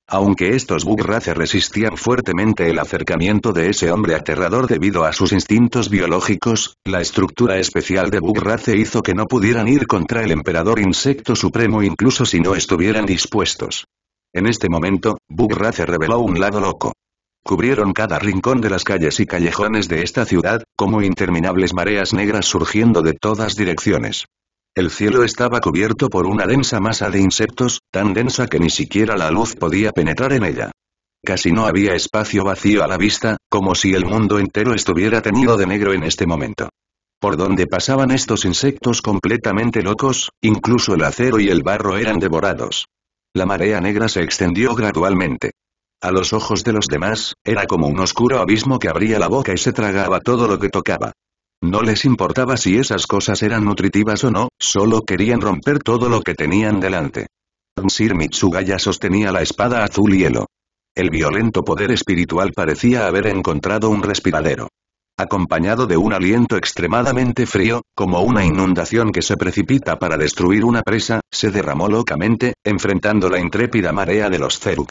Aunque estos Bugrace resistían fuertemente el acercamiento de ese hombre aterrador debido a sus instintos biológicos, la estructura especial de Bugrace hizo que no pudieran ir contra el emperador insecto supremo incluso si no estuvieran dispuestos. En este momento, Bugrace reveló un lado loco. Cubrieron cada rincón de las calles y callejones de esta ciudad, como interminables mareas negras surgiendo de todas direcciones. El cielo estaba cubierto por una densa masa de insectos, tan densa que ni siquiera la luz podía penetrar en ella. Casi no había espacio vacío a la vista, como si el mundo entero estuviera teñido de negro en este momento. Por donde pasaban estos insectos completamente locos, incluso el acero y el barro eran devorados. La marea negra se extendió gradualmente. A los ojos de los demás, era como un oscuro abismo que abría la boca y se tragaba todo lo que tocaba. No les importaba si esas cosas eran nutritivas o no, solo querían romper todo lo que tenían delante. Sir Mitsugaya sostenía la espada azul hielo. El violento poder espiritual parecía haber encontrado un respiradero. Acompañado de un aliento extremadamente frío, como una inundación que se precipita para destruir una presa, se derramó locamente, enfrentando la intrépida marea de los Zeruk.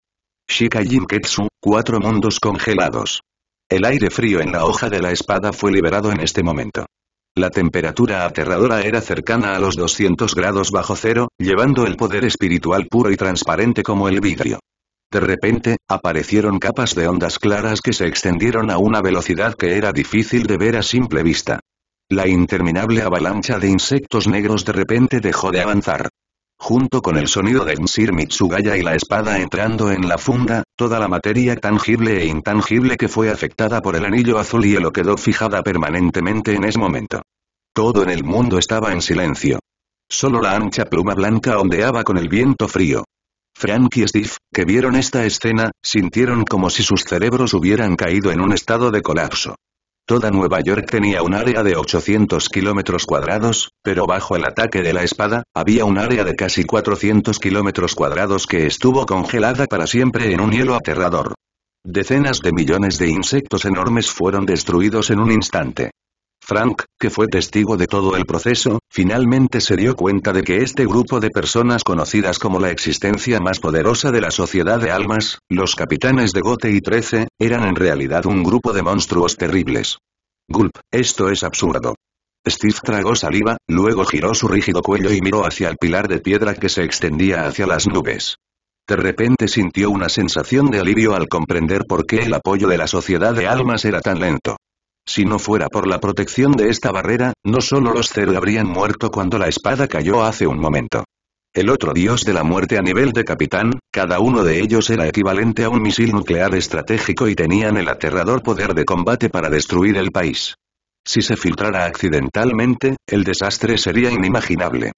Shikajin Ketsu, cuatro mundos congelados. El aire frío en la hoja de la espada fue liberado en este momento. La temperatura aterradora era cercana a los 200 grados bajo cero, llevando el poder espiritual puro y transparente como el vidrio. De repente, aparecieron capas de ondas claras que se extendieron a una velocidad que era difícil de ver a simple vista. La interminable avalancha de insectos negros de repente dejó de avanzar junto con el sonido de Nsir Mitsugaya y la espada entrando en la funda, toda la materia tangible e intangible que fue afectada por el anillo azul y hielo quedó fijada permanentemente en ese momento. Todo en el mundo estaba en silencio. Solo la ancha pluma blanca ondeaba con el viento frío. Frank y Steve, que vieron esta escena, sintieron como si sus cerebros hubieran caído en un estado de colapso. Toda Nueva York tenía un área de 800 kilómetros cuadrados, pero bajo el ataque de la espada, había un área de casi 400 kilómetros cuadrados que estuvo congelada para siempre en un hielo aterrador. Decenas de millones de insectos enormes fueron destruidos en un instante. Frank, que fue testigo de todo el proceso, finalmente se dio cuenta de que este grupo de personas conocidas como la existencia más poderosa de la sociedad de almas, los capitanes de Gote y Trece, eran en realidad un grupo de monstruos terribles. Gulp, esto es absurdo. Steve tragó saliva, luego giró su rígido cuello y miró hacia el pilar de piedra que se extendía hacia las nubes. De repente sintió una sensación de alivio al comprender por qué el apoyo de la sociedad de almas era tan lento. Si no fuera por la protección de esta barrera, no solo los Zero habrían muerto cuando la espada cayó hace un momento. El otro dios de la muerte a nivel de capitán, cada uno de ellos era equivalente a un misil nuclear estratégico y tenían el aterrador poder de combate para destruir el país. Si se filtrara accidentalmente, el desastre sería inimaginable.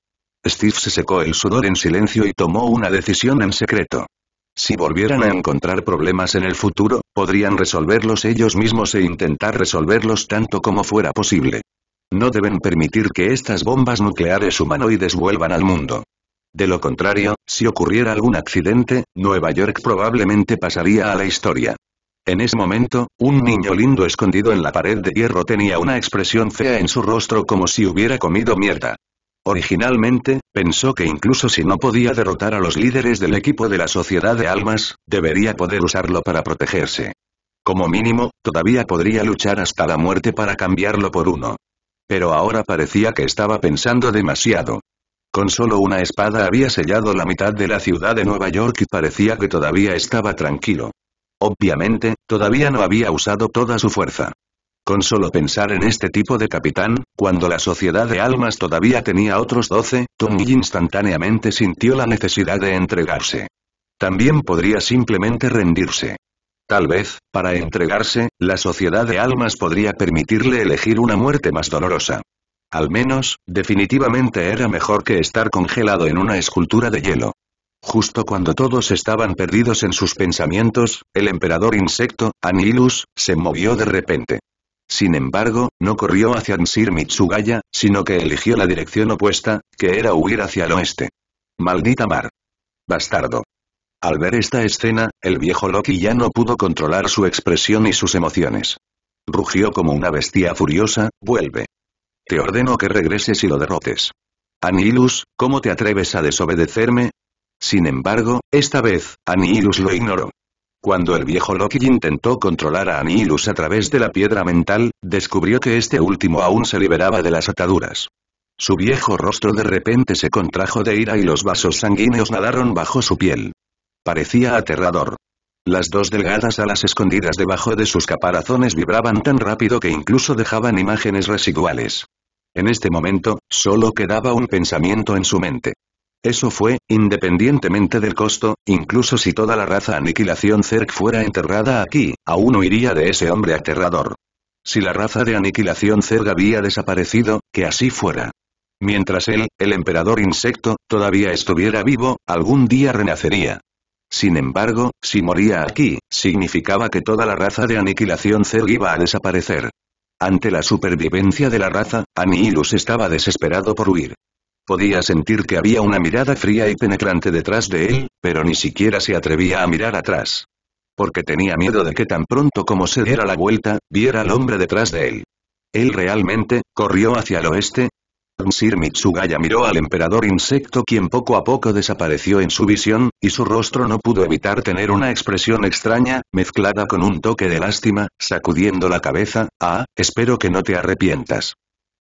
Steve se secó el sudor en silencio y tomó una decisión en secreto. Si volvieran a encontrar problemas en el futuro, podrían resolverlos ellos mismos e intentar resolverlos tanto como fuera posible. No deben permitir que estas bombas nucleares humanoides vuelvan al mundo. De lo contrario, si ocurriera algún accidente, Nueva York probablemente pasaría a la historia. En ese momento, un niño lindo escondido en la pared de hierro tenía una expresión fea en su rostro como si hubiera comido mierda. Originalmente, pensó que incluso si no podía derrotar a los líderes del equipo de la Sociedad de Almas, debería poder usarlo para protegerse. Como mínimo, todavía podría luchar hasta la muerte para cambiarlo por uno. Pero ahora parecía que estaba pensando demasiado. Con solo una espada había sellado la mitad de la ciudad de Nueva York y parecía que todavía estaba tranquilo. Obviamente, todavía no había usado toda su fuerza. Con solo pensar en este tipo de capitán, cuando la Sociedad de Almas todavía tenía otros doce, Tong instantáneamente sintió la necesidad de entregarse. También podría simplemente rendirse. Tal vez, para entregarse, la Sociedad de Almas podría permitirle elegir una muerte más dolorosa. Al menos, definitivamente era mejor que estar congelado en una escultura de hielo. Justo cuando todos estaban perdidos en sus pensamientos, el emperador insecto, Anilus, se movió de repente. Sin embargo, no corrió hacia Nsir Mitsugaya, sino que eligió la dirección opuesta, que era huir hacia el oeste. Maldita mar. Bastardo. Al ver esta escena, el viejo Loki ya no pudo controlar su expresión y sus emociones. Rugió como una bestia furiosa, vuelve. Te ordeno que regreses y lo derrotes. Anilus, ¿cómo te atreves a desobedecerme? Sin embargo, esta vez, Anilus lo ignoró. Cuando el viejo Loki intentó controlar a Anilus a través de la piedra mental, descubrió que este último aún se liberaba de las ataduras. Su viejo rostro de repente se contrajo de ira y los vasos sanguíneos nadaron bajo su piel. Parecía aterrador. Las dos delgadas alas escondidas debajo de sus caparazones vibraban tan rápido que incluso dejaban imágenes residuales. En este momento, solo quedaba un pensamiento en su mente. Eso fue, independientemente del costo, incluso si toda la raza Aniquilación Zerg fuera enterrada aquí, aún huiría de ese hombre aterrador. Si la raza de Aniquilación Zerg había desaparecido, que así fuera. Mientras él, el emperador insecto, todavía estuviera vivo, algún día renacería. Sin embargo, si moría aquí, significaba que toda la raza de Aniquilación Zerg iba a desaparecer. Ante la supervivencia de la raza, Anihilus estaba desesperado por huir. Podía sentir que había una mirada fría y penetrante detrás de él, pero ni siquiera se atrevía a mirar atrás. Porque tenía miedo de que tan pronto como se diera la vuelta, viera al hombre detrás de él. Él realmente, corrió hacia el oeste. Sir Mitsugaya miró al emperador insecto quien poco a poco desapareció en su visión, y su rostro no pudo evitar tener una expresión extraña, mezclada con un toque de lástima, sacudiendo la cabeza, ah, espero que no te arrepientas.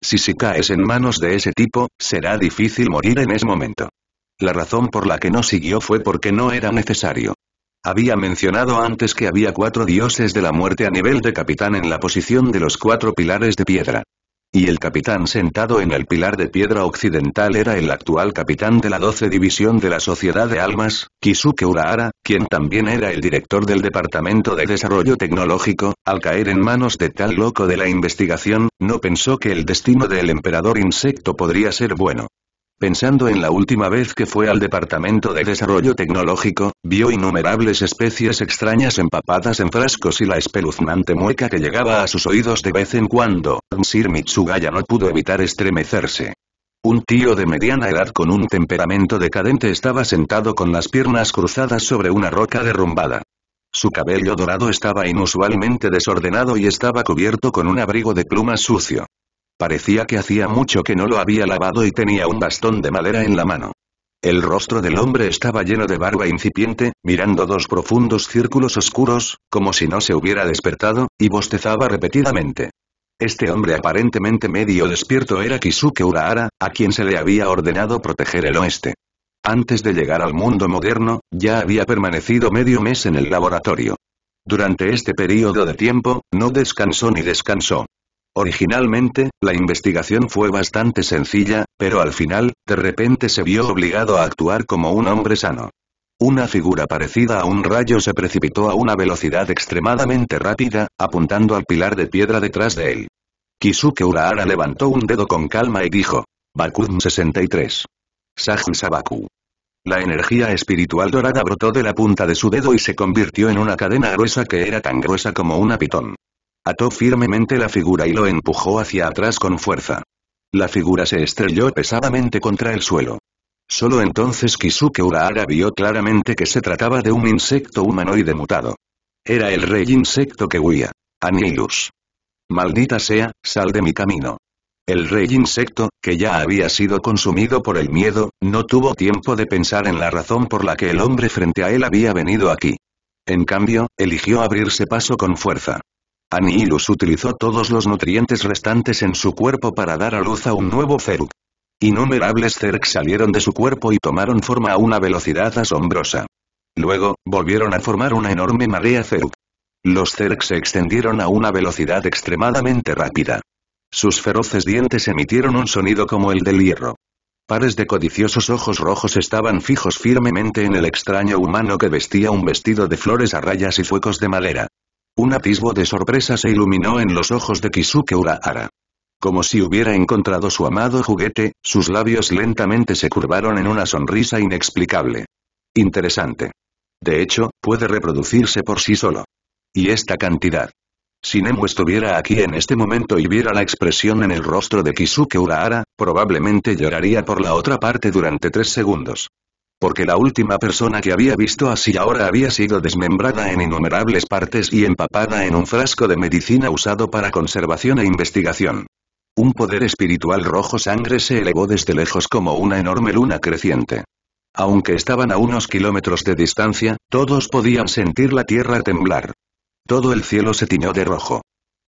Si se caes en manos de ese tipo, será difícil morir en ese momento. La razón por la que no siguió fue porque no era necesario. Había mencionado antes que había cuatro dioses de la muerte a nivel de capitán en la posición de los cuatro pilares de piedra y el capitán sentado en el pilar de piedra occidental era el actual capitán de la 12 División de la Sociedad de Almas, Kisuke Urahara, quien también era el director del Departamento de Desarrollo Tecnológico, al caer en manos de tal loco de la investigación, no pensó que el destino del emperador insecto podría ser bueno. Pensando en la última vez que fue al Departamento de Desarrollo Tecnológico, vio innumerables especies extrañas empapadas en frascos y la espeluznante mueca que llegaba a sus oídos de vez en cuando, Sir Mitsugaya no pudo evitar estremecerse. Un tío de mediana edad con un temperamento decadente estaba sentado con las piernas cruzadas sobre una roca derrumbada. Su cabello dorado estaba inusualmente desordenado y estaba cubierto con un abrigo de plumas sucio. Parecía que hacía mucho que no lo había lavado y tenía un bastón de madera en la mano. El rostro del hombre estaba lleno de barba incipiente, mirando dos profundos círculos oscuros, como si no se hubiera despertado, y bostezaba repetidamente. Este hombre aparentemente medio despierto era Kisuke Urahara, a quien se le había ordenado proteger el oeste. Antes de llegar al mundo moderno, ya había permanecido medio mes en el laboratorio. Durante este periodo de tiempo, no descansó ni descansó. Originalmente, la investigación fue bastante sencilla, pero al final, de repente se vio obligado a actuar como un hombre sano. Una figura parecida a un rayo se precipitó a una velocidad extremadamente rápida, apuntando al pilar de piedra detrás de él. Kisuke Urahara levantó un dedo con calma y dijo. Bakun 63. Sajun Sabaku. La energía espiritual dorada brotó de la punta de su dedo y se convirtió en una cadena gruesa que era tan gruesa como una pitón. Ató firmemente la figura y lo empujó hacia atrás con fuerza. La figura se estrelló pesadamente contra el suelo. Solo entonces Kisuke Urahara vio claramente que se trataba de un insecto humanoide mutado. Era el rey insecto que huía. Anilus. Maldita sea, sal de mi camino. El rey insecto, que ya había sido consumido por el miedo, no tuvo tiempo de pensar en la razón por la que el hombre frente a él había venido aquí. En cambio, eligió abrirse paso con fuerza. Anihilus utilizó todos los nutrientes restantes en su cuerpo para dar a luz a un nuevo Feruk. Innumerables Zerg salieron de su cuerpo y tomaron forma a una velocidad asombrosa. Luego, volvieron a formar una enorme marea Feruk. Los Zerg se extendieron a una velocidad extremadamente rápida. Sus feroces dientes emitieron un sonido como el del hierro. Pares de codiciosos ojos rojos estaban fijos firmemente en el extraño humano que vestía un vestido de flores a rayas y fuecos de madera. Un atisbo de sorpresa se iluminó en los ojos de Kisuke Urahara. Como si hubiera encontrado su amado juguete, sus labios lentamente se curvaron en una sonrisa inexplicable. Interesante. De hecho, puede reproducirse por sí solo. Y esta cantidad. Si Nemo estuviera aquí en este momento y viera la expresión en el rostro de Kisuke Urahara, probablemente lloraría por la otra parte durante tres segundos porque la última persona que había visto así ahora había sido desmembrada en innumerables partes y empapada en un frasco de medicina usado para conservación e investigación. Un poder espiritual rojo sangre se elevó desde lejos como una enorme luna creciente. Aunque estaban a unos kilómetros de distancia, todos podían sentir la tierra temblar. Todo el cielo se tiñó de rojo.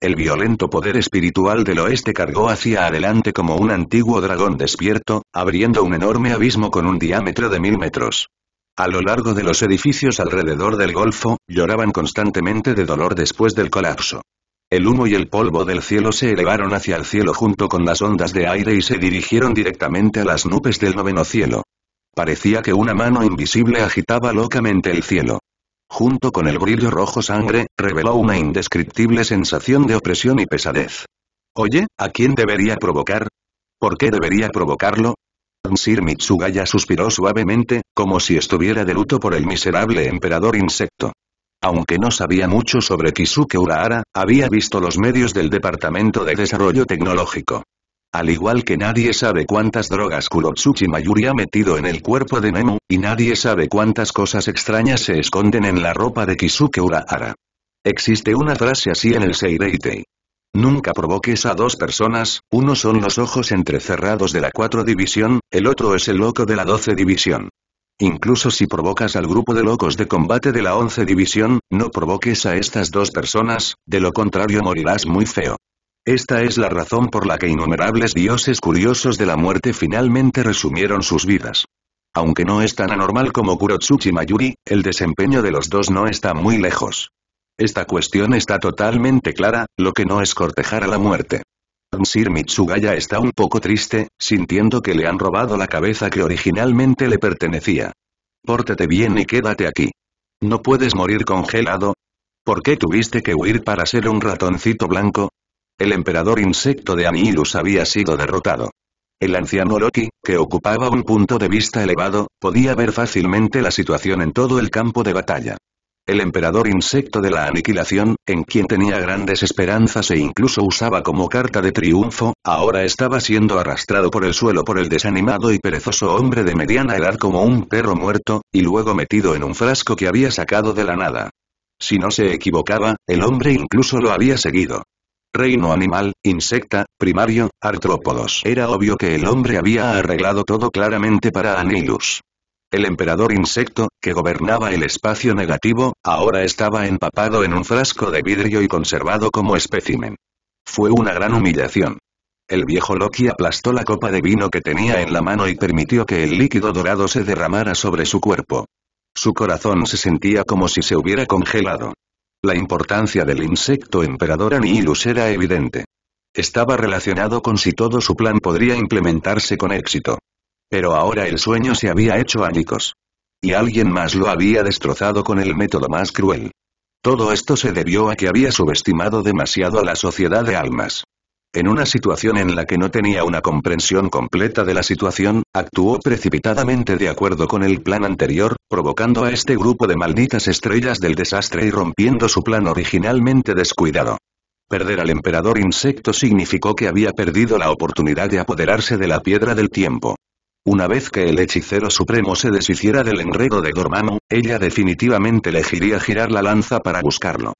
El violento poder espiritual del oeste cargó hacia adelante como un antiguo dragón despierto, abriendo un enorme abismo con un diámetro de mil metros. A lo largo de los edificios alrededor del golfo, lloraban constantemente de dolor después del colapso. El humo y el polvo del cielo se elevaron hacia el cielo junto con las ondas de aire y se dirigieron directamente a las nubes del noveno cielo. Parecía que una mano invisible agitaba locamente el cielo junto con el brillo rojo sangre, reveló una indescriptible sensación de opresión y pesadez. Oye, ¿a quién debería provocar? ¿Por qué debería provocarlo? Sir Mitsugaya suspiró suavemente, como si estuviera de luto por el miserable emperador insecto. Aunque no sabía mucho sobre Kisuke Urahara, había visto los medios del Departamento de Desarrollo Tecnológico. Al igual que nadie sabe cuántas drogas Kurotsuchi Mayuri ha metido en el cuerpo de Nemo, y nadie sabe cuántas cosas extrañas se esconden en la ropa de Kisuke Urahara. Existe una frase así en el Seireitei. Nunca provoques a dos personas, uno son los ojos entrecerrados de la 4 división, el otro es el loco de la 12 división. Incluso si provocas al grupo de locos de combate de la 11 división, no provoques a estas dos personas, de lo contrario morirás muy feo. Esta es la razón por la que innumerables dioses curiosos de la muerte finalmente resumieron sus vidas. Aunque no es tan anormal como Kurotsuchi Mayuri, el desempeño de los dos no está muy lejos. Esta cuestión está totalmente clara, lo que no es cortejar a la muerte. Sir Mitsugaya está un poco triste, sintiendo que le han robado la cabeza que originalmente le pertenecía. Pórtate bien y quédate aquí. ¿No puedes morir congelado? ¿Por qué tuviste que huir para ser un ratoncito blanco? El emperador insecto de Anilus había sido derrotado. El anciano Loki, que ocupaba un punto de vista elevado, podía ver fácilmente la situación en todo el campo de batalla. El emperador insecto de la aniquilación, en quien tenía grandes esperanzas e incluso usaba como carta de triunfo, ahora estaba siendo arrastrado por el suelo por el desanimado y perezoso hombre de mediana edad como un perro muerto, y luego metido en un frasco que había sacado de la nada. Si no se equivocaba, el hombre incluso lo había seguido reino animal, insecta, primario, artrópodos. Era obvio que el hombre había arreglado todo claramente para Anilus. El emperador insecto, que gobernaba el espacio negativo, ahora estaba empapado en un frasco de vidrio y conservado como espécimen. Fue una gran humillación. El viejo Loki aplastó la copa de vino que tenía en la mano y permitió que el líquido dorado se derramara sobre su cuerpo. Su corazón se sentía como si se hubiera congelado. La importancia del insecto emperador Anihilus era evidente. Estaba relacionado con si todo su plan podría implementarse con éxito. Pero ahora el sueño se había hecho ánicos. Y alguien más lo había destrozado con el método más cruel. Todo esto se debió a que había subestimado demasiado a la sociedad de almas en una situación en la que no tenía una comprensión completa de la situación, actuó precipitadamente de acuerdo con el plan anterior, provocando a este grupo de malditas estrellas del desastre y rompiendo su plan originalmente descuidado. Perder al emperador insecto significó que había perdido la oportunidad de apoderarse de la piedra del tiempo. Una vez que el hechicero supremo se deshiciera del enredo de Dormammu, ella definitivamente elegiría girar la lanza para buscarlo.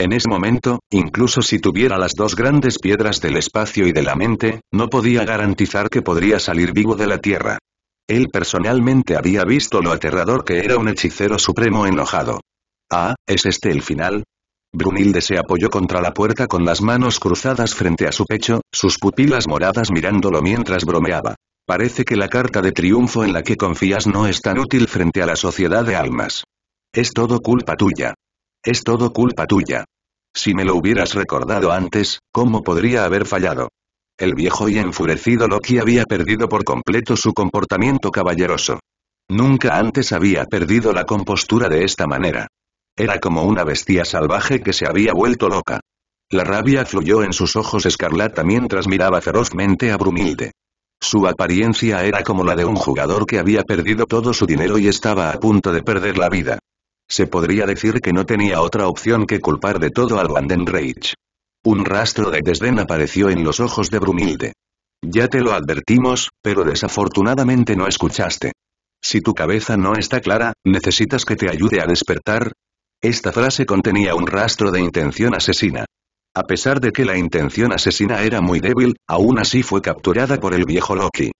En ese momento, incluso si tuviera las dos grandes piedras del espacio y de la mente, no podía garantizar que podría salir vivo de la Tierra. Él personalmente había visto lo aterrador que era un hechicero supremo enojado. Ah, ¿es este el final? Brunilde se apoyó contra la puerta con las manos cruzadas frente a su pecho, sus pupilas moradas mirándolo mientras bromeaba. Parece que la carta de triunfo en la que confías no es tan útil frente a la sociedad de almas. Es todo culpa tuya. Es todo culpa tuya. Si me lo hubieras recordado antes, ¿cómo podría haber fallado? El viejo y enfurecido Loki había perdido por completo su comportamiento caballeroso. Nunca antes había perdido la compostura de esta manera. Era como una bestia salvaje que se había vuelto loca. La rabia fluyó en sus ojos escarlata mientras miraba ferozmente a Brumilde. Su apariencia era como la de un jugador que había perdido todo su dinero y estaba a punto de perder la vida. Se podría decir que no tenía otra opción que culpar de todo al Vandenreich. Un rastro de desdén apareció en los ojos de Brumilde. Ya te lo advertimos, pero desafortunadamente no escuchaste. Si tu cabeza no está clara, ¿necesitas que te ayude a despertar? Esta frase contenía un rastro de intención asesina. A pesar de que la intención asesina era muy débil, aún así fue capturada por el viejo Loki.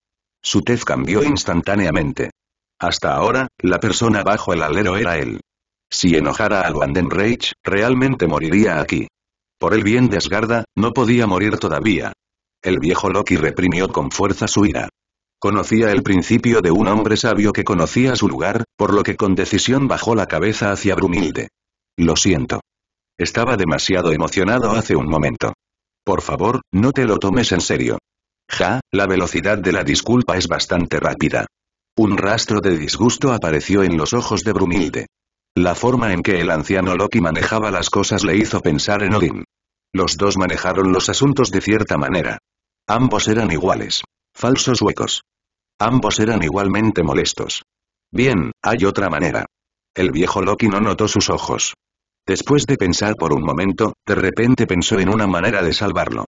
Su tez cambió instantáneamente. Hasta ahora, la persona bajo el alero era él. Si enojara al Rage, realmente moriría aquí. Por el bien de no podía morir todavía. El viejo Loki reprimió con fuerza su ira. Conocía el principio de un hombre sabio que conocía su lugar, por lo que con decisión bajó la cabeza hacia Brumilde. Lo siento. Estaba demasiado emocionado hace un momento. Por favor, no te lo tomes en serio. Ja, la velocidad de la disculpa es bastante rápida. Un rastro de disgusto apareció en los ojos de Brumilde. La forma en que el anciano Loki manejaba las cosas le hizo pensar en Odin. Los dos manejaron los asuntos de cierta manera. Ambos eran iguales. Falsos huecos. Ambos eran igualmente molestos. Bien, hay otra manera. El viejo Loki no notó sus ojos. Después de pensar por un momento, de repente pensó en una manera de salvarlo.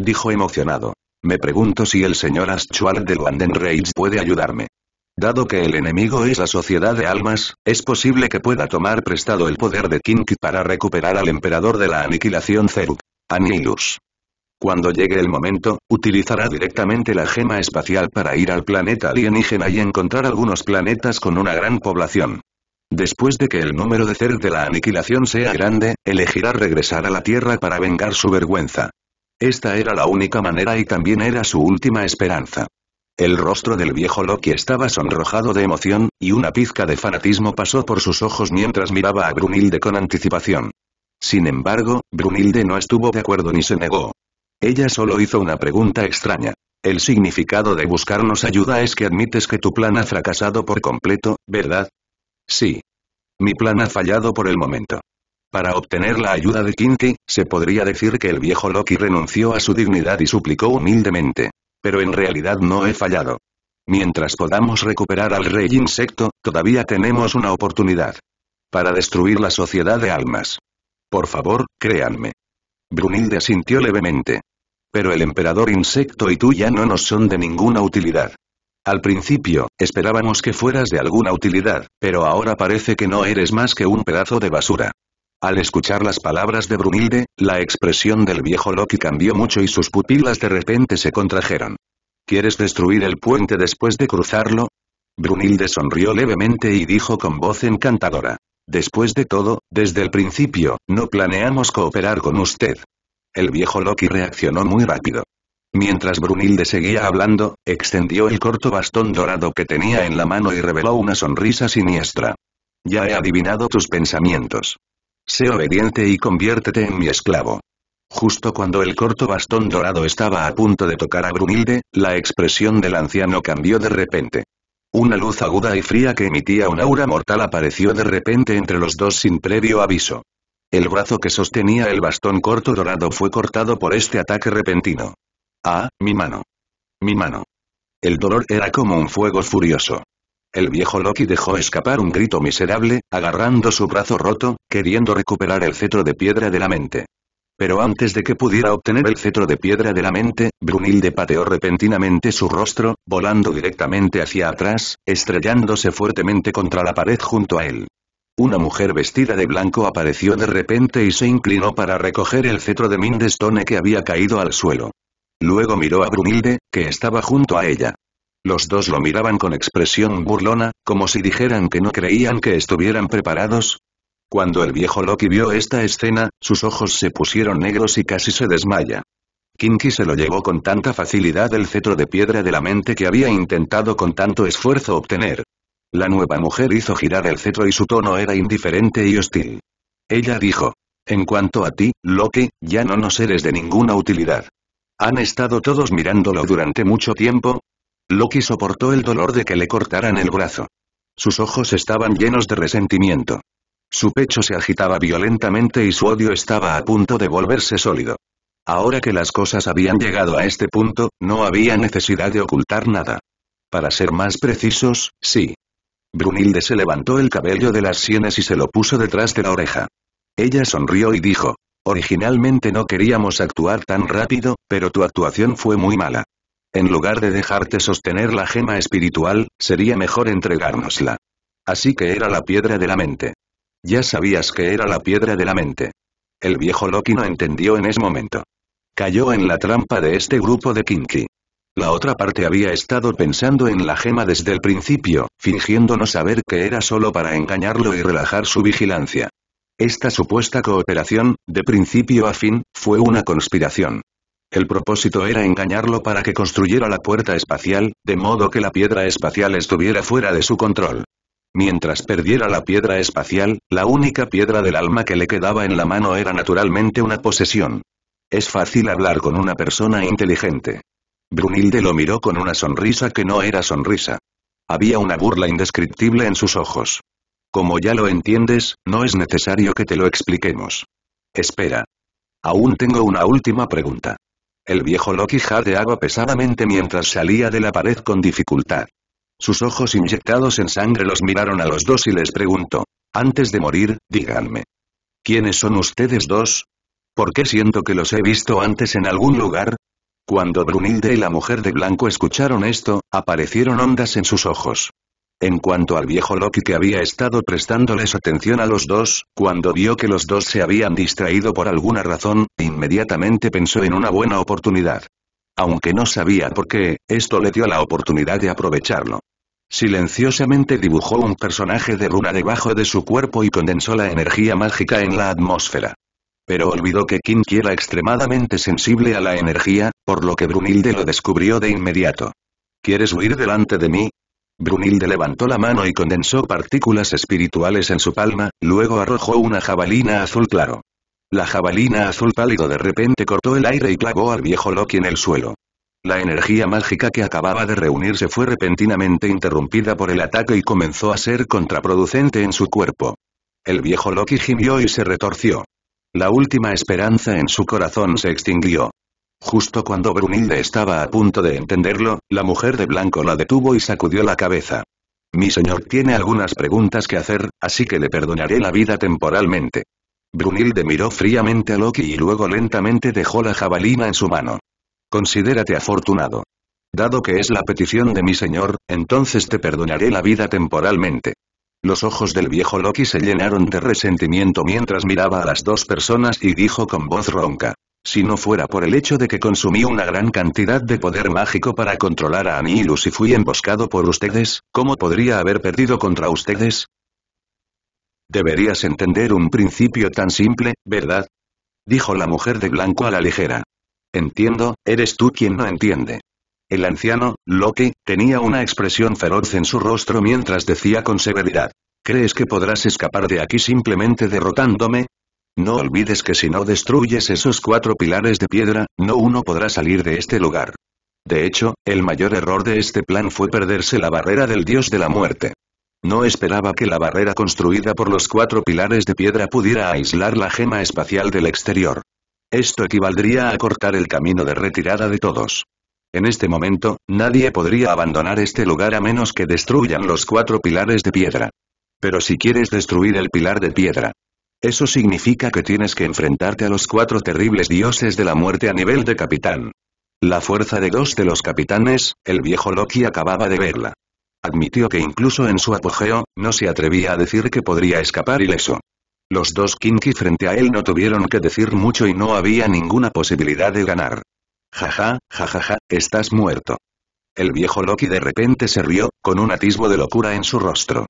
Dijo emocionado. Me pregunto si el señor Aschual de Wanden puede ayudarme. Dado que el enemigo es la sociedad de almas, es posible que pueda tomar prestado el poder de King para recuperar al emperador de la aniquilación Zeruk. Anilus. Cuando llegue el momento, utilizará directamente la gema espacial para ir al planeta alienígena y encontrar algunos planetas con una gran población. Después de que el número de Zerg de la aniquilación sea grande, elegirá regresar a la Tierra para vengar su vergüenza. Esta era la única manera y también era su última esperanza. El rostro del viejo Loki estaba sonrojado de emoción, y una pizca de fanatismo pasó por sus ojos mientras miraba a Brunilde con anticipación. Sin embargo, Brunilde no estuvo de acuerdo ni se negó. Ella solo hizo una pregunta extraña. El significado de buscarnos ayuda es que admites que tu plan ha fracasado por completo, ¿verdad? Sí. Mi plan ha fallado por el momento. Para obtener la ayuda de Kinky, se podría decir que el viejo Loki renunció a su dignidad y suplicó humildemente. Pero en realidad no he fallado. Mientras podamos recuperar al rey insecto, todavía tenemos una oportunidad. Para destruir la sociedad de almas. Por favor, créanme. Brunilde asintió levemente. Pero el emperador insecto y tú ya no nos son de ninguna utilidad. Al principio, esperábamos que fueras de alguna utilidad, pero ahora parece que no eres más que un pedazo de basura. Al escuchar las palabras de Brunilde, la expresión del viejo Loki cambió mucho y sus pupilas de repente se contrajeron. ¿Quieres destruir el puente después de cruzarlo? Brunilde sonrió levemente y dijo con voz encantadora. Después de todo, desde el principio, no planeamos cooperar con usted. El viejo Loki reaccionó muy rápido. Mientras Brunilde seguía hablando, extendió el corto bastón dorado que tenía en la mano y reveló una sonrisa siniestra. Ya he adivinado tus pensamientos. Sé obediente y conviértete en mi esclavo. Justo cuando el corto bastón dorado estaba a punto de tocar a Brumilde, la expresión del anciano cambió de repente. Una luz aguda y fría que emitía un aura mortal apareció de repente entre los dos sin previo aviso. El brazo que sostenía el bastón corto dorado fue cortado por este ataque repentino. Ah, mi mano. Mi mano. El dolor era como un fuego furioso. El viejo Loki dejó escapar un grito miserable, agarrando su brazo roto, queriendo recuperar el cetro de piedra de la mente. Pero antes de que pudiera obtener el cetro de piedra de la mente, Brunilde pateó repentinamente su rostro, volando directamente hacia atrás, estrellándose fuertemente contra la pared junto a él. Una mujer vestida de blanco apareció de repente y se inclinó para recoger el cetro de Mindestone que había caído al suelo. Luego miró a Brunilde, que estaba junto a ella. Los dos lo miraban con expresión burlona, como si dijeran que no creían que estuvieran preparados. Cuando el viejo Loki vio esta escena, sus ojos se pusieron negros y casi se desmaya. Kinky se lo llevó con tanta facilidad el cetro de piedra de la mente que había intentado con tanto esfuerzo obtener. La nueva mujer hizo girar el cetro y su tono era indiferente y hostil. Ella dijo, en cuanto a ti, Loki, ya no nos eres de ninguna utilidad. Han estado todos mirándolo durante mucho tiempo, Loki soportó el dolor de que le cortaran el brazo. Sus ojos estaban llenos de resentimiento. Su pecho se agitaba violentamente y su odio estaba a punto de volverse sólido. Ahora que las cosas habían llegado a este punto, no había necesidad de ocultar nada. Para ser más precisos, sí. Brunilde se levantó el cabello de las sienes y se lo puso detrás de la oreja. Ella sonrió y dijo, originalmente no queríamos actuar tan rápido, pero tu actuación fue muy mala. En lugar de dejarte sostener la gema espiritual, sería mejor entregárnosla. Así que era la piedra de la mente. Ya sabías que era la piedra de la mente. El viejo Loki no entendió en ese momento. Cayó en la trampa de este grupo de Kinki. La otra parte había estado pensando en la gema desde el principio, fingiendo no saber que era solo para engañarlo y relajar su vigilancia. Esta supuesta cooperación, de principio a fin, fue una conspiración. El propósito era engañarlo para que construyera la puerta espacial, de modo que la piedra espacial estuviera fuera de su control. Mientras perdiera la piedra espacial, la única piedra del alma que le quedaba en la mano era naturalmente una posesión. Es fácil hablar con una persona inteligente. Brunilde lo miró con una sonrisa que no era sonrisa. Había una burla indescriptible en sus ojos. Como ya lo entiendes, no es necesario que te lo expliquemos. Espera. Aún tengo una última pregunta. El viejo Loki jadeaba pesadamente mientras salía de la pared con dificultad. Sus ojos inyectados en sangre los miraron a los dos y les preguntó. Antes de morir, díganme. ¿Quiénes son ustedes dos? ¿Por qué siento que los he visto antes en algún lugar? Cuando Brunilde y la mujer de blanco escucharon esto, aparecieron ondas en sus ojos. En cuanto al viejo Loki que había estado prestándoles atención a los dos, cuando vio que los dos se habían distraído por alguna razón, inmediatamente pensó en una buena oportunidad. Aunque no sabía por qué, esto le dio la oportunidad de aprovecharlo. Silenciosamente dibujó un personaje de runa debajo de su cuerpo y condensó la energía mágica en la atmósfera. Pero olvidó que Kinky era extremadamente sensible a la energía, por lo que Brunilde lo descubrió de inmediato. ¿Quieres huir delante de mí? Brunilde levantó la mano y condensó partículas espirituales en su palma, luego arrojó una jabalina azul claro. La jabalina azul pálido de repente cortó el aire y clavó al viejo Loki en el suelo. La energía mágica que acababa de reunirse fue repentinamente interrumpida por el ataque y comenzó a ser contraproducente en su cuerpo. El viejo Loki gimió y se retorció. La última esperanza en su corazón se extinguió. Justo cuando Brunilde estaba a punto de entenderlo, la mujer de blanco la detuvo y sacudió la cabeza. Mi señor tiene algunas preguntas que hacer, así que le perdonaré la vida temporalmente. Brunilde miró fríamente a Loki y luego lentamente dejó la jabalina en su mano. Considérate afortunado. Dado que es la petición de mi señor, entonces te perdonaré la vida temporalmente. Los ojos del viejo Loki se llenaron de resentimiento mientras miraba a las dos personas y dijo con voz ronca. Si no fuera por el hecho de que consumí una gran cantidad de poder mágico para controlar a Anilus y fui emboscado por ustedes, ¿cómo podría haber perdido contra ustedes? Deberías entender un principio tan simple, ¿verdad? Dijo la mujer de blanco a la ligera. Entiendo, eres tú quien no entiende. El anciano, Loki, tenía una expresión feroz en su rostro mientras decía con severidad. ¿Crees que podrás escapar de aquí simplemente derrotándome? No olvides que si no destruyes esos cuatro pilares de piedra, no uno podrá salir de este lugar. De hecho, el mayor error de este plan fue perderse la barrera del dios de la muerte. No esperaba que la barrera construida por los cuatro pilares de piedra pudiera aislar la gema espacial del exterior. Esto equivaldría a cortar el camino de retirada de todos. En este momento, nadie podría abandonar este lugar a menos que destruyan los cuatro pilares de piedra. Pero si quieres destruir el pilar de piedra, eso significa que tienes que enfrentarte a los cuatro terribles dioses de la muerte a nivel de capitán. La fuerza de dos de los capitanes, el viejo Loki acababa de verla. Admitió que incluso en su apogeo, no se atrevía a decir que podría escapar ileso. Los dos Kinki frente a él no tuvieron que decir mucho y no había ninguna posibilidad de ganar. Jaja, jajaja, estás muerto. El viejo Loki de repente se rió, con un atisbo de locura en su rostro.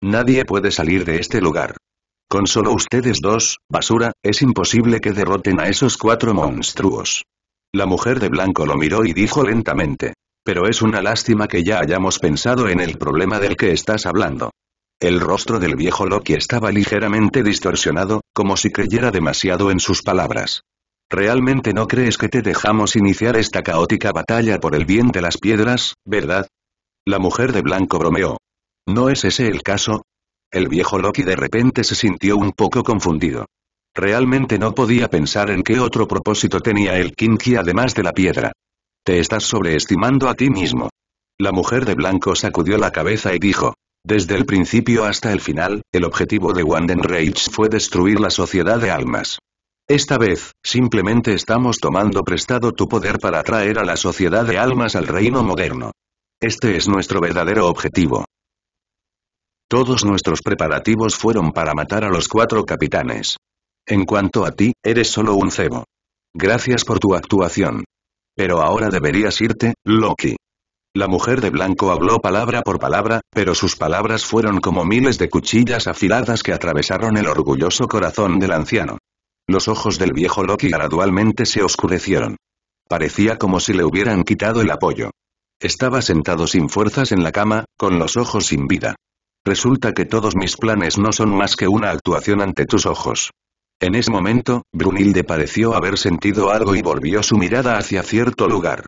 Nadie puede salir de este lugar. Con solo ustedes dos, basura, es imposible que derroten a esos cuatro monstruos. La mujer de blanco lo miró y dijo lentamente. Pero es una lástima que ya hayamos pensado en el problema del que estás hablando. El rostro del viejo Loki estaba ligeramente distorsionado, como si creyera demasiado en sus palabras. ¿Realmente no crees que te dejamos iniciar esta caótica batalla por el bien de las piedras, verdad? La mujer de blanco bromeó. No es ese el caso, el viejo Loki de repente se sintió un poco confundido. Realmente no podía pensar en qué otro propósito tenía el Kinki además de la piedra. Te estás sobreestimando a ti mismo. La mujer de blanco sacudió la cabeza y dijo, desde el principio hasta el final, el objetivo de Rage fue destruir la sociedad de almas. Esta vez, simplemente estamos tomando prestado tu poder para atraer a la sociedad de almas al reino moderno. Este es nuestro verdadero objetivo. Todos nuestros preparativos fueron para matar a los cuatro capitanes. En cuanto a ti, eres solo un cebo. Gracias por tu actuación. Pero ahora deberías irte, Loki. La mujer de blanco habló palabra por palabra, pero sus palabras fueron como miles de cuchillas afiladas que atravesaron el orgulloso corazón del anciano. Los ojos del viejo Loki gradualmente se oscurecieron. Parecía como si le hubieran quitado el apoyo. Estaba sentado sin fuerzas en la cama, con los ojos sin vida. Resulta que todos mis planes no son más que una actuación ante tus ojos. En ese momento, Brunilde pareció haber sentido algo y volvió su mirada hacia cierto lugar.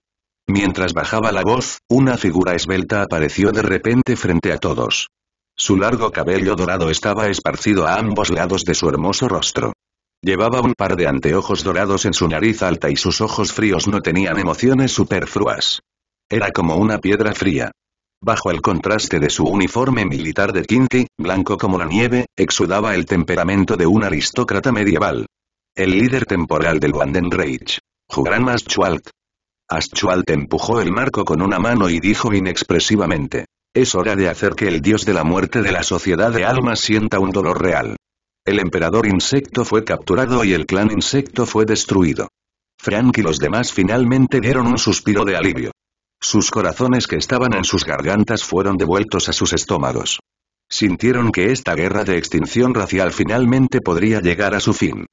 Mientras bajaba la voz, una figura esbelta apareció de repente frente a todos. Su largo cabello dorado estaba esparcido a ambos lados de su hermoso rostro. Llevaba un par de anteojos dorados en su nariz alta y sus ojos fríos no tenían emociones superfluas. Era como una piedra fría. Bajo el contraste de su uniforme militar de kinky, blanco como la nieve, exudaba el temperamento de un aristócrata medieval. El líder temporal del Wandenreich. Juran Aschwalt. Aschwalt empujó el marco con una mano y dijo inexpresivamente. Es hora de hacer que el dios de la muerte de la sociedad de almas sienta un dolor real. El emperador insecto fue capturado y el clan insecto fue destruido. Frank y los demás finalmente dieron un suspiro de alivio. Sus corazones que estaban en sus gargantas fueron devueltos a sus estómagos. Sintieron que esta guerra de extinción racial finalmente podría llegar a su fin.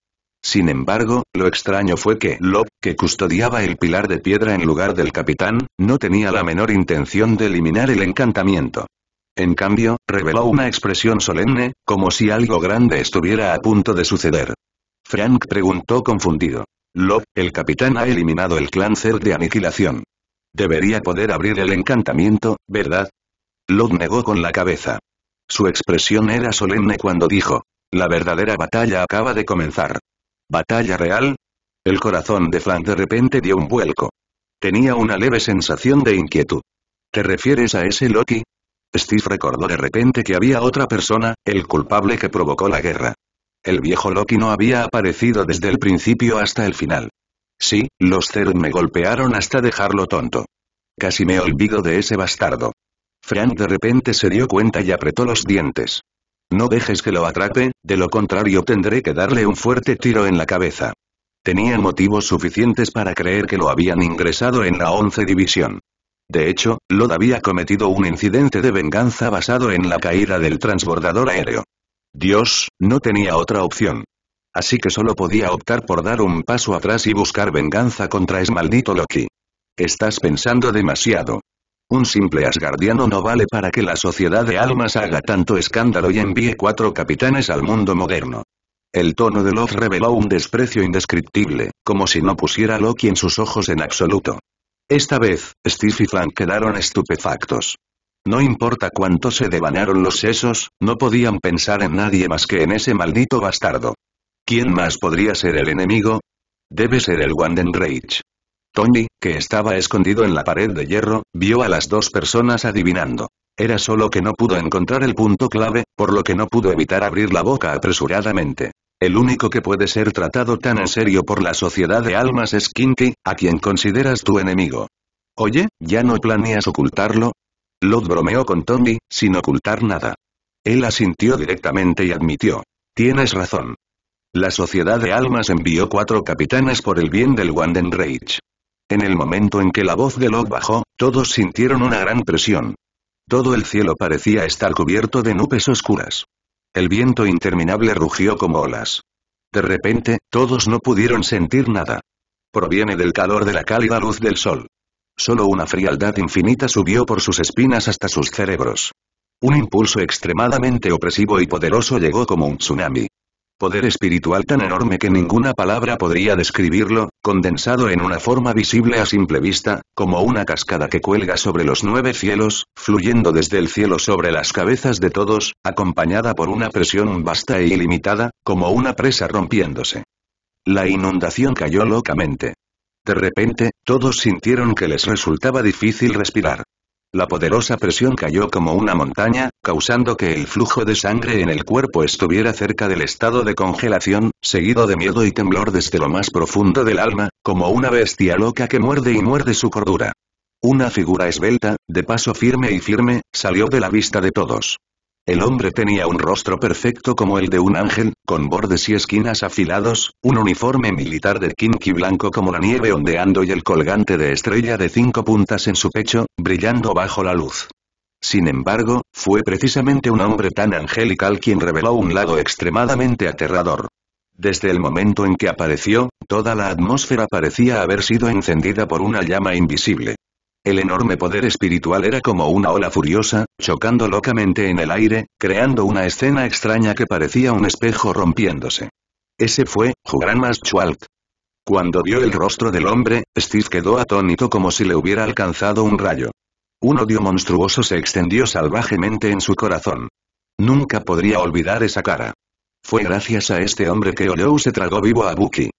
Sin embargo, lo extraño fue que Lop, que custodiaba el pilar de piedra en lugar del capitán, no tenía la menor intención de eliminar el encantamiento. En cambio, reveló una expresión solemne, como si algo grande estuviera a punto de suceder. Frank preguntó confundido. "Lop, el capitán ha eliminado el cláncer de aniquilación. Debería poder abrir el encantamiento, ¿verdad? Loki negó con la cabeza. Su expresión era solemne cuando dijo, la verdadera batalla acaba de comenzar. ¿Batalla real? El corazón de Flan de repente dio un vuelco. Tenía una leve sensación de inquietud. ¿Te refieres a ese Loki? Steve recordó de repente que había otra persona, el culpable que provocó la guerra. El viejo Loki no había aparecido desde el principio hasta el final. Sí, los cero me golpearon hasta dejarlo tonto. Casi me olvido de ese bastardo. Frank de repente se dio cuenta y apretó los dientes. No dejes que lo atrape, de lo contrario tendré que darle un fuerte tiro en la cabeza. Tenían motivos suficientes para creer que lo habían ingresado en la 11 División. De hecho, Lod había cometido un incidente de venganza basado en la caída del transbordador aéreo. Dios, no tenía otra opción. Así que solo podía optar por dar un paso atrás y buscar venganza contra ese maldito Loki. Estás pensando demasiado. Un simple asgardiano no vale para que la sociedad de almas haga tanto escándalo y envíe cuatro capitanes al mundo moderno. El tono de Love reveló un desprecio indescriptible, como si no pusiera Loki en sus ojos en absoluto. Esta vez, Steve y Frank quedaron estupefactos. No importa cuánto se devanaron los sesos, no podían pensar en nadie más que en ese maldito bastardo. ¿Quién más podría ser el enemigo? Debe ser el Wanden Rage. Tony, que estaba escondido en la pared de hierro, vio a las dos personas adivinando. Era solo que no pudo encontrar el punto clave, por lo que no pudo evitar abrir la boca apresuradamente. El único que puede ser tratado tan en serio por la sociedad de almas es Kinky, a quien consideras tu enemigo. Oye, ¿ya no planeas ocultarlo? Lod bromeó con Tony, sin ocultar nada. Él asintió directamente y admitió. Tienes razón. La Sociedad de Almas envió cuatro capitanes por el bien del Wandenreich. En el momento en que la voz de Locke bajó, todos sintieron una gran presión. Todo el cielo parecía estar cubierto de nubes oscuras. El viento interminable rugió como olas. De repente, todos no pudieron sentir nada. Proviene del calor de la cálida luz del sol. Solo una frialdad infinita subió por sus espinas hasta sus cerebros. Un impulso extremadamente opresivo y poderoso llegó como un tsunami poder espiritual tan enorme que ninguna palabra podría describirlo, condensado en una forma visible a simple vista, como una cascada que cuelga sobre los nueve cielos, fluyendo desde el cielo sobre las cabezas de todos, acompañada por una presión vasta e ilimitada, como una presa rompiéndose. La inundación cayó locamente. De repente, todos sintieron que les resultaba difícil respirar. La poderosa presión cayó como una montaña, causando que el flujo de sangre en el cuerpo estuviera cerca del estado de congelación, seguido de miedo y temblor desde lo más profundo del alma, como una bestia loca que muerde y muerde su cordura. Una figura esbelta, de paso firme y firme, salió de la vista de todos. El hombre tenía un rostro perfecto como el de un ángel, con bordes y esquinas afilados, un uniforme militar de kinky blanco como la nieve ondeando y el colgante de estrella de cinco puntas en su pecho, brillando bajo la luz. Sin embargo, fue precisamente un hombre tan angelical quien reveló un lado extremadamente aterrador. Desde el momento en que apareció, toda la atmósfera parecía haber sido encendida por una llama invisible. El enorme poder espiritual era como una ola furiosa, chocando locamente en el aire, creando una escena extraña que parecía un espejo rompiéndose. Ese fue, Juran Chualt. Cuando vio el rostro del hombre, Steve quedó atónito como si le hubiera alcanzado un rayo. Un odio monstruoso se extendió salvajemente en su corazón. Nunca podría olvidar esa cara. Fue gracias a este hombre que Olou se tragó vivo a Buki.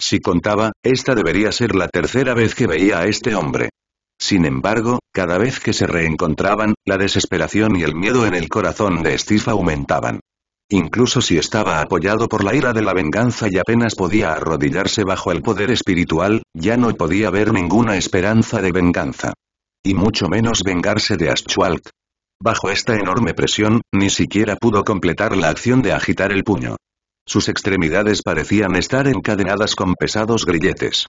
Si contaba, esta debería ser la tercera vez que veía a este hombre. Sin embargo, cada vez que se reencontraban, la desesperación y el miedo en el corazón de Steve aumentaban. Incluso si estaba apoyado por la ira de la venganza y apenas podía arrodillarse bajo el poder espiritual, ya no podía ver ninguna esperanza de venganza. Y mucho menos vengarse de Aschwalt. Bajo esta enorme presión, ni siquiera pudo completar la acción de agitar el puño. Sus extremidades parecían estar encadenadas con pesados grilletes.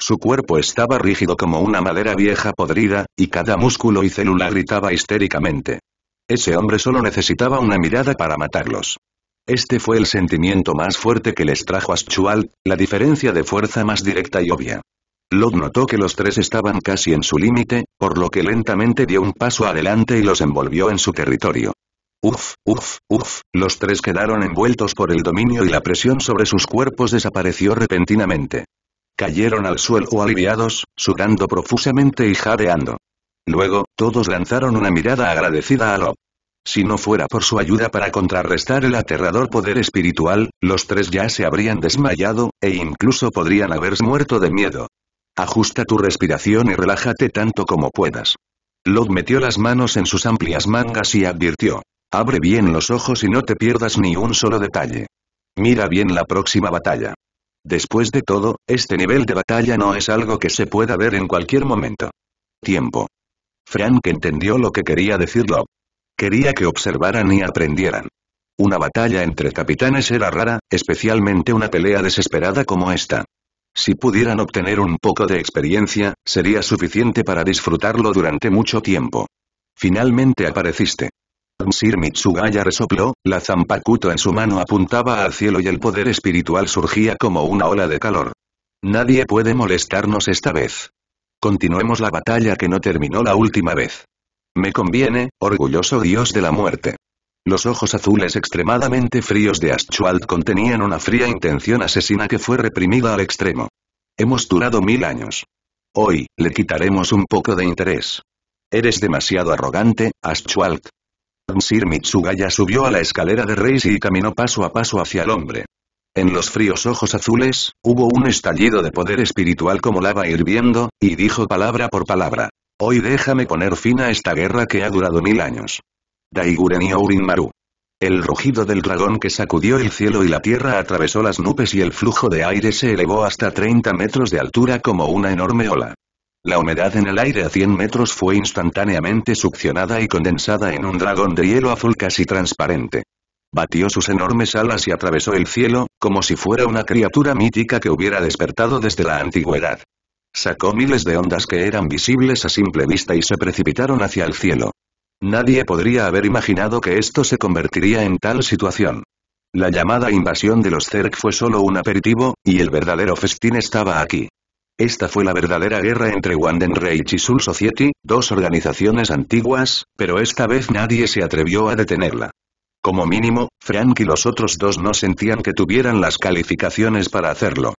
Su cuerpo estaba rígido como una madera vieja podrida, y cada músculo y célula gritaba histéricamente. Ese hombre solo necesitaba una mirada para matarlos. Este fue el sentimiento más fuerte que les trajo a Schual, la diferencia de fuerza más directa y obvia. Lod notó que los tres estaban casi en su límite, por lo que lentamente dio un paso adelante y los envolvió en su territorio. Uf, uf, uf, los tres quedaron envueltos por el dominio y la presión sobre sus cuerpos desapareció repentinamente. Cayeron al suelo aliviados, sudando profusamente y jadeando. Luego, todos lanzaron una mirada agradecida a Lob. Si no fuera por su ayuda para contrarrestar el aterrador poder espiritual, los tres ya se habrían desmayado, e incluso podrían haber muerto de miedo. Ajusta tu respiración y relájate tanto como puedas. Lod metió las manos en sus amplias mangas y advirtió. Abre bien los ojos y no te pierdas ni un solo detalle. Mira bien la próxima batalla. Después de todo, este nivel de batalla no es algo que se pueda ver en cualquier momento. Tiempo. Frank entendió lo que quería decirlo. Quería que observaran y aprendieran. Una batalla entre capitanes era rara, especialmente una pelea desesperada como esta. Si pudieran obtener un poco de experiencia, sería suficiente para disfrutarlo durante mucho tiempo. Finalmente apareciste. Sir Mitsugaya resopló, la zampacuto en su mano apuntaba al cielo y el poder espiritual surgía como una ola de calor. Nadie puede molestarnos esta vez. Continuemos la batalla que no terminó la última vez. Me conviene, orgulloso dios de la muerte. Los ojos azules extremadamente fríos de Aschuald contenían una fría intención asesina que fue reprimida al extremo. Hemos durado mil años. Hoy, le quitaremos un poco de interés. Eres demasiado arrogante, Aschwald. Sir Mitsugaya subió a la escalera de Reis y caminó paso a paso hacia el hombre. En los fríos ojos azules, hubo un estallido de poder espiritual como lava hirviendo, y dijo palabra por palabra. Hoy déjame poner fin a esta guerra que ha durado mil años. Daiguren y maru El rugido del dragón que sacudió el cielo y la tierra atravesó las nubes y el flujo de aire se elevó hasta 30 metros de altura como una enorme ola. La humedad en el aire a 100 metros fue instantáneamente succionada y condensada en un dragón de hielo azul casi transparente. Batió sus enormes alas y atravesó el cielo, como si fuera una criatura mítica que hubiera despertado desde la antigüedad. Sacó miles de ondas que eran visibles a simple vista y se precipitaron hacia el cielo. Nadie podría haber imaginado que esto se convertiría en tal situación. La llamada invasión de los Zerg fue solo un aperitivo, y el verdadero festín estaba aquí. Esta fue la verdadera guerra entre Wanden Reich y Soul Society, dos organizaciones antiguas, pero esta vez nadie se atrevió a detenerla. Como mínimo, Frank y los otros dos no sentían que tuvieran las calificaciones para hacerlo.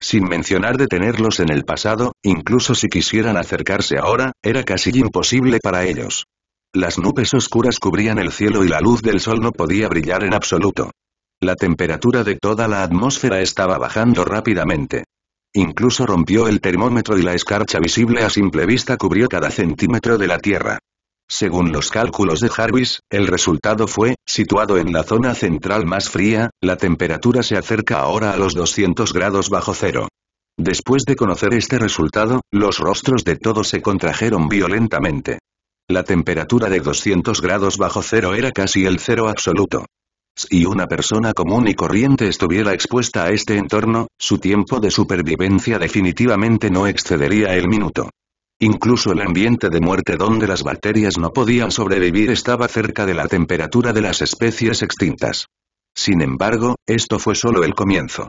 Sin mencionar detenerlos en el pasado, incluso si quisieran acercarse ahora, era casi imposible para ellos. Las nubes oscuras cubrían el cielo y la luz del sol no podía brillar en absoluto. La temperatura de toda la atmósfera estaba bajando rápidamente. Incluso rompió el termómetro y la escarcha visible a simple vista cubrió cada centímetro de la Tierra. Según los cálculos de Jarvis, el resultado fue, situado en la zona central más fría, la temperatura se acerca ahora a los 200 grados bajo cero. Después de conocer este resultado, los rostros de todos se contrajeron violentamente. La temperatura de 200 grados bajo cero era casi el cero absoluto. Si una persona común y corriente estuviera expuesta a este entorno, su tiempo de supervivencia definitivamente no excedería el minuto. Incluso el ambiente de muerte donde las bacterias no podían sobrevivir estaba cerca de la temperatura de las especies extintas. Sin embargo, esto fue solo el comienzo.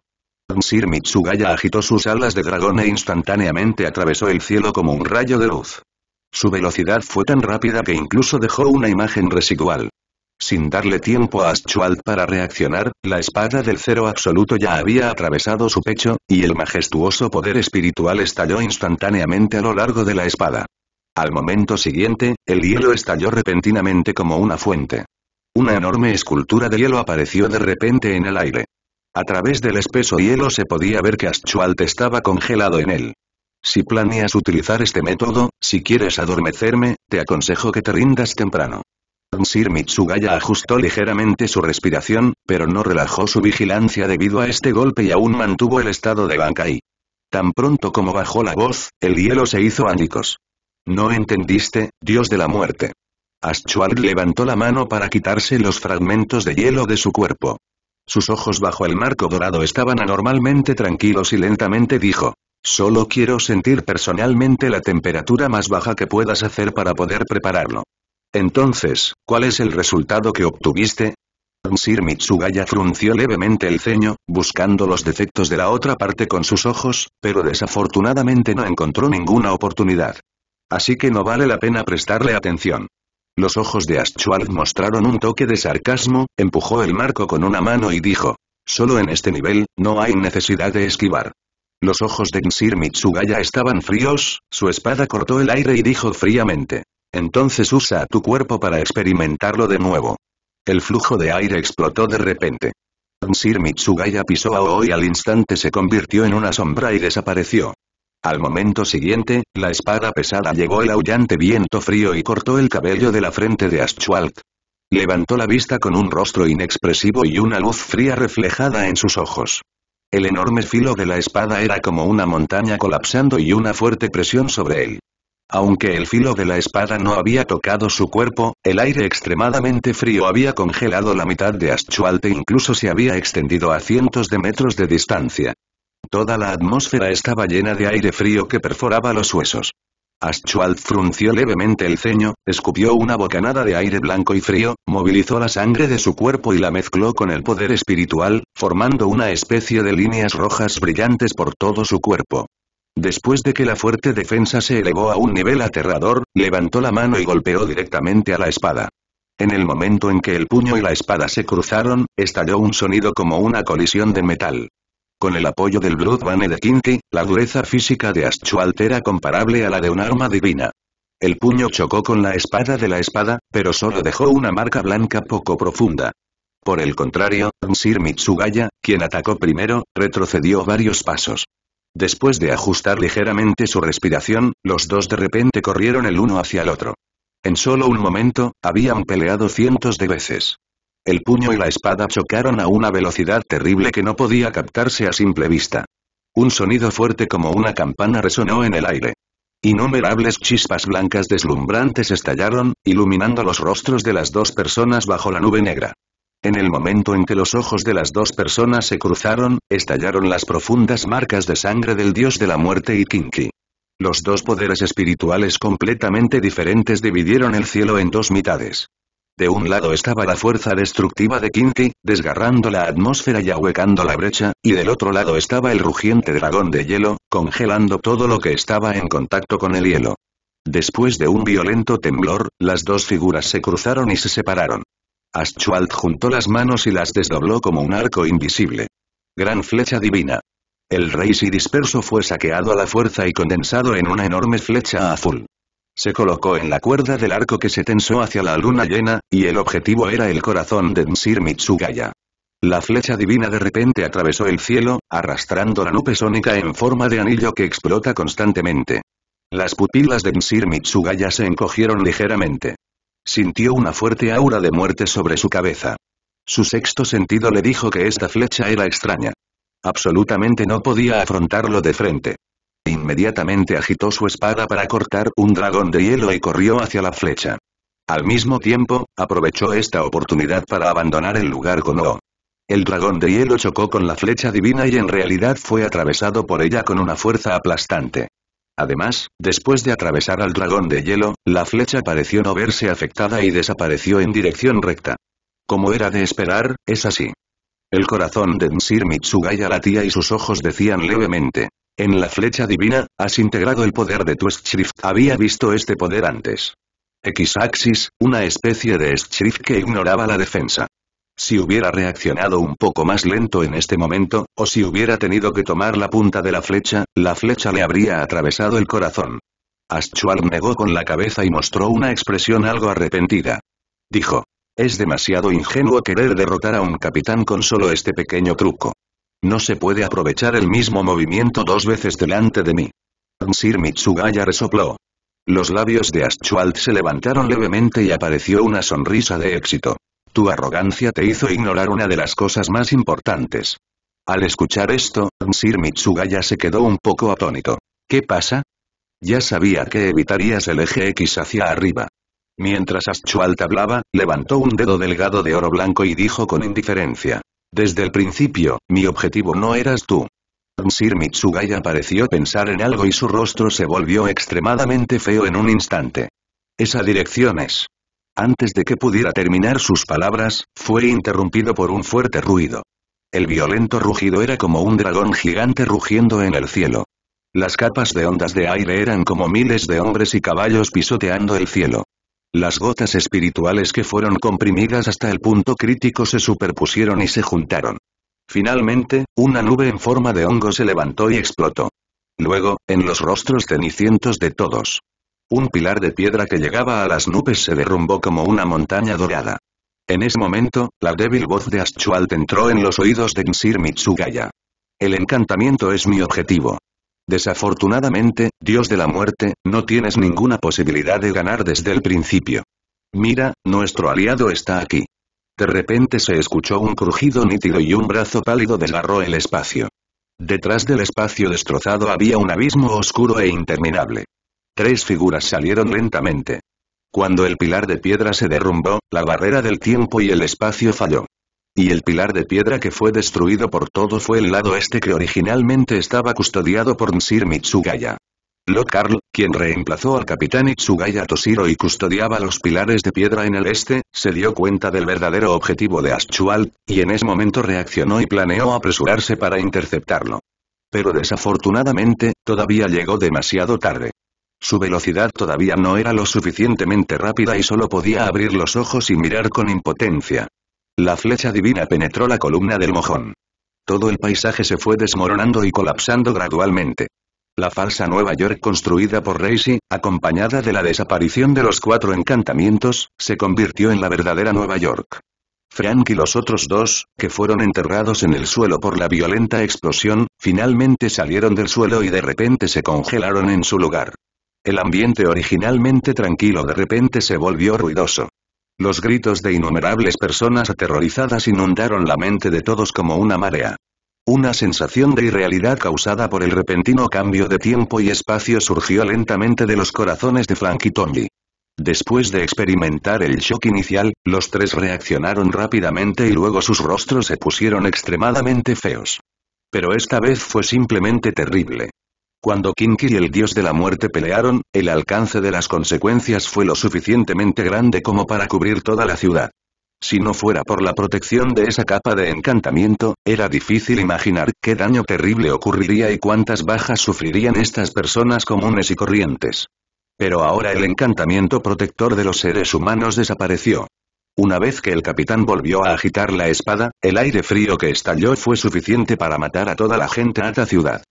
Sir Mitsugaya agitó sus alas de dragón e instantáneamente atravesó el cielo como un rayo de luz. Su velocidad fue tan rápida que incluso dejó una imagen residual. Sin darle tiempo a Aschualt para reaccionar, la espada del cero absoluto ya había atravesado su pecho, y el majestuoso poder espiritual estalló instantáneamente a lo largo de la espada. Al momento siguiente, el hielo estalló repentinamente como una fuente. Una enorme escultura de hielo apareció de repente en el aire. A través del espeso hielo se podía ver que Aschualt estaba congelado en él. Si planeas utilizar este método, si quieres adormecerme, te aconsejo que te rindas temprano. Sir Mitsugaya ajustó ligeramente su respiración, pero no relajó su vigilancia debido a este golpe y aún mantuvo el estado de Bankai. Tan pronto como bajó la voz, el hielo se hizo ánicos. No entendiste, dios de la muerte. Ashward levantó la mano para quitarse los fragmentos de hielo de su cuerpo. Sus ojos bajo el marco dorado estaban anormalmente tranquilos y lentamente dijo. Solo quiero sentir personalmente la temperatura más baja que puedas hacer para poder prepararlo. Entonces, ¿cuál es el resultado que obtuviste? Nsir Mitsugaya frunció levemente el ceño, buscando los defectos de la otra parte con sus ojos, pero desafortunadamente no encontró ninguna oportunidad. Así que no vale la pena prestarle atención. Los ojos de Ashtual mostraron un toque de sarcasmo, empujó el marco con una mano y dijo. Solo en este nivel, no hay necesidad de esquivar. Los ojos de Nsir Mitsugaya estaban fríos, su espada cortó el aire y dijo fríamente. Entonces usa tu cuerpo para experimentarlo de nuevo. El flujo de aire explotó de repente. Sir Mitsugaya pisó a y al instante se convirtió en una sombra y desapareció. Al momento siguiente, la espada pesada llegó el aullante viento frío y cortó el cabello de la frente de Aschwalk. Levantó la vista con un rostro inexpresivo y una luz fría reflejada en sus ojos. El enorme filo de la espada era como una montaña colapsando y una fuerte presión sobre él. Aunque el filo de la espada no había tocado su cuerpo, el aire extremadamente frío había congelado la mitad de Aschualt e incluso se había extendido a cientos de metros de distancia. Toda la atmósfera estaba llena de aire frío que perforaba los huesos. Aschualt frunció levemente el ceño, escupió una bocanada de aire blanco y frío, movilizó la sangre de su cuerpo y la mezcló con el poder espiritual, formando una especie de líneas rojas brillantes por todo su cuerpo. Después de que la fuerte defensa se elevó a un nivel aterrador, levantó la mano y golpeó directamente a la espada. En el momento en que el puño y la espada se cruzaron, estalló un sonido como una colisión de metal. Con el apoyo del Blood de Kinti, la dureza física de Aschualt era comparable a la de un arma divina. El puño chocó con la espada de la espada, pero solo dejó una marca blanca poco profunda. Por el contrario, Sir Mitsugaya, quien atacó primero, retrocedió varios pasos. Después de ajustar ligeramente su respiración, los dos de repente corrieron el uno hacia el otro. En solo un momento, habían peleado cientos de veces. El puño y la espada chocaron a una velocidad terrible que no podía captarse a simple vista. Un sonido fuerte como una campana resonó en el aire. Innumerables chispas blancas deslumbrantes estallaron, iluminando los rostros de las dos personas bajo la nube negra. En el momento en que los ojos de las dos personas se cruzaron, estallaron las profundas marcas de sangre del dios de la muerte y Kinki. Los dos poderes espirituales completamente diferentes dividieron el cielo en dos mitades. De un lado estaba la fuerza destructiva de Kinki, desgarrando la atmósfera y ahuecando la brecha, y del otro lado estaba el rugiente dragón de hielo, congelando todo lo que estaba en contacto con el hielo. Después de un violento temblor, las dos figuras se cruzaron y se separaron aschualt juntó las manos y las desdobló como un arco invisible. Gran flecha divina. El rey si disperso fue saqueado a la fuerza y condensado en una enorme flecha azul. Se colocó en la cuerda del arco que se tensó hacia la luna llena, y el objetivo era el corazón de Nsir Mitsugaya. La flecha divina de repente atravesó el cielo, arrastrando la nube sónica en forma de anillo que explota constantemente. Las pupilas de Nsir Mitsugaya se encogieron ligeramente sintió una fuerte aura de muerte sobre su cabeza. Su sexto sentido le dijo que esta flecha era extraña. Absolutamente no podía afrontarlo de frente. Inmediatamente agitó su espada para cortar un dragón de hielo y corrió hacia la flecha. Al mismo tiempo, aprovechó esta oportunidad para abandonar el lugar con O. El dragón de hielo chocó con la flecha divina y en realidad fue atravesado por ella con una fuerza aplastante. Además, después de atravesar al dragón de hielo, la flecha pareció no verse afectada y desapareció en dirección recta. Como era de esperar, es así. El corazón de Nsir Mitsugaya latía y sus ojos decían levemente. En la flecha divina, has integrado el poder de tu Schrift. Había visto este poder antes. X-axis, una especie de Schrift que ignoraba la defensa. Si hubiera reaccionado un poco más lento en este momento, o si hubiera tenido que tomar la punta de la flecha, la flecha le habría atravesado el corazón. Ashual negó con la cabeza y mostró una expresión algo arrepentida. Dijo. Es demasiado ingenuo querer derrotar a un capitán con solo este pequeño truco. No se puede aprovechar el mismo movimiento dos veces delante de mí. Sir Mitsugaya resopló. Los labios de Ashual se levantaron levemente y apareció una sonrisa de éxito. Tu arrogancia te hizo ignorar una de las cosas más importantes. Al escuchar esto, Sir Mitsugaya se quedó un poco atónito. ¿Qué pasa? Ya sabía que evitarías el eje X hacia arriba. Mientras Aschualt hablaba, levantó un dedo delgado de oro blanco y dijo con indiferencia. Desde el principio, mi objetivo no eras tú. Sir Mitsugaya pareció pensar en algo y su rostro se volvió extremadamente feo en un instante. Esa dirección es. Antes de que pudiera terminar sus palabras, fue interrumpido por un fuerte ruido. El violento rugido era como un dragón gigante rugiendo en el cielo. Las capas de ondas de aire eran como miles de hombres y caballos pisoteando el cielo. Las gotas espirituales que fueron comprimidas hasta el punto crítico se superpusieron y se juntaron. Finalmente, una nube en forma de hongo se levantó y explotó. Luego, en los rostros cenicientos de todos, un pilar de piedra que llegaba a las nubes se derrumbó como una montaña dorada. En ese momento, la débil voz de Aschualt entró en los oídos de Nsir Mitsugaya. El encantamiento es mi objetivo. Desafortunadamente, Dios de la muerte, no tienes ninguna posibilidad de ganar desde el principio. Mira, nuestro aliado está aquí. De repente se escuchó un crujido nítido y un brazo pálido desgarró el espacio. Detrás del espacio destrozado había un abismo oscuro e interminable. Tres figuras salieron lentamente. Cuando el pilar de piedra se derrumbó, la barrera del tiempo y el espacio falló. Y el pilar de piedra que fue destruido por todo fue el lado este que originalmente estaba custodiado por Nsir Mitsugaya. Lord quien reemplazó al capitán Itsugaya Toshiro y custodiaba los pilares de piedra en el este, se dio cuenta del verdadero objetivo de Aschual, y en ese momento reaccionó y planeó apresurarse para interceptarlo. Pero desafortunadamente, todavía llegó demasiado tarde. Su velocidad todavía no era lo suficientemente rápida y solo podía abrir los ojos y mirar con impotencia. La flecha divina penetró la columna del mojón. Todo el paisaje se fue desmoronando y colapsando gradualmente. La falsa Nueva York construida por Racy, acompañada de la desaparición de los cuatro encantamientos, se convirtió en la verdadera Nueva York. Frank y los otros dos, que fueron enterrados en el suelo por la violenta explosión, finalmente salieron del suelo y de repente se congelaron en su lugar. El ambiente originalmente tranquilo de repente se volvió ruidoso. Los gritos de innumerables personas aterrorizadas inundaron la mente de todos como una marea. Una sensación de irrealidad causada por el repentino cambio de tiempo y espacio surgió lentamente de los corazones de Frank y Tommy. Después de experimentar el shock inicial, los tres reaccionaron rápidamente y luego sus rostros se pusieron extremadamente feos. Pero esta vez fue simplemente terrible. Cuando Kinky y el dios de la muerte pelearon, el alcance de las consecuencias fue lo suficientemente grande como para cubrir toda la ciudad. Si no fuera por la protección de esa capa de encantamiento, era difícil imaginar qué daño terrible ocurriría y cuántas bajas sufrirían estas personas comunes y corrientes. Pero ahora el encantamiento protector de los seres humanos desapareció. Una vez que el capitán volvió a agitar la espada, el aire frío que estalló fue suficiente para matar a toda la gente a la ciudad.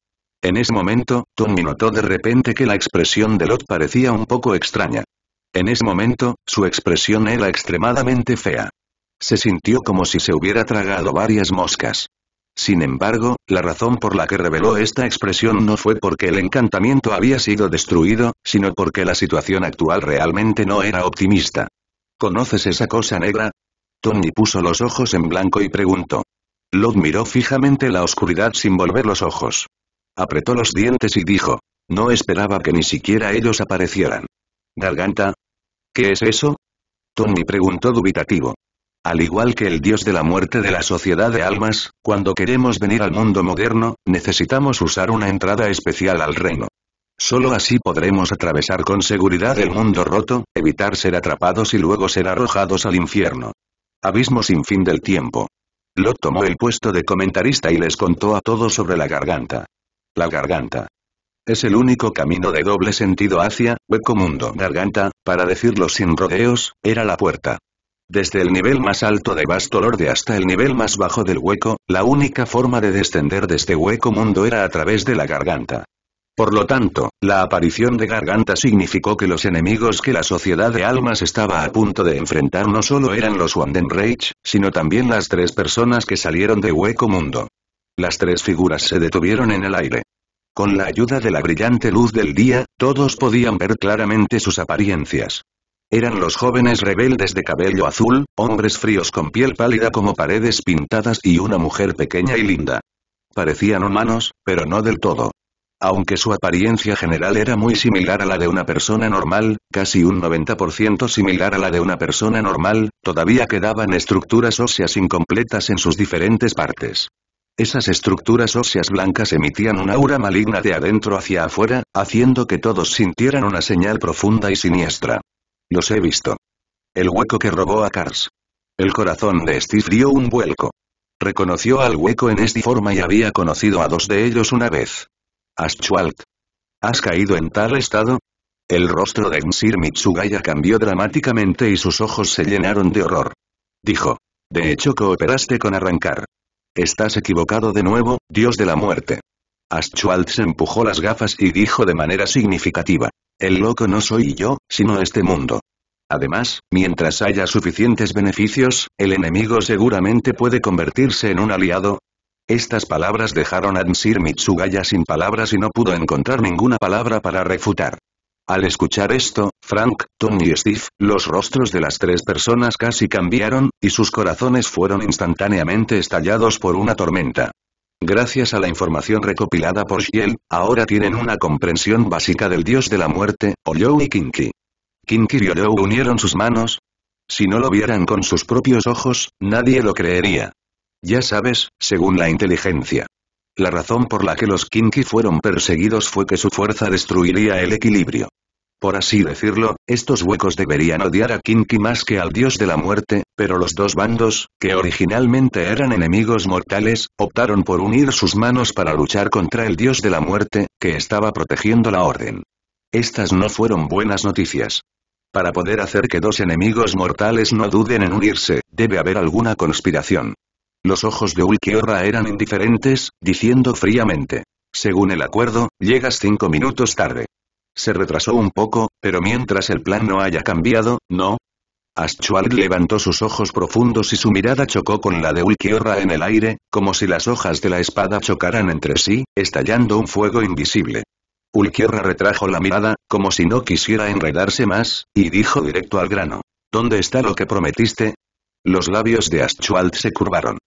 En ese momento, Tony notó de repente que la expresión de Lot parecía un poco extraña. En ese momento, su expresión era extremadamente fea. Se sintió como si se hubiera tragado varias moscas. Sin embargo, la razón por la que reveló esta expresión no fue porque el encantamiento había sido destruido, sino porque la situación actual realmente no era optimista. ¿Conoces esa cosa negra? Tony puso los ojos en blanco y preguntó. Lot miró fijamente la oscuridad sin volver los ojos. Apretó los dientes y dijo. No esperaba que ni siquiera ellos aparecieran. ¿Garganta? ¿Qué es eso? Tommy preguntó dubitativo. Al igual que el dios de la muerte de la sociedad de almas, cuando queremos venir al mundo moderno, necesitamos usar una entrada especial al reino. Solo así podremos atravesar con seguridad el mundo roto, evitar ser atrapados y luego ser arrojados al infierno. Abismo sin fin del tiempo. Lot tomó el puesto de comentarista y les contó a todos sobre la garganta. La garganta. Es el único camino de doble sentido hacia, hueco mundo. Garganta, para decirlo sin rodeos, era la puerta. Desde el nivel más alto de Vasto Lorde hasta el nivel más bajo del hueco, la única forma de descender de este hueco mundo era a través de la garganta. Por lo tanto, la aparición de Garganta significó que los enemigos que la Sociedad de Almas estaba a punto de enfrentar no solo eran los Wanden sino también las tres personas que salieron de Hueco Mundo. Las tres figuras se detuvieron en el aire. Con la ayuda de la brillante luz del día, todos podían ver claramente sus apariencias. Eran los jóvenes rebeldes de cabello azul, hombres fríos con piel pálida como paredes pintadas y una mujer pequeña y linda. Parecían humanos, pero no del todo. Aunque su apariencia general era muy similar a la de una persona normal, casi un 90% similar a la de una persona normal, todavía quedaban estructuras óseas incompletas en sus diferentes partes. Esas estructuras óseas blancas emitían una aura maligna de adentro hacia afuera, haciendo que todos sintieran una señal profunda y siniestra. Los he visto. El hueco que robó a Cars. El corazón de Steve dio un vuelco. Reconoció al hueco en esta forma y había conocido a dos de ellos una vez. Aschualt. ¿Has caído en tal estado? El rostro de Nsir Mitsugaya cambió dramáticamente y sus ojos se llenaron de horror. Dijo. De hecho cooperaste con arrancar. Estás equivocado de nuevo, dios de la muerte. se empujó las gafas y dijo de manera significativa. El loco no soy yo, sino este mundo. Además, mientras haya suficientes beneficios, el enemigo seguramente puede convertirse en un aliado. Estas palabras dejaron a Nsir Mitsugaya sin palabras y no pudo encontrar ninguna palabra para refutar. Al escuchar esto, Frank, Tony y Steve, los rostros de las tres personas casi cambiaron, y sus corazones fueron instantáneamente estallados por una tormenta. Gracias a la información recopilada por Shiel, ahora tienen una comprensión básica del dios de la muerte, Oyo y Kinky. ¿Kinky y Oyo unieron sus manos. Si no lo vieran con sus propios ojos, nadie lo creería. Ya sabes, según la inteligencia. La razón por la que los Kinky fueron perseguidos fue que su fuerza destruiría el equilibrio. Por así decirlo, estos huecos deberían odiar a Kinki más que al dios de la muerte, pero los dos bandos, que originalmente eran enemigos mortales, optaron por unir sus manos para luchar contra el dios de la muerte, que estaba protegiendo la orden. Estas no fueron buenas noticias. Para poder hacer que dos enemigos mortales no duden en unirse, debe haber alguna conspiración. Los ojos de Ulquiorra eran indiferentes, diciendo fríamente. Según el acuerdo, llegas cinco minutos tarde. Se retrasó un poco, pero mientras el plan no haya cambiado, ¿no? Aschual levantó sus ojos profundos y su mirada chocó con la de Ulquiorra en el aire, como si las hojas de la espada chocaran entre sí, estallando un fuego invisible. Ulquiorra retrajo la mirada, como si no quisiera enredarse más, y dijo directo al grano. ¿Dónde está lo que prometiste? Los labios de Aschual se curvaron.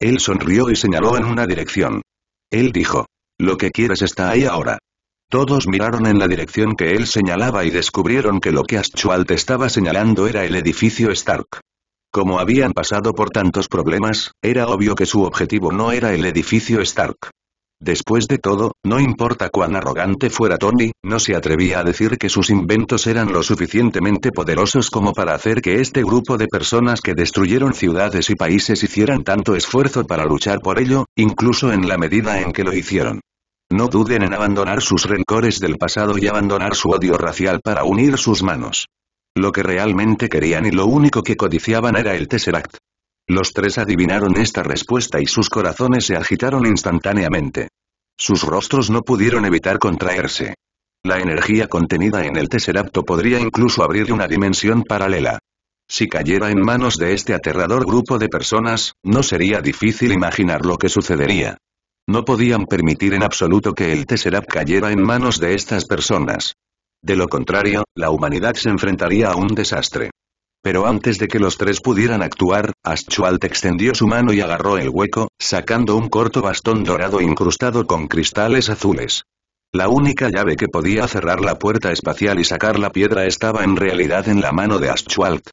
Él sonrió y señaló en una dirección. Él dijo. Lo que quieres está ahí ahora. Todos miraron en la dirección que él señalaba y descubrieron que lo que Aschwalt estaba señalando era el edificio Stark. Como habían pasado por tantos problemas, era obvio que su objetivo no era el edificio Stark. Después de todo, no importa cuán arrogante fuera Tony, no se atrevía a decir que sus inventos eran lo suficientemente poderosos como para hacer que este grupo de personas que destruyeron ciudades y países hicieran tanto esfuerzo para luchar por ello, incluso en la medida en que lo hicieron. No duden en abandonar sus rencores del pasado y abandonar su odio racial para unir sus manos. Lo que realmente querían y lo único que codiciaban era el Tesseract. Los tres adivinaron esta respuesta y sus corazones se agitaron instantáneamente. Sus rostros no pudieron evitar contraerse. La energía contenida en el Tesseract podría incluso abrir una dimensión paralela. Si cayera en manos de este aterrador grupo de personas, no sería difícil imaginar lo que sucedería. No podían permitir en absoluto que el Tesseract cayera en manos de estas personas. De lo contrario, la humanidad se enfrentaría a un desastre. Pero antes de que los tres pudieran actuar, Aschualt extendió su mano y agarró el hueco, sacando un corto bastón dorado incrustado con cristales azules. La única llave que podía cerrar la puerta espacial y sacar la piedra estaba en realidad en la mano de Aschualt.